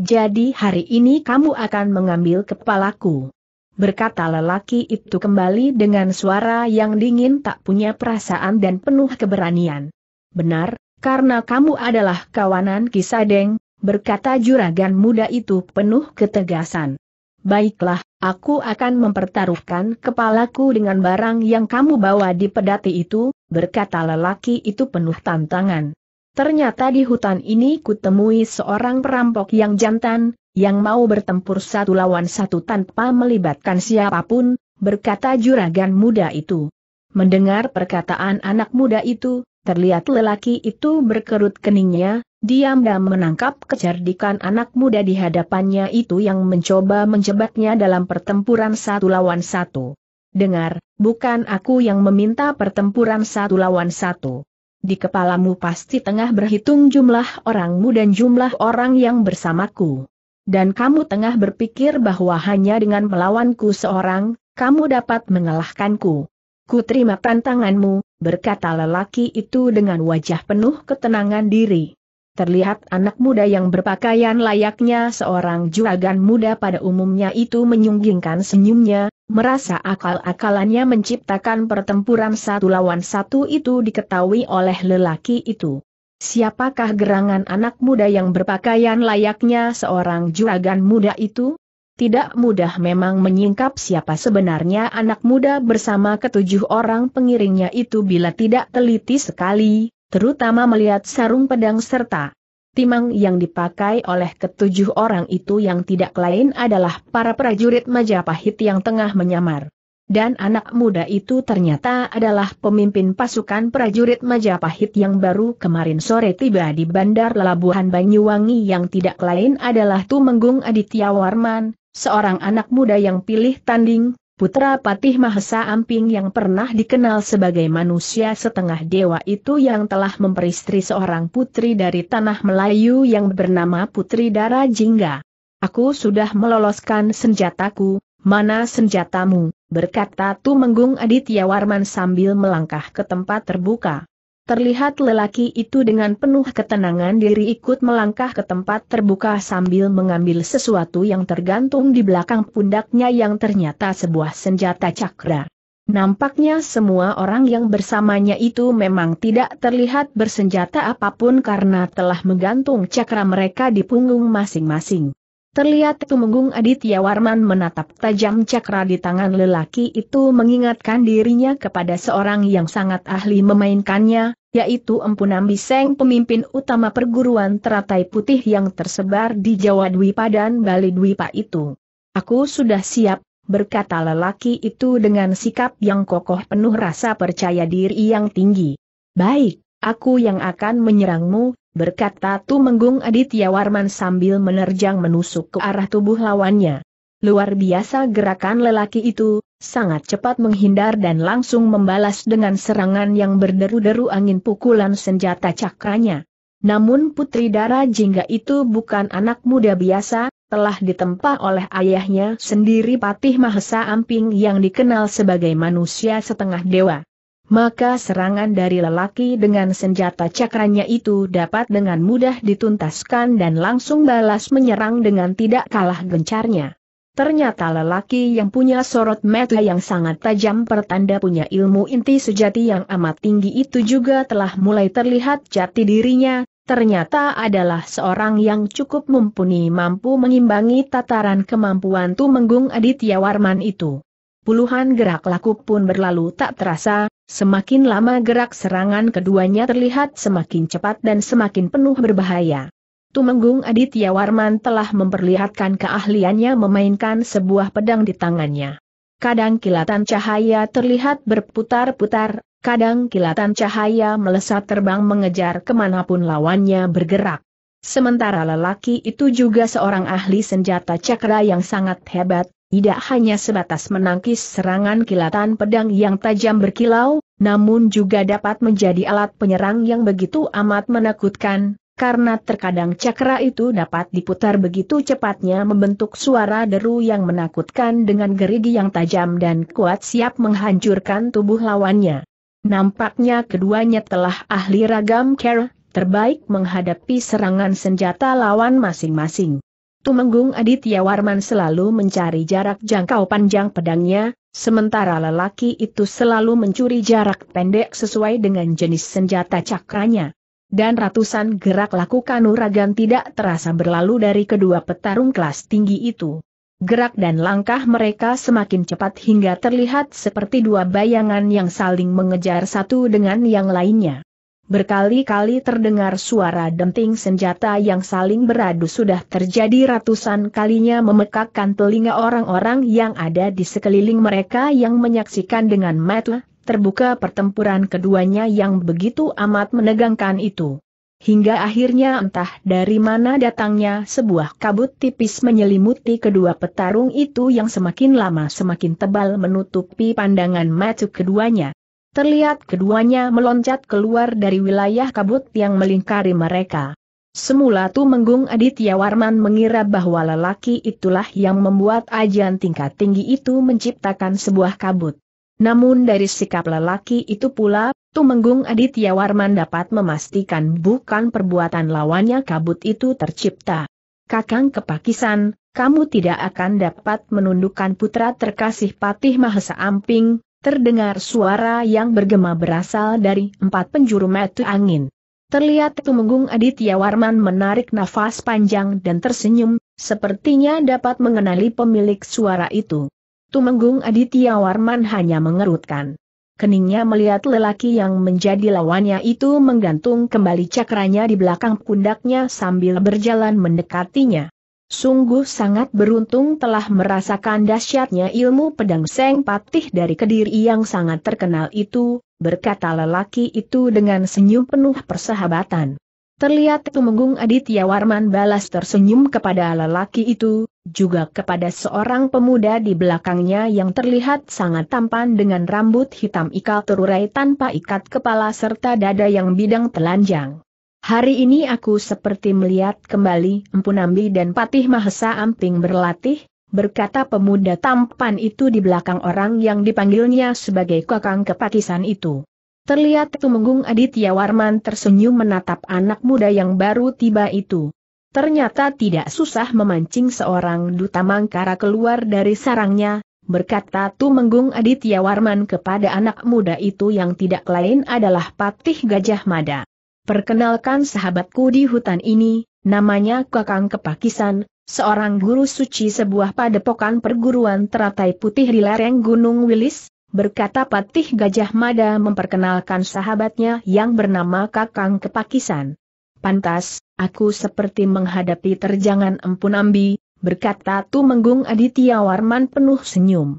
Jadi hari ini kamu akan mengambil kepalaku. Berkata lelaki itu kembali dengan suara yang dingin tak punya perasaan dan penuh keberanian. Benar, karena kamu adalah kawanan Kisadeng, berkata juragan muda itu penuh ketegasan. Baiklah, aku akan mempertaruhkan kepalaku dengan barang yang kamu bawa di pedati itu, berkata lelaki itu penuh tantangan. Ternyata di hutan ini kutemui seorang perampok yang jantan, yang mau bertempur satu lawan satu tanpa melibatkan siapapun, berkata juragan muda itu. Mendengar perkataan anak muda itu, terlihat lelaki itu berkerut keningnya, diam-diam menangkap kecerdikan anak muda di hadapannya itu yang mencoba menjebaknya dalam pertempuran satu lawan satu. Dengar, bukan aku yang meminta pertempuran satu lawan satu. Di kepalamu pasti tengah berhitung jumlah orangmu dan jumlah orang yang bersamaku. Dan kamu tengah berpikir bahwa hanya dengan melawanku seorang, kamu dapat mengalahkanku. Ku terima tantanganmu, berkata lelaki itu dengan wajah penuh ketenangan diri. Terlihat anak muda yang berpakaian layaknya seorang juragan muda pada umumnya itu menyunggingkan senyumnya, merasa akal-akalannya menciptakan pertempuran satu lawan satu itu diketahui oleh lelaki itu. Siapakah gerangan anak muda yang berpakaian layaknya seorang juragan muda itu? Tidak mudah memang menyingkap siapa sebenarnya anak muda bersama ketujuh orang pengiringnya itu bila tidak teliti sekali, terutama melihat sarung pedang serta timang yang dipakai oleh ketujuh orang itu yang tidak lain adalah para prajurit Majapahit yang tengah menyamar. Dan anak muda itu ternyata adalah pemimpin pasukan prajurit Majapahit yang baru kemarin sore tiba di bandar Labuhan Banyuwangi yang tidak lain adalah Tumenggung Aditya Warman, seorang anak muda yang pilih tanding, Putra Patih Mahesa Amping yang pernah dikenal sebagai manusia setengah dewa itu yang telah memperistri seorang putri dari tanah Melayu yang bernama Putri Dara Jingga. Aku sudah meloloskan senjataku, mana senjatamu, berkata Tumenggung Aditya Warman sambil melangkah ke tempat terbuka. Terlihat lelaki itu dengan penuh ketenangan diri ikut melangkah ke tempat terbuka sambil mengambil sesuatu yang tergantung di belakang pundaknya yang ternyata sebuah senjata cakra. Nampaknya semua orang yang bersamanya itu memang tidak terlihat bersenjata apapun karena telah menggantung cakra mereka di punggung masing-masing. Terlihat Tumenggung Aditya Warman menatap tajam cakra di tangan lelaki itu mengingatkan dirinya kepada seorang yang sangat ahli memainkannya, yaitu Empu Seng, pemimpin utama perguruan teratai putih yang tersebar di Jawa Dwi Padan Bali Dwi Pak itu. Aku sudah siap, berkata lelaki itu dengan sikap yang kokoh penuh rasa percaya diri yang tinggi. Baik, aku yang akan menyerangmu, berkata Tumenggung Aditya Warman sambil menerjang menusuk ke arah tubuh lawannya. Luar biasa gerakan lelaki itu, sangat cepat menghindar dan langsung membalas dengan serangan yang berderu-deru angin pukulan senjata cakranya. Namun putri dara jingga itu bukan anak muda biasa, telah ditempa oleh ayahnya sendiri Patih Mahesa Amping yang dikenal sebagai manusia setengah dewa. Maka serangan dari lelaki dengan senjata cakranya itu dapat dengan mudah dituntaskan dan langsung balas menyerang dengan tidak kalah gencarnya. Ternyata lelaki yang punya sorot mata yang sangat tajam pertanda punya ilmu inti sejati yang amat tinggi itu juga telah mulai terlihat jati dirinya, ternyata adalah seorang yang cukup mumpuni mampu mengimbangi tataran kemampuan Tumenggung Aditya Warman itu. Puluhan gerak laku pun berlalu tak terasa, semakin lama gerak serangan keduanya terlihat semakin cepat dan semakin penuh berbahaya. Tumenggung Aditya Warman telah memperlihatkan keahliannya memainkan sebuah pedang di tangannya. Kadang kilatan cahaya terlihat berputar-putar, kadang kilatan cahaya melesat terbang mengejar kemanapun lawannya bergerak. Sementara lelaki itu juga seorang ahli senjata cakra yang sangat hebat, tidak hanya sebatas menangkis serangan kilatan pedang yang tajam berkilau, namun juga dapat menjadi alat penyerang yang begitu amat menakutkan, karena terkadang cakra itu dapat diputar begitu cepatnya membentuk suara deru yang menakutkan dengan gerigi yang tajam dan kuat siap menghancurkan tubuh lawannya. Nampaknya keduanya telah ahli ragam care, terbaik menghadapi serangan senjata lawan masing-masing. Tumenggung Aditya Warman selalu mencari jarak jangkau panjang pedangnya, sementara lelaki itu selalu mencuri jarak pendek sesuai dengan jenis senjata cakranya dan ratusan gerak laku kanuragan tidak terasa berlalu dari kedua petarung kelas tinggi itu. Gerak dan langkah mereka semakin cepat hingga terlihat seperti dua bayangan yang saling mengejar satu dengan yang lainnya. Berkali-kali terdengar suara denting senjata yang saling beradu sudah terjadi ratusan kalinya memekakkan telinga orang-orang yang ada di sekeliling mereka yang menyaksikan dengan mata terbuka pertempuran keduanya yang begitu amat menegangkan itu. Hingga akhirnya entah dari mana datangnya sebuah kabut tipis menyelimuti kedua petarung itu yang semakin lama semakin tebal menutupi pandangan mata keduanya. Terlihat keduanya meloncat keluar dari wilayah kabut yang melingkari mereka. Semula menggung Aditya Warman mengira bahwa lelaki itulah yang membuat ajian tingkat tinggi itu menciptakan sebuah kabut. Namun dari sikap lelaki itu pula, Tumenggung Aditya Warman dapat memastikan bukan perbuatan lawannya kabut itu tercipta. Kakang Kepakisan, kamu tidak akan dapat menundukkan putra terkasih Patih Mahesa Amping, terdengar suara yang bergema berasal dari empat penjuru metu angin. Terlihat Tumenggung Aditya Warman menarik nafas panjang dan tersenyum, sepertinya dapat mengenali pemilik suara itu. Tumenggung Aditya Warman hanya mengerutkan. Keningnya melihat lelaki yang menjadi lawannya itu menggantung kembali cakranya di belakang pundaknya sambil berjalan mendekatinya. Sungguh sangat beruntung telah merasakan dahsyatnya ilmu pedang Seng Patih dari Kediri yang sangat terkenal itu, berkata lelaki itu dengan senyum penuh persahabatan. Terlihat Tumenggung Aditya Warman balas tersenyum kepada lelaki itu, juga kepada seorang pemuda di belakangnya yang terlihat sangat tampan dengan rambut hitam ikal terurai tanpa ikat kepala serta dada yang bidang telanjang. Hari ini aku seperti melihat kembali empu nambi dan Patih Mahesa Amping berlatih, berkata pemuda tampan itu di belakang orang yang dipanggilnya sebagai kakang kepakisan itu. Terlihat Tumenggung Aditya Warman tersenyum menatap anak muda yang baru tiba itu. Ternyata tidak susah memancing seorang duta mangkara keluar dari sarangnya, berkata Tumenggung Aditya Warman kepada anak muda itu yang tidak lain adalah Patih Gajah Mada. Perkenalkan sahabatku di hutan ini, namanya Kakang Kepakisan, seorang guru suci sebuah padepokan perguruan teratai putih di lereng Gunung Wilis, berkata Patih Gajah Mada memperkenalkan sahabatnya yang bernama Kakang Kepakisan. Pantas, aku seperti menghadapi terjangan Empunambi, berkata Tumenggung Aditya Warman penuh senyum.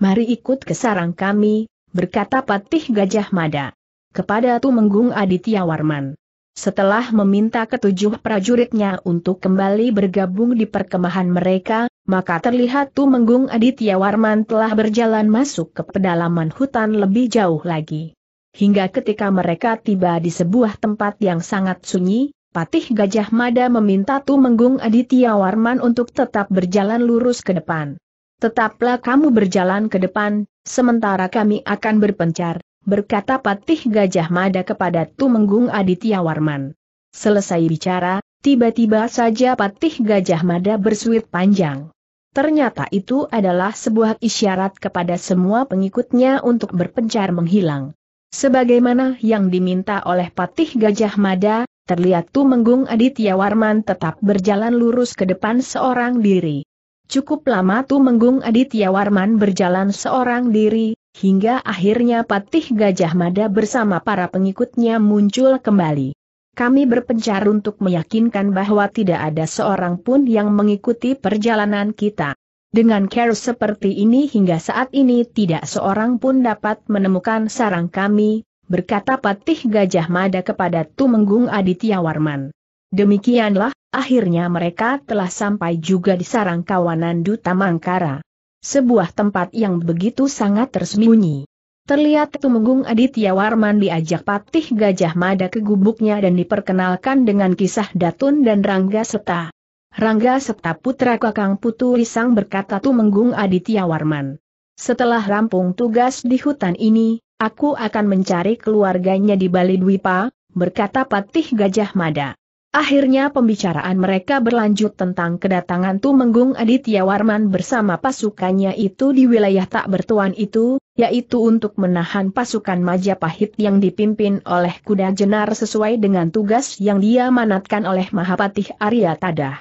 Mari ikut ke sarang kami, berkata Patih Gajah Mada. Kepada Tumenggung Aditya Warman. Setelah meminta ketujuh prajuritnya untuk kembali bergabung di perkemahan mereka, maka terlihat Tumenggung Aditya Warman telah berjalan masuk ke pedalaman hutan lebih jauh lagi. Hingga ketika mereka tiba di sebuah tempat yang sangat sunyi, Patih Gajah Mada meminta Tumenggung Aditya Warman untuk tetap berjalan lurus ke depan. Tetaplah kamu berjalan ke depan, sementara kami akan berpencar, berkata Patih Gajah Mada kepada Tumenggung Aditya Warman. Selesai bicara, tiba-tiba saja Patih Gajah Mada bersuit panjang. Ternyata itu adalah sebuah isyarat kepada semua pengikutnya untuk berpencar menghilang. Sebagaimana yang diminta oleh Patih Gajah Mada, terlihat Tumenggung Aditya Warman tetap berjalan lurus ke depan seorang diri. Cukup lama Tumenggung Aditya Warman berjalan seorang diri, hingga akhirnya Patih Gajah Mada bersama para pengikutnya muncul kembali. Kami berpencar untuk meyakinkan bahwa tidak ada seorang pun yang mengikuti perjalanan kita. Dengan care seperti ini hingga saat ini tidak seorang pun dapat menemukan sarang kami, berkata Patih Gajah Mada kepada Tumenggung Aditya Warman. Demikianlah, akhirnya mereka telah sampai juga di sarang kawanan Duta Mangkara. Sebuah tempat yang begitu sangat tersembunyi. Terlihat Tumenggung Aditya Warman diajak patih Gajah Mada ke gubuknya dan diperkenalkan dengan kisah Datun dan Rangga Seta. Rangga Seta putra Kakang Putu Risang berkata Tumenggung Aditya Warman. Setelah rampung tugas di hutan ini, aku akan mencari keluarganya di Bali Dwipa, berkata patih Gajah Mada. Akhirnya pembicaraan mereka berlanjut tentang kedatangan Tumenggung Aditya Warman bersama pasukannya itu di wilayah tak bertuan itu, yaitu untuk menahan pasukan Majapahit yang dipimpin oleh kuda jenar sesuai dengan tugas yang dia manatkan oleh Mahapatih Arya Tadah.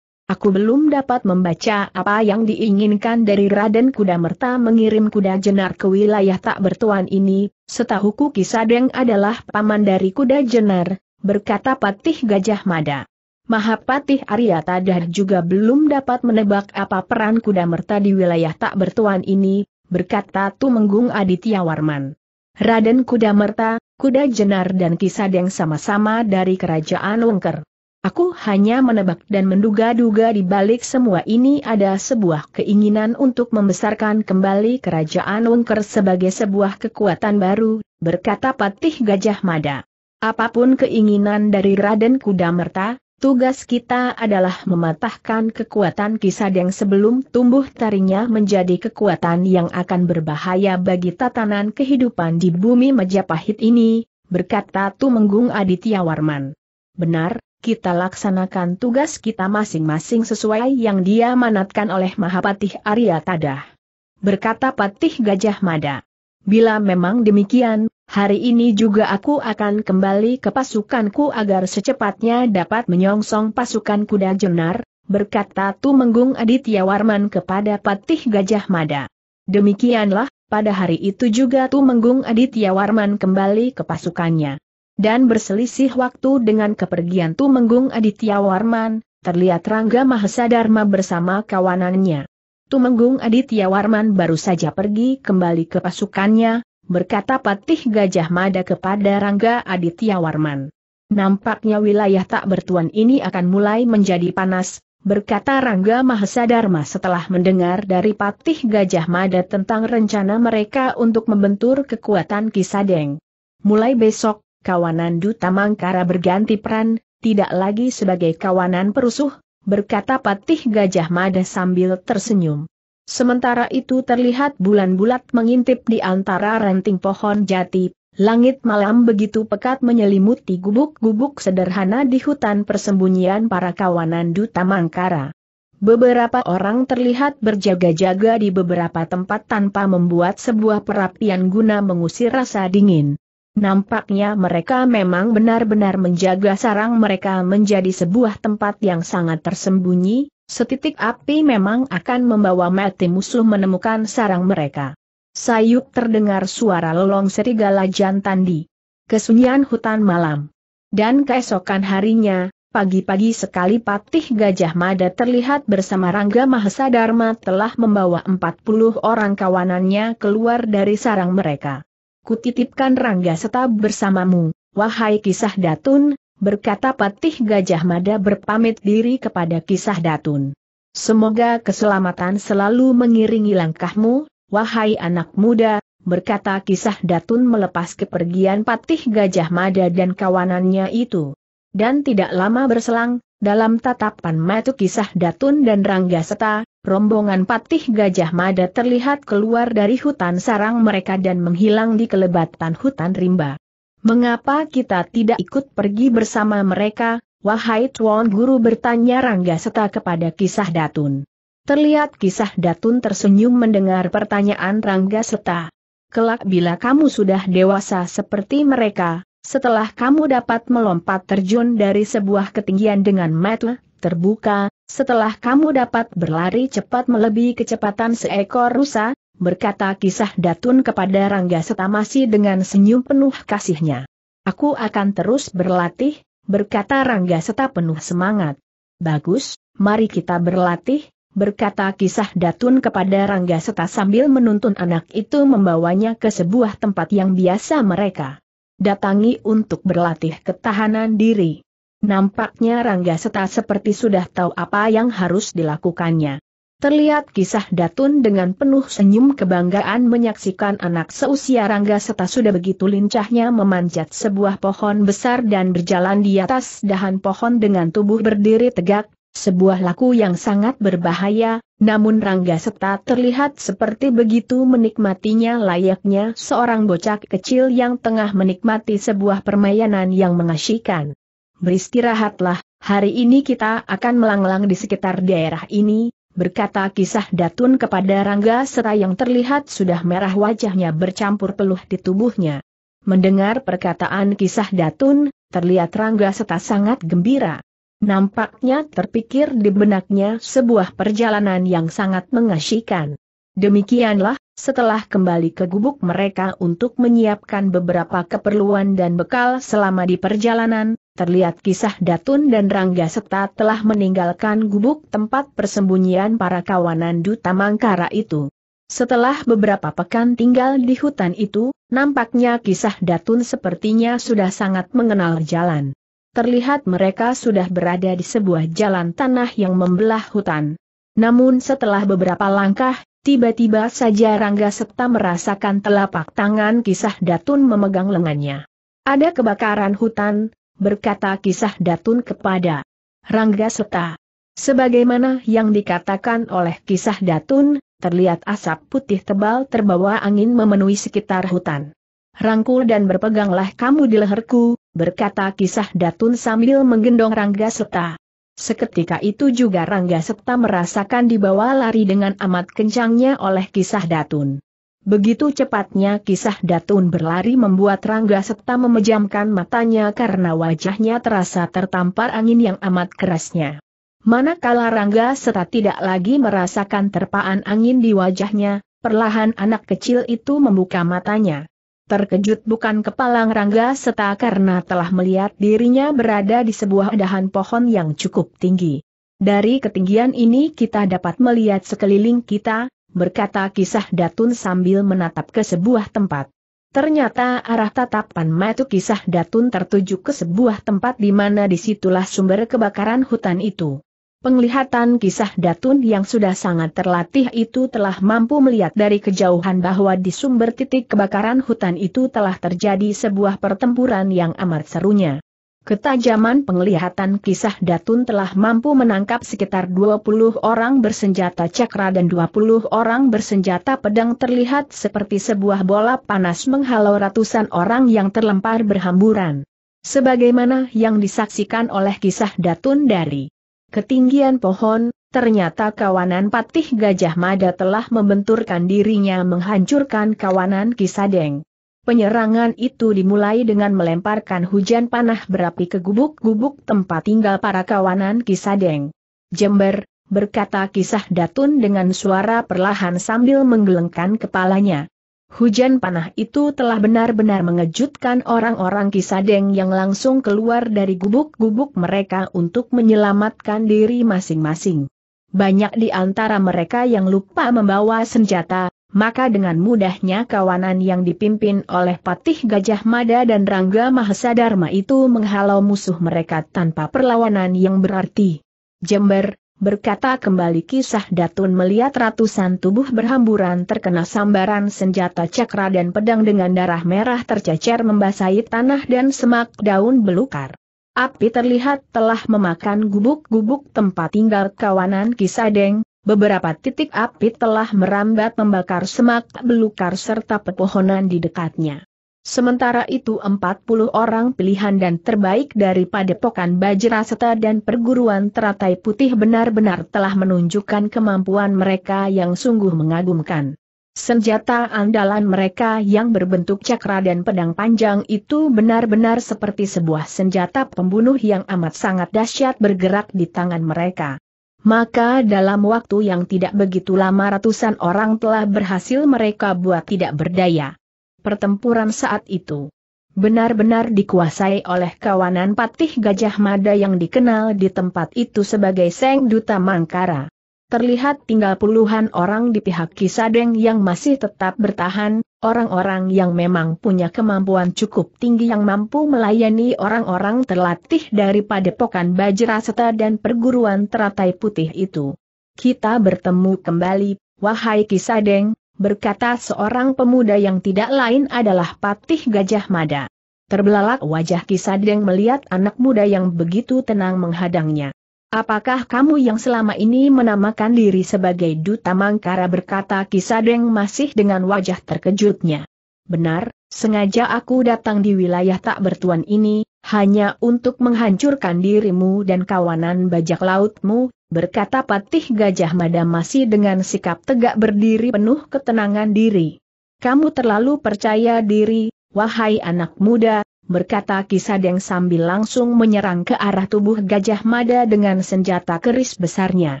Aku belum dapat membaca apa yang diinginkan dari Raden Kuda Merta mengirim kuda jenar ke wilayah tak bertuan ini, setahuku Kisadeng adalah paman dari kuda jenar, berkata Patih Gajah Mada. Mahapatih Arya Tadah juga belum dapat menebak apa peran kuda merta di wilayah tak bertuan ini, berkata Tumenggung Aditya Warman. Raden Kuda Merta, Kuda Jenar dan Kisadeng sama-sama dari kerajaan Wengker. Aku hanya menebak dan menduga-duga di balik semua ini ada sebuah keinginan untuk membesarkan kembali kerajaan Wengker sebagai sebuah kekuatan baru, berkata Patih Gajah Mada. Apapun keinginan dari Raden Kudamerta, tugas kita adalah mematahkan kekuatan kisah yang sebelum tumbuh tarinya menjadi kekuatan yang akan berbahaya bagi tatanan kehidupan di bumi Majapahit ini, berkata Tumenggung Aditya Warman. Benar, kita laksanakan tugas kita masing-masing sesuai yang dia manatkan oleh Mahapatih Arya Tadah. Berkata Patih Gajah Mada. Bila memang demikian, Hari ini juga aku akan kembali ke pasukanku agar secepatnya dapat menyongsong pasukan kuda jenar, berkata Tumenggung Aditya Warman kepada Patih Gajah Mada. Demikianlah, pada hari itu juga Tumenggung Aditya Warman kembali ke pasukannya. Dan berselisih waktu dengan kepergian Tumenggung Aditya Warman, terlihat Rangga Mahasadharma bersama kawanannya. Tumenggung Aditya Warman baru saja pergi kembali ke pasukannya, berkata Patih Gajah Mada kepada Rangga Aditya Warman. Nampaknya wilayah tak bertuan ini akan mulai menjadi panas, berkata Rangga Mahasadharma setelah mendengar dari Patih Gajah Mada tentang rencana mereka untuk membentur kekuatan Kisadeng. Mulai besok, kawanan Duta Mangkara berganti peran, tidak lagi sebagai kawanan perusuh, berkata Patih Gajah Mada sambil tersenyum. Sementara itu terlihat bulan bulat mengintip di antara ranting pohon jati, langit malam begitu pekat menyelimuti gubuk-gubuk sederhana di hutan persembunyian para kawanan Duta Mangkara. Beberapa orang terlihat berjaga-jaga di beberapa tempat tanpa membuat sebuah perapian guna mengusir rasa dingin. Nampaknya mereka memang benar-benar menjaga sarang mereka menjadi sebuah tempat yang sangat tersembunyi, Setitik api memang akan membawa mati musuh menemukan sarang mereka. Sayup terdengar suara lolong serigala jantan di kesunyian hutan malam. Dan keesokan harinya, pagi-pagi sekali patih Gajah Mada terlihat bersama Rangga Mahesa Dharma telah membawa 40 orang kawanannya keluar dari sarang mereka. Kutitipkan Rangga Setab bersamamu, wahai kisah datun, berkata Patih Gajah Mada berpamit diri kepada kisah Datun. Semoga keselamatan selalu mengiringi langkahmu, wahai anak muda, berkata kisah Datun melepas kepergian Patih Gajah Mada dan kawanannya itu. Dan tidak lama berselang, dalam tatapan mata kisah Datun dan rangga seta rombongan Patih Gajah Mada terlihat keluar dari hutan sarang mereka dan menghilang di kelebatan hutan rimba. Mengapa kita tidak ikut pergi bersama mereka? Wahai Tuan Guru bertanya Rangga Seta kepada kisah Datun. Terlihat kisah Datun tersenyum mendengar pertanyaan Rangga Seta. Kelak bila kamu sudah dewasa seperti mereka, setelah kamu dapat melompat terjun dari sebuah ketinggian dengan metel, terbuka, setelah kamu dapat berlari cepat melebihi kecepatan seekor rusa, berkata kisah Datun kepada Rangga Setamasi dengan senyum penuh kasihnya. Aku akan terus berlatih, berkata Rangga Seta penuh semangat. Bagus, mari kita berlatih, berkata kisah Datun kepada Rangga Seta sambil menuntun anak itu membawanya ke sebuah tempat yang biasa mereka datangi untuk berlatih ketahanan diri. Nampaknya Rangga Seta seperti sudah tahu apa yang harus dilakukannya. Terlihat kisah Datun dengan penuh senyum kebanggaan menyaksikan anak seusia Rangga serta sudah begitu lincahnya memanjat sebuah pohon besar dan berjalan di atas dahan pohon dengan tubuh berdiri tegak, sebuah laku yang sangat berbahaya, namun Rangga serta terlihat seperti begitu menikmatinya layaknya seorang bocah kecil yang tengah menikmati sebuah permainan yang mengasyikan. Beristirahatlah, hari ini kita akan melanglang di sekitar daerah ini, berkata kisah Datun kepada Rangga serta yang terlihat sudah merah wajahnya bercampur peluh di tubuhnya. Mendengar perkataan kisah Datun, terlihat Rangga serta sangat gembira. Nampaknya terpikir di benaknya sebuah perjalanan yang sangat mengasyikan. Demikianlah, setelah kembali ke gubuk mereka untuk menyiapkan beberapa keperluan dan bekal selama di perjalanan, terlihat kisah Datun dan Rangga Seta telah meninggalkan gubuk tempat persembunyian para kawanan Duta Mangkara itu. Setelah beberapa pekan tinggal di hutan itu, nampaknya kisah Datun sepertinya sudah sangat mengenal jalan. Terlihat mereka sudah berada di sebuah jalan tanah yang membelah hutan. Namun setelah beberapa langkah, Tiba-tiba saja Rangga Seta merasakan telapak tangan kisah Datun memegang lengannya. Ada kebakaran hutan, berkata kisah Datun kepada Rangga Seta. Sebagaimana yang dikatakan oleh kisah Datun, terlihat asap putih tebal terbawa angin memenuhi sekitar hutan. Rangkul dan berpeganglah kamu di leherku, berkata kisah Datun sambil menggendong Rangga Seta. Seketika itu juga Rangga seta merasakan dibawa lari dengan amat kencangnya oleh kisah Datun. Begitu cepatnya kisah Datun berlari membuat Rangga Septa memejamkan matanya karena wajahnya terasa tertampar angin yang amat kerasnya. Manakala Rangga Septa tidak lagi merasakan terpaan angin di wajahnya, perlahan anak kecil itu membuka matanya. Terkejut bukan kepalang Rangga serta karena telah melihat dirinya berada di sebuah dahan pohon yang cukup tinggi. Dari ketinggian ini kita dapat melihat sekeliling kita, berkata kisah Datun sambil menatap ke sebuah tempat. Ternyata arah tatapan mata kisah Datun tertuju ke sebuah tempat di mana disitulah sumber kebakaran hutan itu. Penglihatan kisah Datun yang sudah sangat terlatih itu telah mampu melihat dari kejauhan bahwa di sumber titik kebakaran hutan itu telah terjadi sebuah pertempuran yang amat serunya. Ketajaman penglihatan kisah Datun telah mampu menangkap sekitar 20 orang bersenjata cakra dan 20 orang bersenjata pedang terlihat seperti sebuah bola panas menghalau ratusan orang yang terlempar berhamburan. Sebagaimana yang disaksikan oleh kisah Datun dari ketinggian pohon, Ternyata kawanan patih Gajah Mada telah membenturkan dirinya menghancurkan kawanan kisah Deng. Penyerangan itu dimulai dengan melemparkan hujan panah berapi ke gubuk-gubuk tempat tinggal para kawanan Kisadeng. Jember, berkata kisah Datun dengan suara perlahan sambil menggelengkan kepalanya. Hujan panah itu telah benar-benar mengejutkan orang-orang Kisadeng yang langsung keluar dari gubuk-gubuk mereka untuk menyelamatkan diri masing-masing. Banyak di antara mereka yang lupa membawa senjata, maka dengan mudahnya kawanan yang dipimpin oleh Patih Gajah Mada dan Rangga Mahasadharma itu menghalau musuh mereka tanpa perlawanan yang berarti. Jember, berkata kembali kisah Datun melihat ratusan tubuh berhamburan terkena sambaran senjata cakra dan pedang dengan darah merah tercecer membasahi tanah dan semak daun belukar. Api terlihat telah memakan gubuk-gubuk tempat tinggal kawanan Kisadeng, Beberapa titik api telah merambat membakar semak belukar serta pepohonan di dekatnya. Sementara itu 40 orang pilihan dan terbaik dari Padepokan Bajraseta dan perguruan teratai putih benar-benar telah menunjukkan kemampuan mereka yang sungguh mengagumkan. Senjata andalan mereka yang berbentuk cakra dan pedang panjang itu benar-benar seperti sebuah senjata pembunuh yang amat sangat dahsyat bergerak di tangan mereka. Maka dalam waktu yang tidak begitu lama ratusan orang telah berhasil mereka buat tidak berdaya. Pertempuran saat itu benar-benar dikuasai oleh kawanan patih Gajah Mada yang dikenal di tempat itu sebagai Seng Duta Mangkara. Terlihat tinggal puluhan orang di pihak Kisadeng yang masih tetap bertahan, orang-orang yang memang punya kemampuan cukup tinggi yang mampu melayani orang-orang terlatih daripada dari padepokan Bajraseta dan perguruan teratai putih itu. Kita bertemu kembali, wahai Kisadeng, berkata seorang pemuda yang tidak lain adalah Patih Gajah Mada. Terbelalak wajah Kisadeng melihat anak muda yang begitu tenang menghadangnya. Apakah kamu yang selama ini menamakan diri sebagai Duta Mangkara berkata Kisadeng masih dengan wajah terkejutnya. Benar, sengaja aku datang di wilayah tak bertuan ini, hanya untuk menghancurkan dirimu dan kawanan bajak lautmu, berkata Patih Gajah Mada masih dengan sikap tegak berdiri penuh ketenangan diri. Kamu terlalu percaya diri, wahai anak muda, berkata Kisadeng sambil langsung menyerang ke arah tubuh Gajah Mada dengan senjata keris besarnya.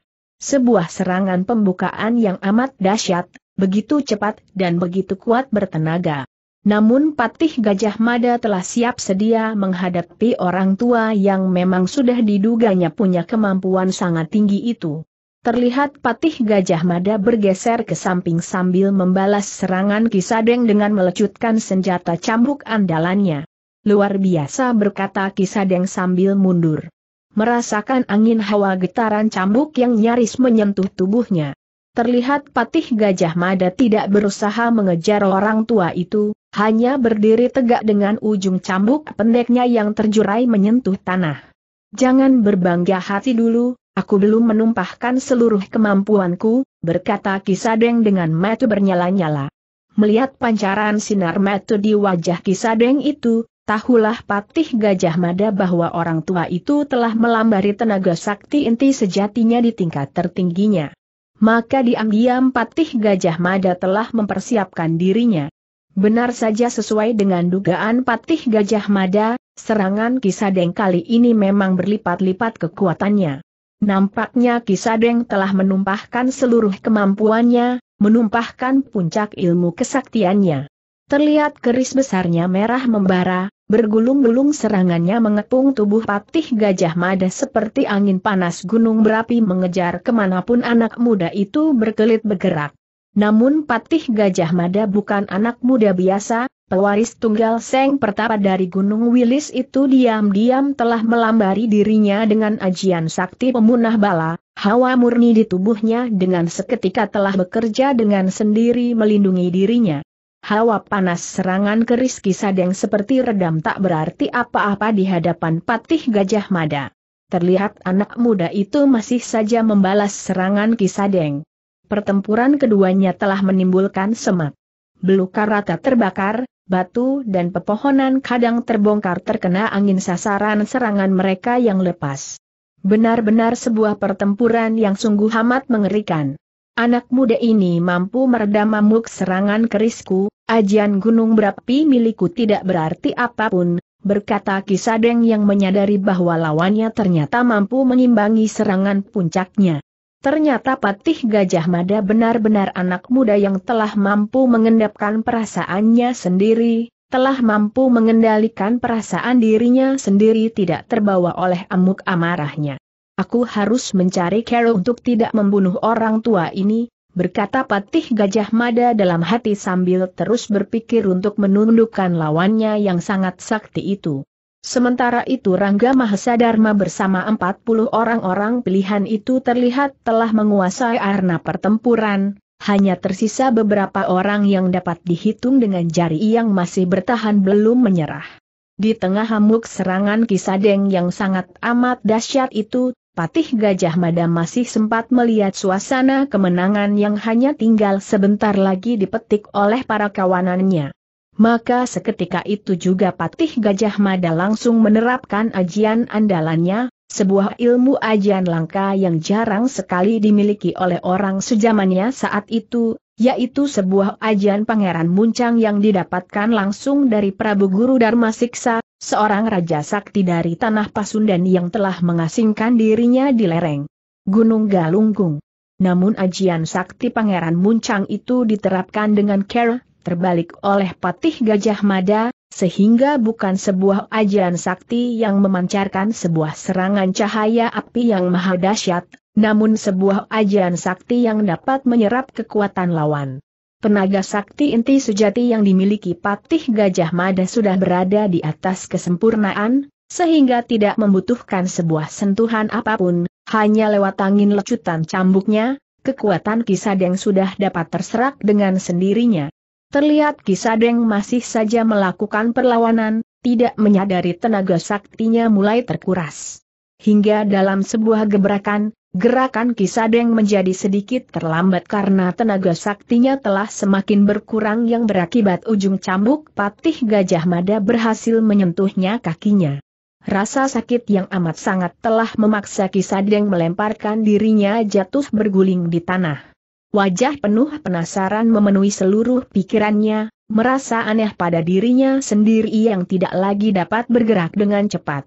Sebuah serangan pembukaan yang amat dahsyat, begitu cepat dan begitu kuat bertenaga. Namun patih Gajah Mada telah siap sedia menghadapi orang tua yang memang sudah diduganya punya kemampuan sangat tinggi itu. Terlihat patih Gajah Mada bergeser ke samping sambil membalas serangan Kisadeng dengan melecutkan senjata cambuk andalannya. Luar biasa berkata Kisadeng sambil mundur. Merasakan angin hawa getaran cambuk yang nyaris menyentuh tubuhnya. Terlihat patih gajah mada tidak berusaha mengejar orang tua itu, hanya berdiri tegak dengan ujung cambuk pendeknya yang terjurai menyentuh tanah. Jangan berbangga hati dulu, aku belum menumpahkan seluruh kemampuanku, berkata Kisadeng dengan mata bernyala-nyala. Melihat pancaran sinar mata di wajah Kisadeng itu, Tahulah patih Gajah Mada bahwa orang tua itu telah melambari tenaga sakti inti sejatinya di tingkat tertingginya. Maka diam-diam patih Gajah Mada telah mempersiapkan dirinya. Benar saja sesuai dengan dugaan patih Gajah Mada, serangan Kisadeng kali ini memang berlipat-lipat kekuatannya. Nampaknya Kisadeng telah menumpahkan seluruh kemampuannya, menumpahkan puncak ilmu kesaktiannya. Terlihat keris besarnya merah membara, bergulung-gulung serangannya mengepung tubuh patih gajah mada seperti angin panas gunung berapi mengejar kemanapun anak muda itu berkelit bergerak. Namun patih gajah mada bukan anak muda biasa, pewaris tunggal Seng Pertapa dari Gunung Wilis itu diam-diam telah melambari dirinya dengan ajian sakti pemunah bala, hawa murni di tubuhnya dengan seketika telah bekerja dengan sendiri melindungi dirinya. Hawa panas serangan keris kisadeng seperti redam tak berarti apa-apa di hadapan patih gajah mada. Terlihat anak muda itu masih saja membalas serangan kisadeng. Pertempuran keduanya telah menimbulkan semak. Belukar rata terbakar, batu dan pepohonan kadang terbongkar terkena angin sasaran serangan mereka yang lepas. Benar-benar sebuah pertempuran yang sungguh amat mengerikan. Anak muda ini mampu meredam amuk serangan kerisku, ajian gunung berapi milikku tidak berarti apapun, berkata Kisadeng yang menyadari bahwa lawannya ternyata mampu mengimbangi serangan puncaknya. Ternyata Patih Gajah Mada benar-benar anak muda yang telah mampu mengendapkan perasaannya sendiri, telah mampu mengendalikan perasaan dirinya sendiri tidak terbawa oleh amuk amarahnya. Aku harus mencari Carol untuk tidak membunuh orang tua ini, berkata Patih Gajah Mada dalam hati sambil terus berpikir untuk menundukkan lawannya yang sangat sakti itu. Sementara itu Rangga Mahasadharma bersama 40 orang-orang pilihan itu terlihat telah menguasai arena pertempuran, hanya tersisa beberapa orang yang dapat dihitung dengan jari yang masih bertahan belum menyerah. Di tengah hamuk serangan Kisadeng yang sangat amat dahsyat itu, Patih Gajah Mada masih sempat melihat suasana kemenangan yang hanya tinggal sebentar lagi dipetik oleh para kawanannya. Maka seketika itu juga Patih Gajah Mada langsung menerapkan ajian andalannya, sebuah ilmu ajian langka yang jarang sekali dimiliki oleh orang sejamannya saat itu, yaitu sebuah ajian pangeran muncang yang didapatkan langsung dari Prabu Guru Dharma Siksa, seorang raja sakti dari tanah Pasundan yang telah mengasingkan dirinya di lereng Gunung Galunggung. Namun ajian sakti Pangeran Muncang itu diterapkan dengan care, terbalik oleh patih Gajah Mada, sehingga bukan sebuah ajian sakti yang memancarkan sebuah serangan cahaya api yang maha dahsyat, namun sebuah ajian sakti yang dapat menyerap kekuatan lawan. Tenaga sakti inti sejati yang dimiliki Patih Gajah Mada sudah berada di atas kesempurnaan, sehingga tidak membutuhkan sebuah sentuhan apapun, hanya lewat angin lecutan cambuknya, kekuatan Kisadeng sudah dapat terserak dengan sendirinya. Terlihat Kisadeng masih saja melakukan perlawanan, tidak menyadari tenaga saktinya mulai terkuras. Hingga dalam sebuah gebrakan, Gerakan Kisadeng menjadi sedikit terlambat karena tenaga saktinya telah semakin berkurang yang berakibat ujung cambuk patih gajah mada berhasil menyentuhnya kakinya. Rasa sakit yang amat sangat telah memaksa Kisadeng melemparkan dirinya jatuh berguling di tanah. Wajah penuh penasaran memenuhi seluruh pikirannya, merasa aneh pada dirinya sendiri yang tidak lagi dapat bergerak dengan cepat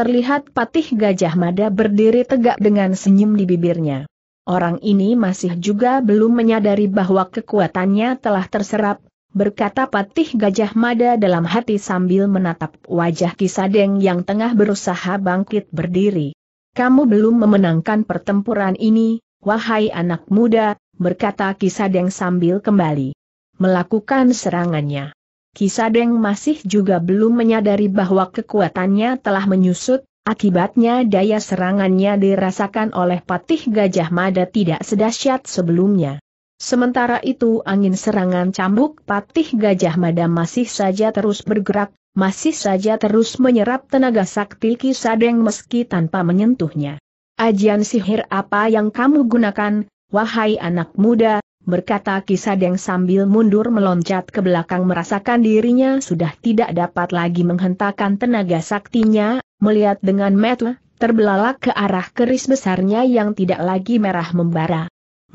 terlihat patih Gajah Mada berdiri tegak dengan senyum di bibirnya. Orang ini masih juga belum menyadari bahwa kekuatannya telah terserap, berkata patih Gajah Mada dalam hati sambil menatap wajah Kisadeng yang tengah berusaha bangkit berdiri. Kamu belum memenangkan pertempuran ini, wahai anak muda, berkata Kisadeng sambil kembali melakukan serangannya. Kisadeng masih juga belum menyadari bahwa kekuatannya telah menyusut, akibatnya daya serangannya dirasakan oleh patih gajah mada tidak sedahsyat sebelumnya. Sementara itu angin serangan cambuk patih gajah mada masih saja terus bergerak, masih saja terus menyerap tenaga sakti Kisadeng meski tanpa menyentuhnya. Ajian sihir apa yang kamu gunakan, wahai anak muda, berkata Kisadeng sambil mundur meloncat ke belakang merasakan dirinya sudah tidak dapat lagi menghentakkan tenaga saktinya, melihat dengan metel, terbelalak ke arah keris besarnya yang tidak lagi merah membara.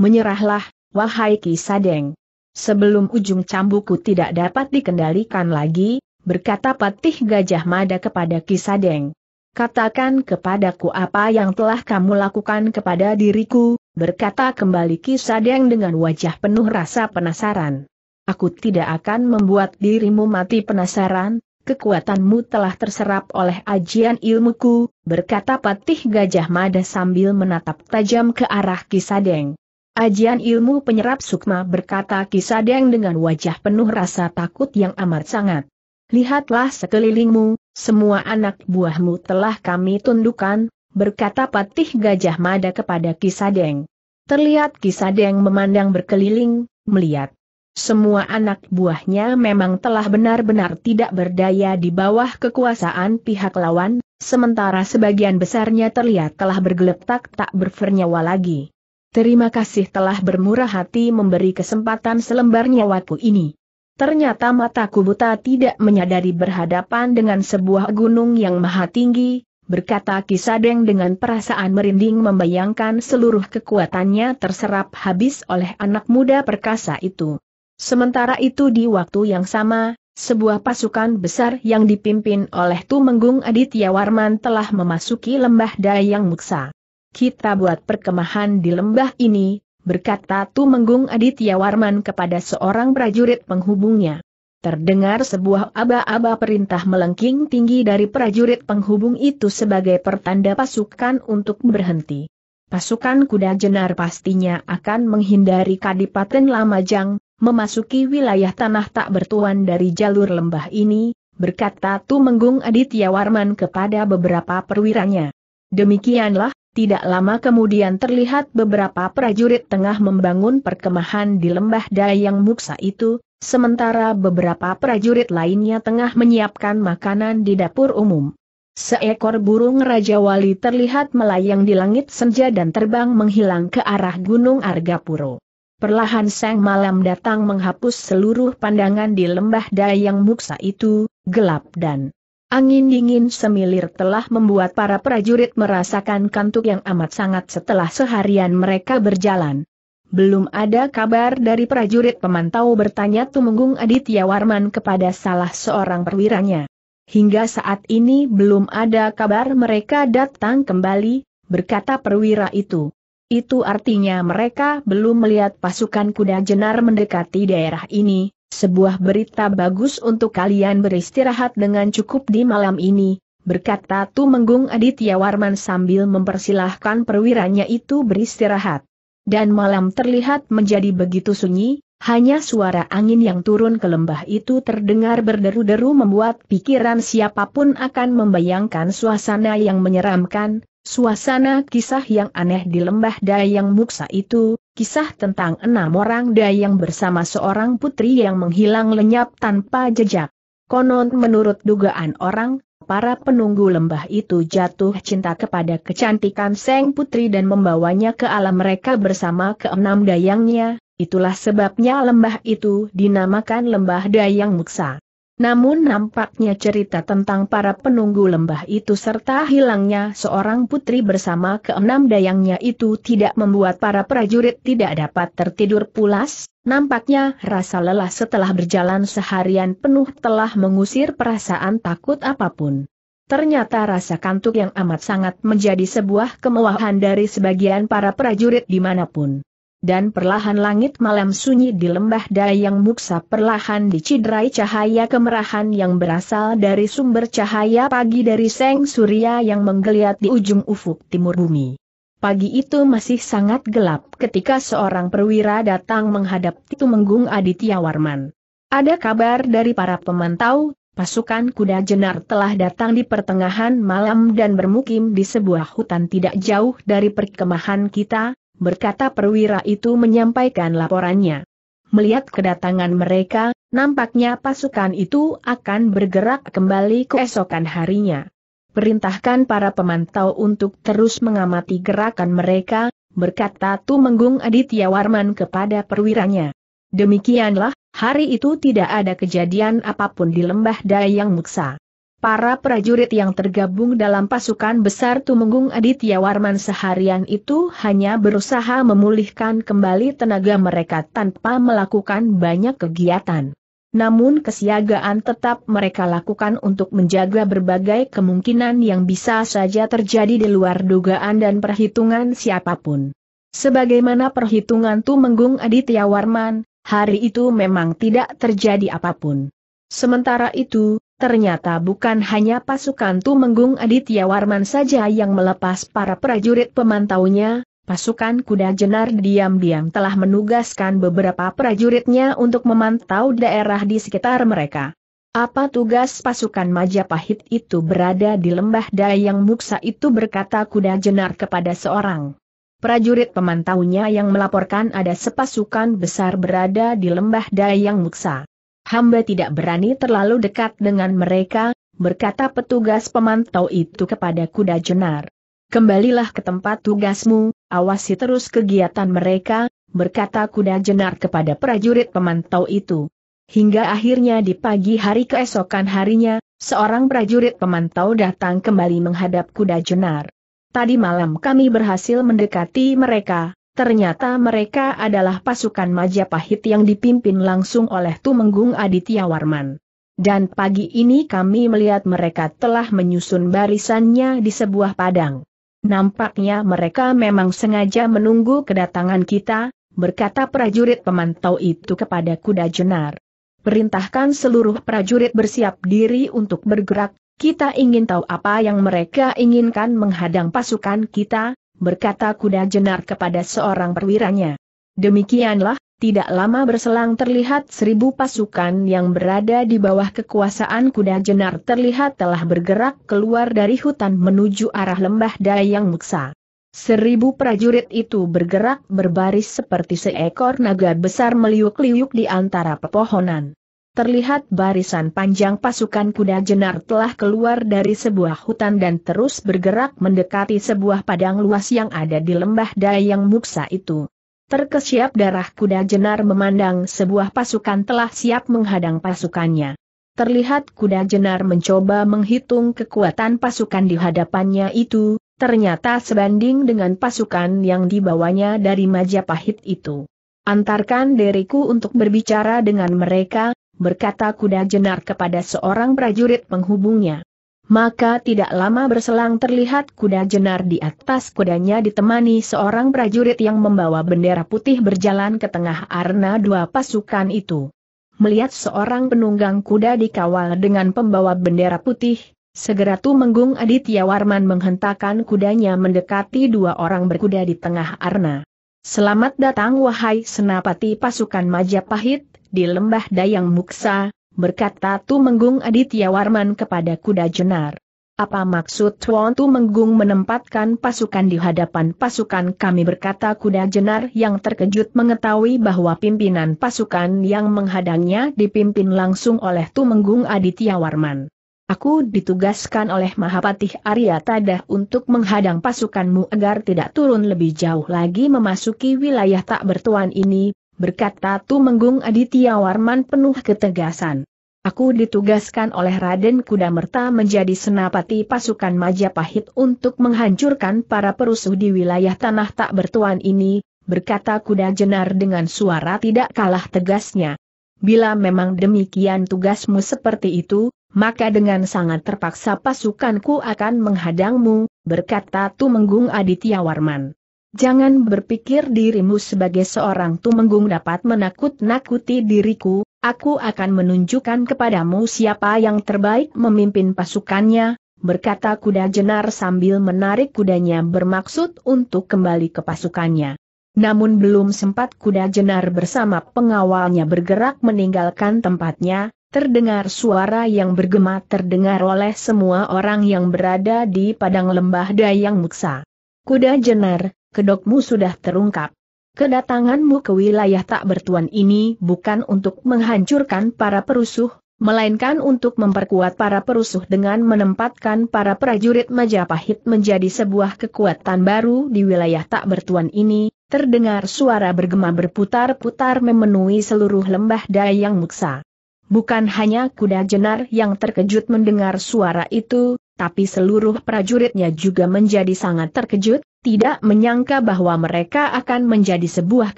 Menyerahlah, wahai Kisadeng. Sebelum ujung cambukku tidak dapat dikendalikan lagi, berkata Patih Gajah Mada kepada Kisadeng. Katakan kepadaku apa yang telah kamu lakukan kepada diriku, berkata kembali Kisadeng dengan wajah penuh rasa penasaran. Aku tidak akan membuat dirimu mati penasaran, kekuatanmu telah terserap oleh ajian ilmuku, berkata Patih Gajah Mada sambil menatap tajam ke arah Kisadeng. Ajian ilmu penyerap sukma berkata Kisadeng dengan wajah penuh rasa takut yang amat sangat. Lihatlah sekelilingmu, semua anak buahmu telah kami tundukkan, berkata Patih Gajah Mada kepada Kisadeng. Terlihat Kisadeng memandang berkeliling, melihat. Semua anak buahnya memang telah benar-benar tidak berdaya di bawah kekuasaan pihak lawan, sementara sebagian besarnya terlihat telah bergeletak tak bernyawa lagi. Terima kasih telah bermurah hati memberi kesempatan selembar nyawaku ini. Ternyata mataku buta tidak menyadari berhadapan dengan sebuah gunung yang maha tinggi, berkata Kisadeng dengan perasaan merinding membayangkan seluruh kekuatannya terserap habis oleh anak muda perkasa itu. Sementara itu di waktu yang sama, sebuah pasukan besar yang dipimpin oleh Tumenggung Aditya Warman telah memasuki lembah Dayang Muksa. Kita buat perkemahan di lembah ini, berkata Tumenggung Aditya Warman kepada seorang prajurit penghubungnya. Terdengar sebuah aba-aba perintah melengking tinggi dari prajurit penghubung itu sebagai pertanda pasukan untuk berhenti. Pasukan kuda jenar pastinya akan menghindari Kadipaten Lamajang, memasuki wilayah tanah tak bertuan dari jalur lembah ini, berkata Tumenggung Aditya Warman kepada beberapa perwiranya. Demikianlah, tidak lama kemudian terlihat beberapa prajurit tengah membangun perkemahan di lembah Dayang Muksa itu, sementara beberapa prajurit lainnya tengah menyiapkan makanan di dapur umum. Seekor burung Raja Wali terlihat melayang di langit senja dan terbang menghilang ke arah Gunung Argapuro. Perlahan sang malam datang menghapus seluruh pandangan di lembah Dayang Muksa itu, gelap dan Angin dingin semilir telah membuat para prajurit merasakan kantuk yang amat sangat setelah seharian mereka berjalan. Belum ada kabar dari prajurit pemantau bertanya Tumenggung Aditya Warman kepada salah seorang perwiranya. Hingga saat ini belum ada kabar mereka datang kembali, berkata perwira itu. Itu artinya mereka belum melihat pasukan kuda jenar mendekati daerah ini, sebuah berita bagus untuk kalian beristirahat dengan cukup di malam ini, berkata Tumenggung Aditya Warman sambil mempersilahkan perwiranya itu beristirahat. Dan malam terlihat menjadi begitu sunyi, hanya suara angin yang turun ke lembah itu terdengar berderu-deru membuat pikiran siapapun akan membayangkan suasana yang menyeramkan, Suasana kisah yang aneh di lembah Dayang Muksa itu, kisah tentang enam orang Dayang bersama seorang putri yang menghilang lenyap tanpa jejak. Konon menurut dugaan orang, para penunggu lembah itu jatuh cinta kepada kecantikan Seng Putri dan membawanya ke alam mereka bersama ke enam dayangnya, itulah sebabnya lembah itu dinamakan Lembah Dayang Muksa. Namun nampaknya cerita tentang para penunggu lembah itu serta hilangnya seorang putri bersama keenam dayangnya itu tidak membuat para prajurit tidak dapat tertidur pulas, nampaknya rasa lelah setelah berjalan seharian penuh telah mengusir perasaan takut apapun. Ternyata rasa kantuk yang amat sangat menjadi sebuah kemewahan dari sebagian para prajurit dimanapun dan perlahan langit malam sunyi di lembah Dayang Muksa perlahan diciderai cahaya kemerahan yang berasal dari sumber cahaya pagi dari Seng Surya yang menggeliat di ujung ufuk timur bumi. Pagi itu masih sangat gelap ketika seorang perwira datang menghadap Menggung Aditya Warman. Ada kabar dari para pemantau, pasukan kuda jenar telah datang di pertengahan malam dan bermukim di sebuah hutan tidak jauh dari perkemahan kita, berkata perwira itu menyampaikan laporannya. Melihat kedatangan mereka, nampaknya pasukan itu akan bergerak kembali keesokan harinya. Perintahkan para pemantau untuk terus mengamati gerakan mereka, berkata Tumenggung Aditya Warman kepada perwiranya. Demikianlah, hari itu tidak ada kejadian apapun di lembah Dayang Muksa. Para prajurit yang tergabung dalam pasukan besar Tumenggung Aditya Warman seharian itu hanya berusaha memulihkan kembali tenaga mereka tanpa melakukan banyak kegiatan. Namun kesiagaan tetap mereka lakukan untuk menjaga berbagai kemungkinan yang bisa saja terjadi di luar dugaan dan perhitungan siapapun. Sebagaimana perhitungan Tumenggung Aditya Warman, hari itu memang tidak terjadi apapun. Sementara itu, Ternyata bukan hanya pasukan Tumenggung Aditya Warman saja yang melepas para prajurit pemantaunya, pasukan kuda jenar diam-diam telah menugaskan beberapa prajuritnya untuk memantau daerah di sekitar mereka. Apa tugas pasukan Majapahit itu berada di lembah Dayang Muksa itu berkata kuda jenar kepada seorang. Prajurit pemantaunya yang melaporkan ada sepasukan besar berada di lembah Dayang Muksa. Hamba tidak berani terlalu dekat dengan mereka, berkata petugas pemantau itu kepada kuda jenar. Kembalilah ke tempat tugasmu, awasi terus kegiatan mereka, berkata kuda jenar kepada prajurit pemantau itu. Hingga akhirnya di pagi hari keesokan harinya, seorang prajurit pemantau datang kembali menghadap kuda jenar. Tadi malam kami berhasil mendekati mereka, Ternyata mereka adalah pasukan Majapahit yang dipimpin langsung oleh Tumenggung Aditya Warman. Dan pagi ini kami melihat mereka telah menyusun barisannya di sebuah padang. Nampaknya mereka memang sengaja menunggu kedatangan kita, berkata prajurit pemantau itu kepada kuda jenar. Perintahkan seluruh prajurit bersiap diri untuk bergerak, kita ingin tahu apa yang mereka inginkan menghadang pasukan kita, berkata kuda jenar kepada seorang perwiranya. Demikianlah, tidak lama berselang terlihat seribu pasukan yang berada di bawah kekuasaan kuda jenar terlihat telah bergerak keluar dari hutan menuju arah lembah Dayang Muksa. Seribu prajurit itu bergerak berbaris seperti seekor naga besar meliuk-liuk di antara pepohonan terlihat barisan panjang pasukan kuda jenar telah keluar dari sebuah hutan dan terus bergerak mendekati sebuah padang luas yang ada di lembah Dayang Muksa itu. Terkesiap darah kuda jenar memandang sebuah pasukan telah siap menghadang pasukannya. Terlihat kuda jenar mencoba menghitung kekuatan pasukan di hadapannya itu, ternyata sebanding dengan pasukan yang dibawanya dari Majapahit itu. Antarkan diriku untuk berbicara dengan mereka, berkata kuda jenar kepada seorang prajurit penghubungnya. Maka tidak lama berselang terlihat kuda jenar di atas kudanya ditemani seorang prajurit yang membawa bendera putih berjalan ke tengah arna dua pasukan itu. Melihat seorang penunggang kuda dikawal dengan pembawa bendera putih, Segera Tumenggung Aditya Warman menghentakkan kudanya mendekati dua orang berkuda di tengah arna. Selamat datang wahai senapati pasukan Majapahit, di lembah Dayang Muksa, berkata Tu Menggung Aditya Warman kepada kuda jenar. Apa maksud Tuan Tu Menggung menempatkan pasukan di hadapan pasukan kami berkata kuda jenar yang terkejut mengetahui bahwa pimpinan pasukan yang menghadangnya dipimpin langsung oleh Tu Menggung Aditya Warman. Aku ditugaskan oleh Mahapatih Arya Tadah untuk menghadang pasukanmu agar tidak turun lebih jauh lagi memasuki wilayah tak bertuan ini, berkata Tumenggung Aditya Warman penuh ketegasan. Aku ditugaskan oleh Raden Kudamerta menjadi senapati pasukan Majapahit untuk menghancurkan para perusuh di wilayah tanah tak bertuan ini, berkata Kuda Jenar dengan suara tidak kalah tegasnya. Bila memang demikian tugasmu seperti itu, maka dengan sangat terpaksa pasukanku akan menghadangmu, berkata Tumenggung Aditya Warman. Jangan berpikir dirimu sebagai seorang tumenggung dapat menakut-nakuti diriku, aku akan menunjukkan kepadamu siapa yang terbaik memimpin pasukannya, berkata kuda jenar sambil menarik kudanya bermaksud untuk kembali ke pasukannya. Namun belum sempat kuda jenar bersama pengawalnya bergerak meninggalkan tempatnya, terdengar suara yang bergema terdengar oleh semua orang yang berada di padang lembah Dayang Muksa. Kuda jenar, kedokmu sudah terungkap. Kedatanganmu ke wilayah tak bertuan ini bukan untuk menghancurkan para perusuh, melainkan untuk memperkuat para perusuh dengan menempatkan para prajurit Majapahit menjadi sebuah kekuatan baru di wilayah tak bertuan ini, terdengar suara bergema berputar-putar memenuhi seluruh lembah Dayang Muksa. Bukan hanya kuda jenar yang terkejut mendengar suara itu, tapi seluruh prajuritnya juga menjadi sangat terkejut, tidak menyangka bahwa mereka akan menjadi sebuah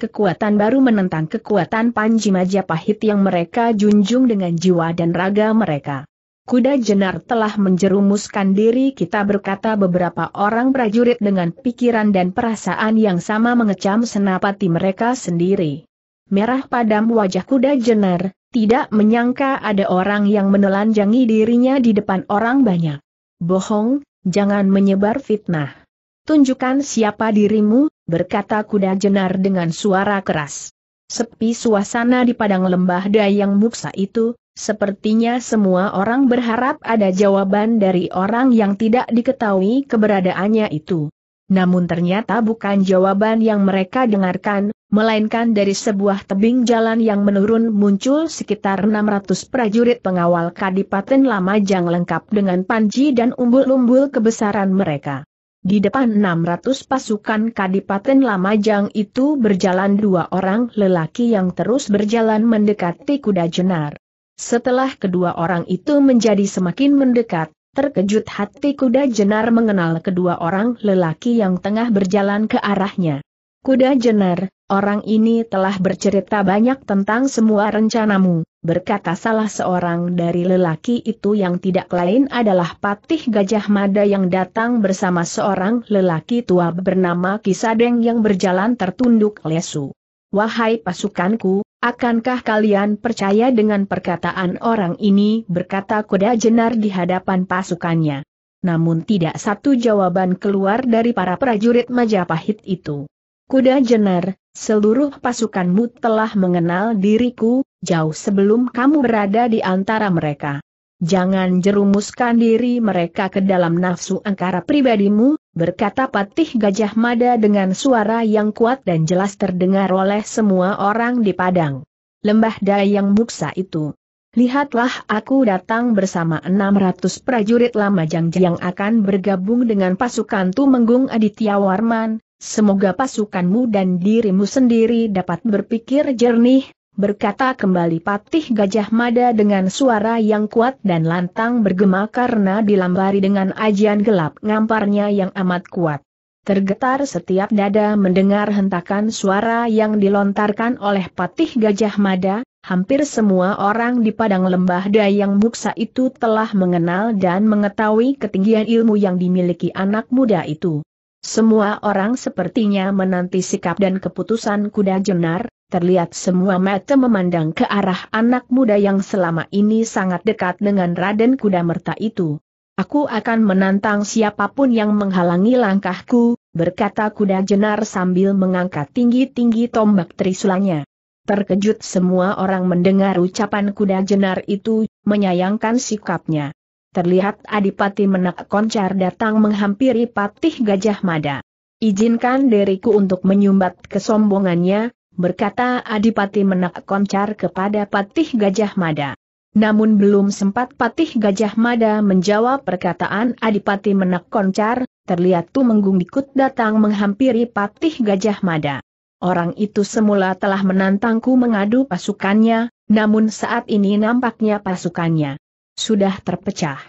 kekuatan baru menentang kekuatan Panji Majapahit yang mereka junjung dengan jiwa dan raga mereka. Kuda Jenar telah menjerumuskan diri kita berkata beberapa orang prajurit dengan pikiran dan perasaan yang sama mengecam senapati mereka sendiri. Merah padam wajah kuda Jenar, tidak menyangka ada orang yang menelanjangi dirinya di depan orang banyak. Bohong, jangan menyebar fitnah. Tunjukkan siapa dirimu, berkata kuda jenar dengan suara keras. Sepi suasana di padang lembah dayang muksa itu, sepertinya semua orang berharap ada jawaban dari orang yang tidak diketahui keberadaannya itu. Namun ternyata bukan jawaban yang mereka dengarkan, melainkan dari sebuah tebing jalan yang menurun muncul sekitar 600 prajurit pengawal Kadipaten Lamajang lengkap dengan panji dan umbul-umbul kebesaran mereka. Di depan 600 pasukan Kadipaten Lamajang itu berjalan dua orang lelaki yang terus berjalan mendekati kuda jenar. Setelah kedua orang itu menjadi semakin mendekat, terkejut hati kuda jenar mengenal kedua orang lelaki yang tengah berjalan ke arahnya. Kuda jenar, Orang ini telah bercerita banyak tentang semua rencanamu, berkata salah seorang dari lelaki itu yang tidak lain adalah Patih Gajah Mada yang datang bersama seorang lelaki tua bernama Kisadeng yang berjalan tertunduk lesu. Wahai pasukanku, akankah kalian percaya dengan perkataan orang ini berkata kuda jenar di hadapan pasukannya? Namun tidak satu jawaban keluar dari para prajurit Majapahit itu. Kuda jenar, seluruh pasukanmu telah mengenal diriku, jauh sebelum kamu berada di antara mereka. Jangan jerumuskan diri mereka ke dalam nafsu angkara pribadimu, berkata Patih Gajah Mada dengan suara yang kuat dan jelas terdengar oleh semua orang di Padang. Lembah Dayang Muksa itu. Lihatlah aku datang bersama 600 prajurit Jangjang yang akan bergabung dengan pasukan Tumenggung Aditya Warman, Semoga pasukanmu dan dirimu sendiri dapat berpikir jernih, berkata kembali Patih Gajah Mada dengan suara yang kuat dan lantang bergema karena dilambari dengan ajian gelap ngamparnya yang amat kuat. Tergetar setiap dada mendengar hentakan suara yang dilontarkan oleh Patih Gajah Mada, hampir semua orang di padang lembah Dayang Buksa itu telah mengenal dan mengetahui ketinggian ilmu yang dimiliki anak muda itu. Semua orang sepertinya menanti sikap dan keputusan kuda jenar, terlihat semua mata memandang ke arah anak muda yang selama ini sangat dekat dengan Raden Kuda Merta itu. Aku akan menantang siapapun yang menghalangi langkahku, berkata kuda jenar sambil mengangkat tinggi-tinggi tombak trisulanya. Terkejut semua orang mendengar ucapan kuda jenar itu, menyayangkan sikapnya terlihat Adipati Menak Koncar datang menghampiri Patih Gajah Mada. Izinkan diriku untuk menyumbat kesombongannya, berkata Adipati Menak Koncar kepada Patih Gajah Mada. Namun belum sempat Patih Gajah Mada menjawab perkataan Adipati Menak Koncar, terlihat Tu Dikut datang menghampiri Patih Gajah Mada. Orang itu semula telah menantangku mengadu pasukannya, namun saat ini nampaknya pasukannya sudah terpecah.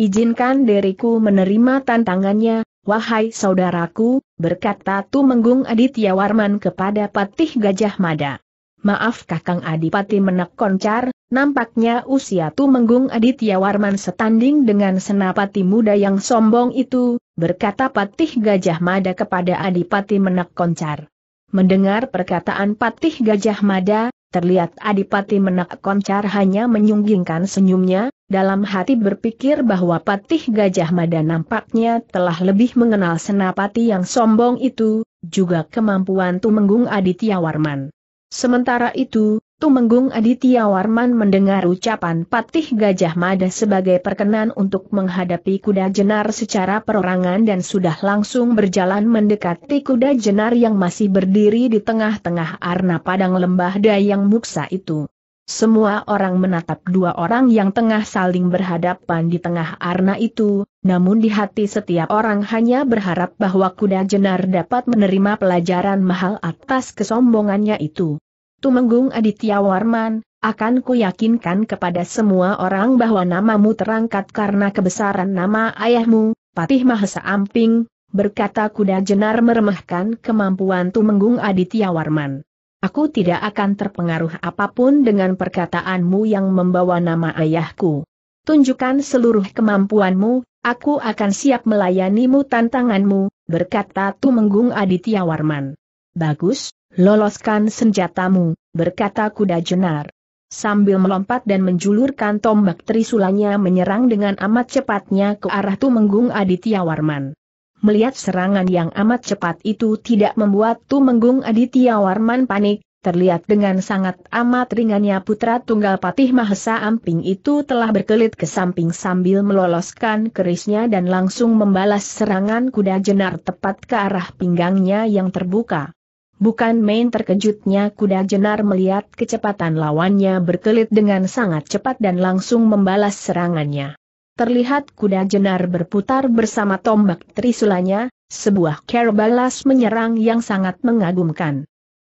Izinkan diriku menerima tantangannya, wahai saudaraku, berkata Tumenggung Aditya Warman kepada Patih Gajah Mada. Maaf Kakang Adipati menek koncar, nampaknya usia Tumenggung Aditya Warman setanding dengan senapati muda yang sombong itu, berkata Patih Gajah Mada kepada Adipati menek koncar. Mendengar perkataan Patih Gajah Mada, Terlihat Adipati Menak Koncar hanya menyunggingkan senyumnya, dalam hati berpikir bahwa Patih Gajah Mada nampaknya telah lebih mengenal senapati yang sombong itu, juga kemampuan Tumenggung Aditya Warman. Sementara itu, Tumenggung Aditya Warman mendengar ucapan Patih Gajah Mada sebagai perkenan untuk menghadapi kuda jenar secara perorangan dan sudah langsung berjalan mendekati kuda jenar yang masih berdiri di tengah-tengah arna padang lembah dayang muksa itu. Semua orang menatap dua orang yang tengah saling berhadapan di tengah arna itu, namun di hati setiap orang hanya berharap bahwa kuda jenar dapat menerima pelajaran mahal atas kesombongannya itu. Tumenggung Aditya Warman, akan ku yakinkan kepada semua orang bahwa namamu terangkat karena kebesaran nama ayahmu, Patih Mahesa Amping, berkata kuda jenar meremehkan kemampuan Tumenggung Aditya Warman. Aku tidak akan terpengaruh apapun dengan perkataanmu yang membawa nama ayahku. Tunjukkan seluruh kemampuanmu, aku akan siap melayanimu tantanganmu, berkata Tumenggung Aditya Warman. Bagus, Loloskan senjatamu, berkata kuda jenar. Sambil melompat dan menjulurkan tombak trisulanya menyerang dengan amat cepatnya ke arah Tumenggung Aditya Warman. Melihat serangan yang amat cepat itu tidak membuat Tumenggung Aditya Warman panik, terlihat dengan sangat amat ringannya putra tunggal Patih Mahesa Amping itu telah berkelit ke samping sambil meloloskan kerisnya dan langsung membalas serangan kuda jenar tepat ke arah pinggangnya yang terbuka. Bukan main terkejutnya kuda jenar melihat kecepatan lawannya berkelit dengan sangat cepat dan langsung membalas serangannya. Terlihat kuda jenar berputar bersama tombak trisulanya, sebuah care menyerang yang sangat mengagumkan.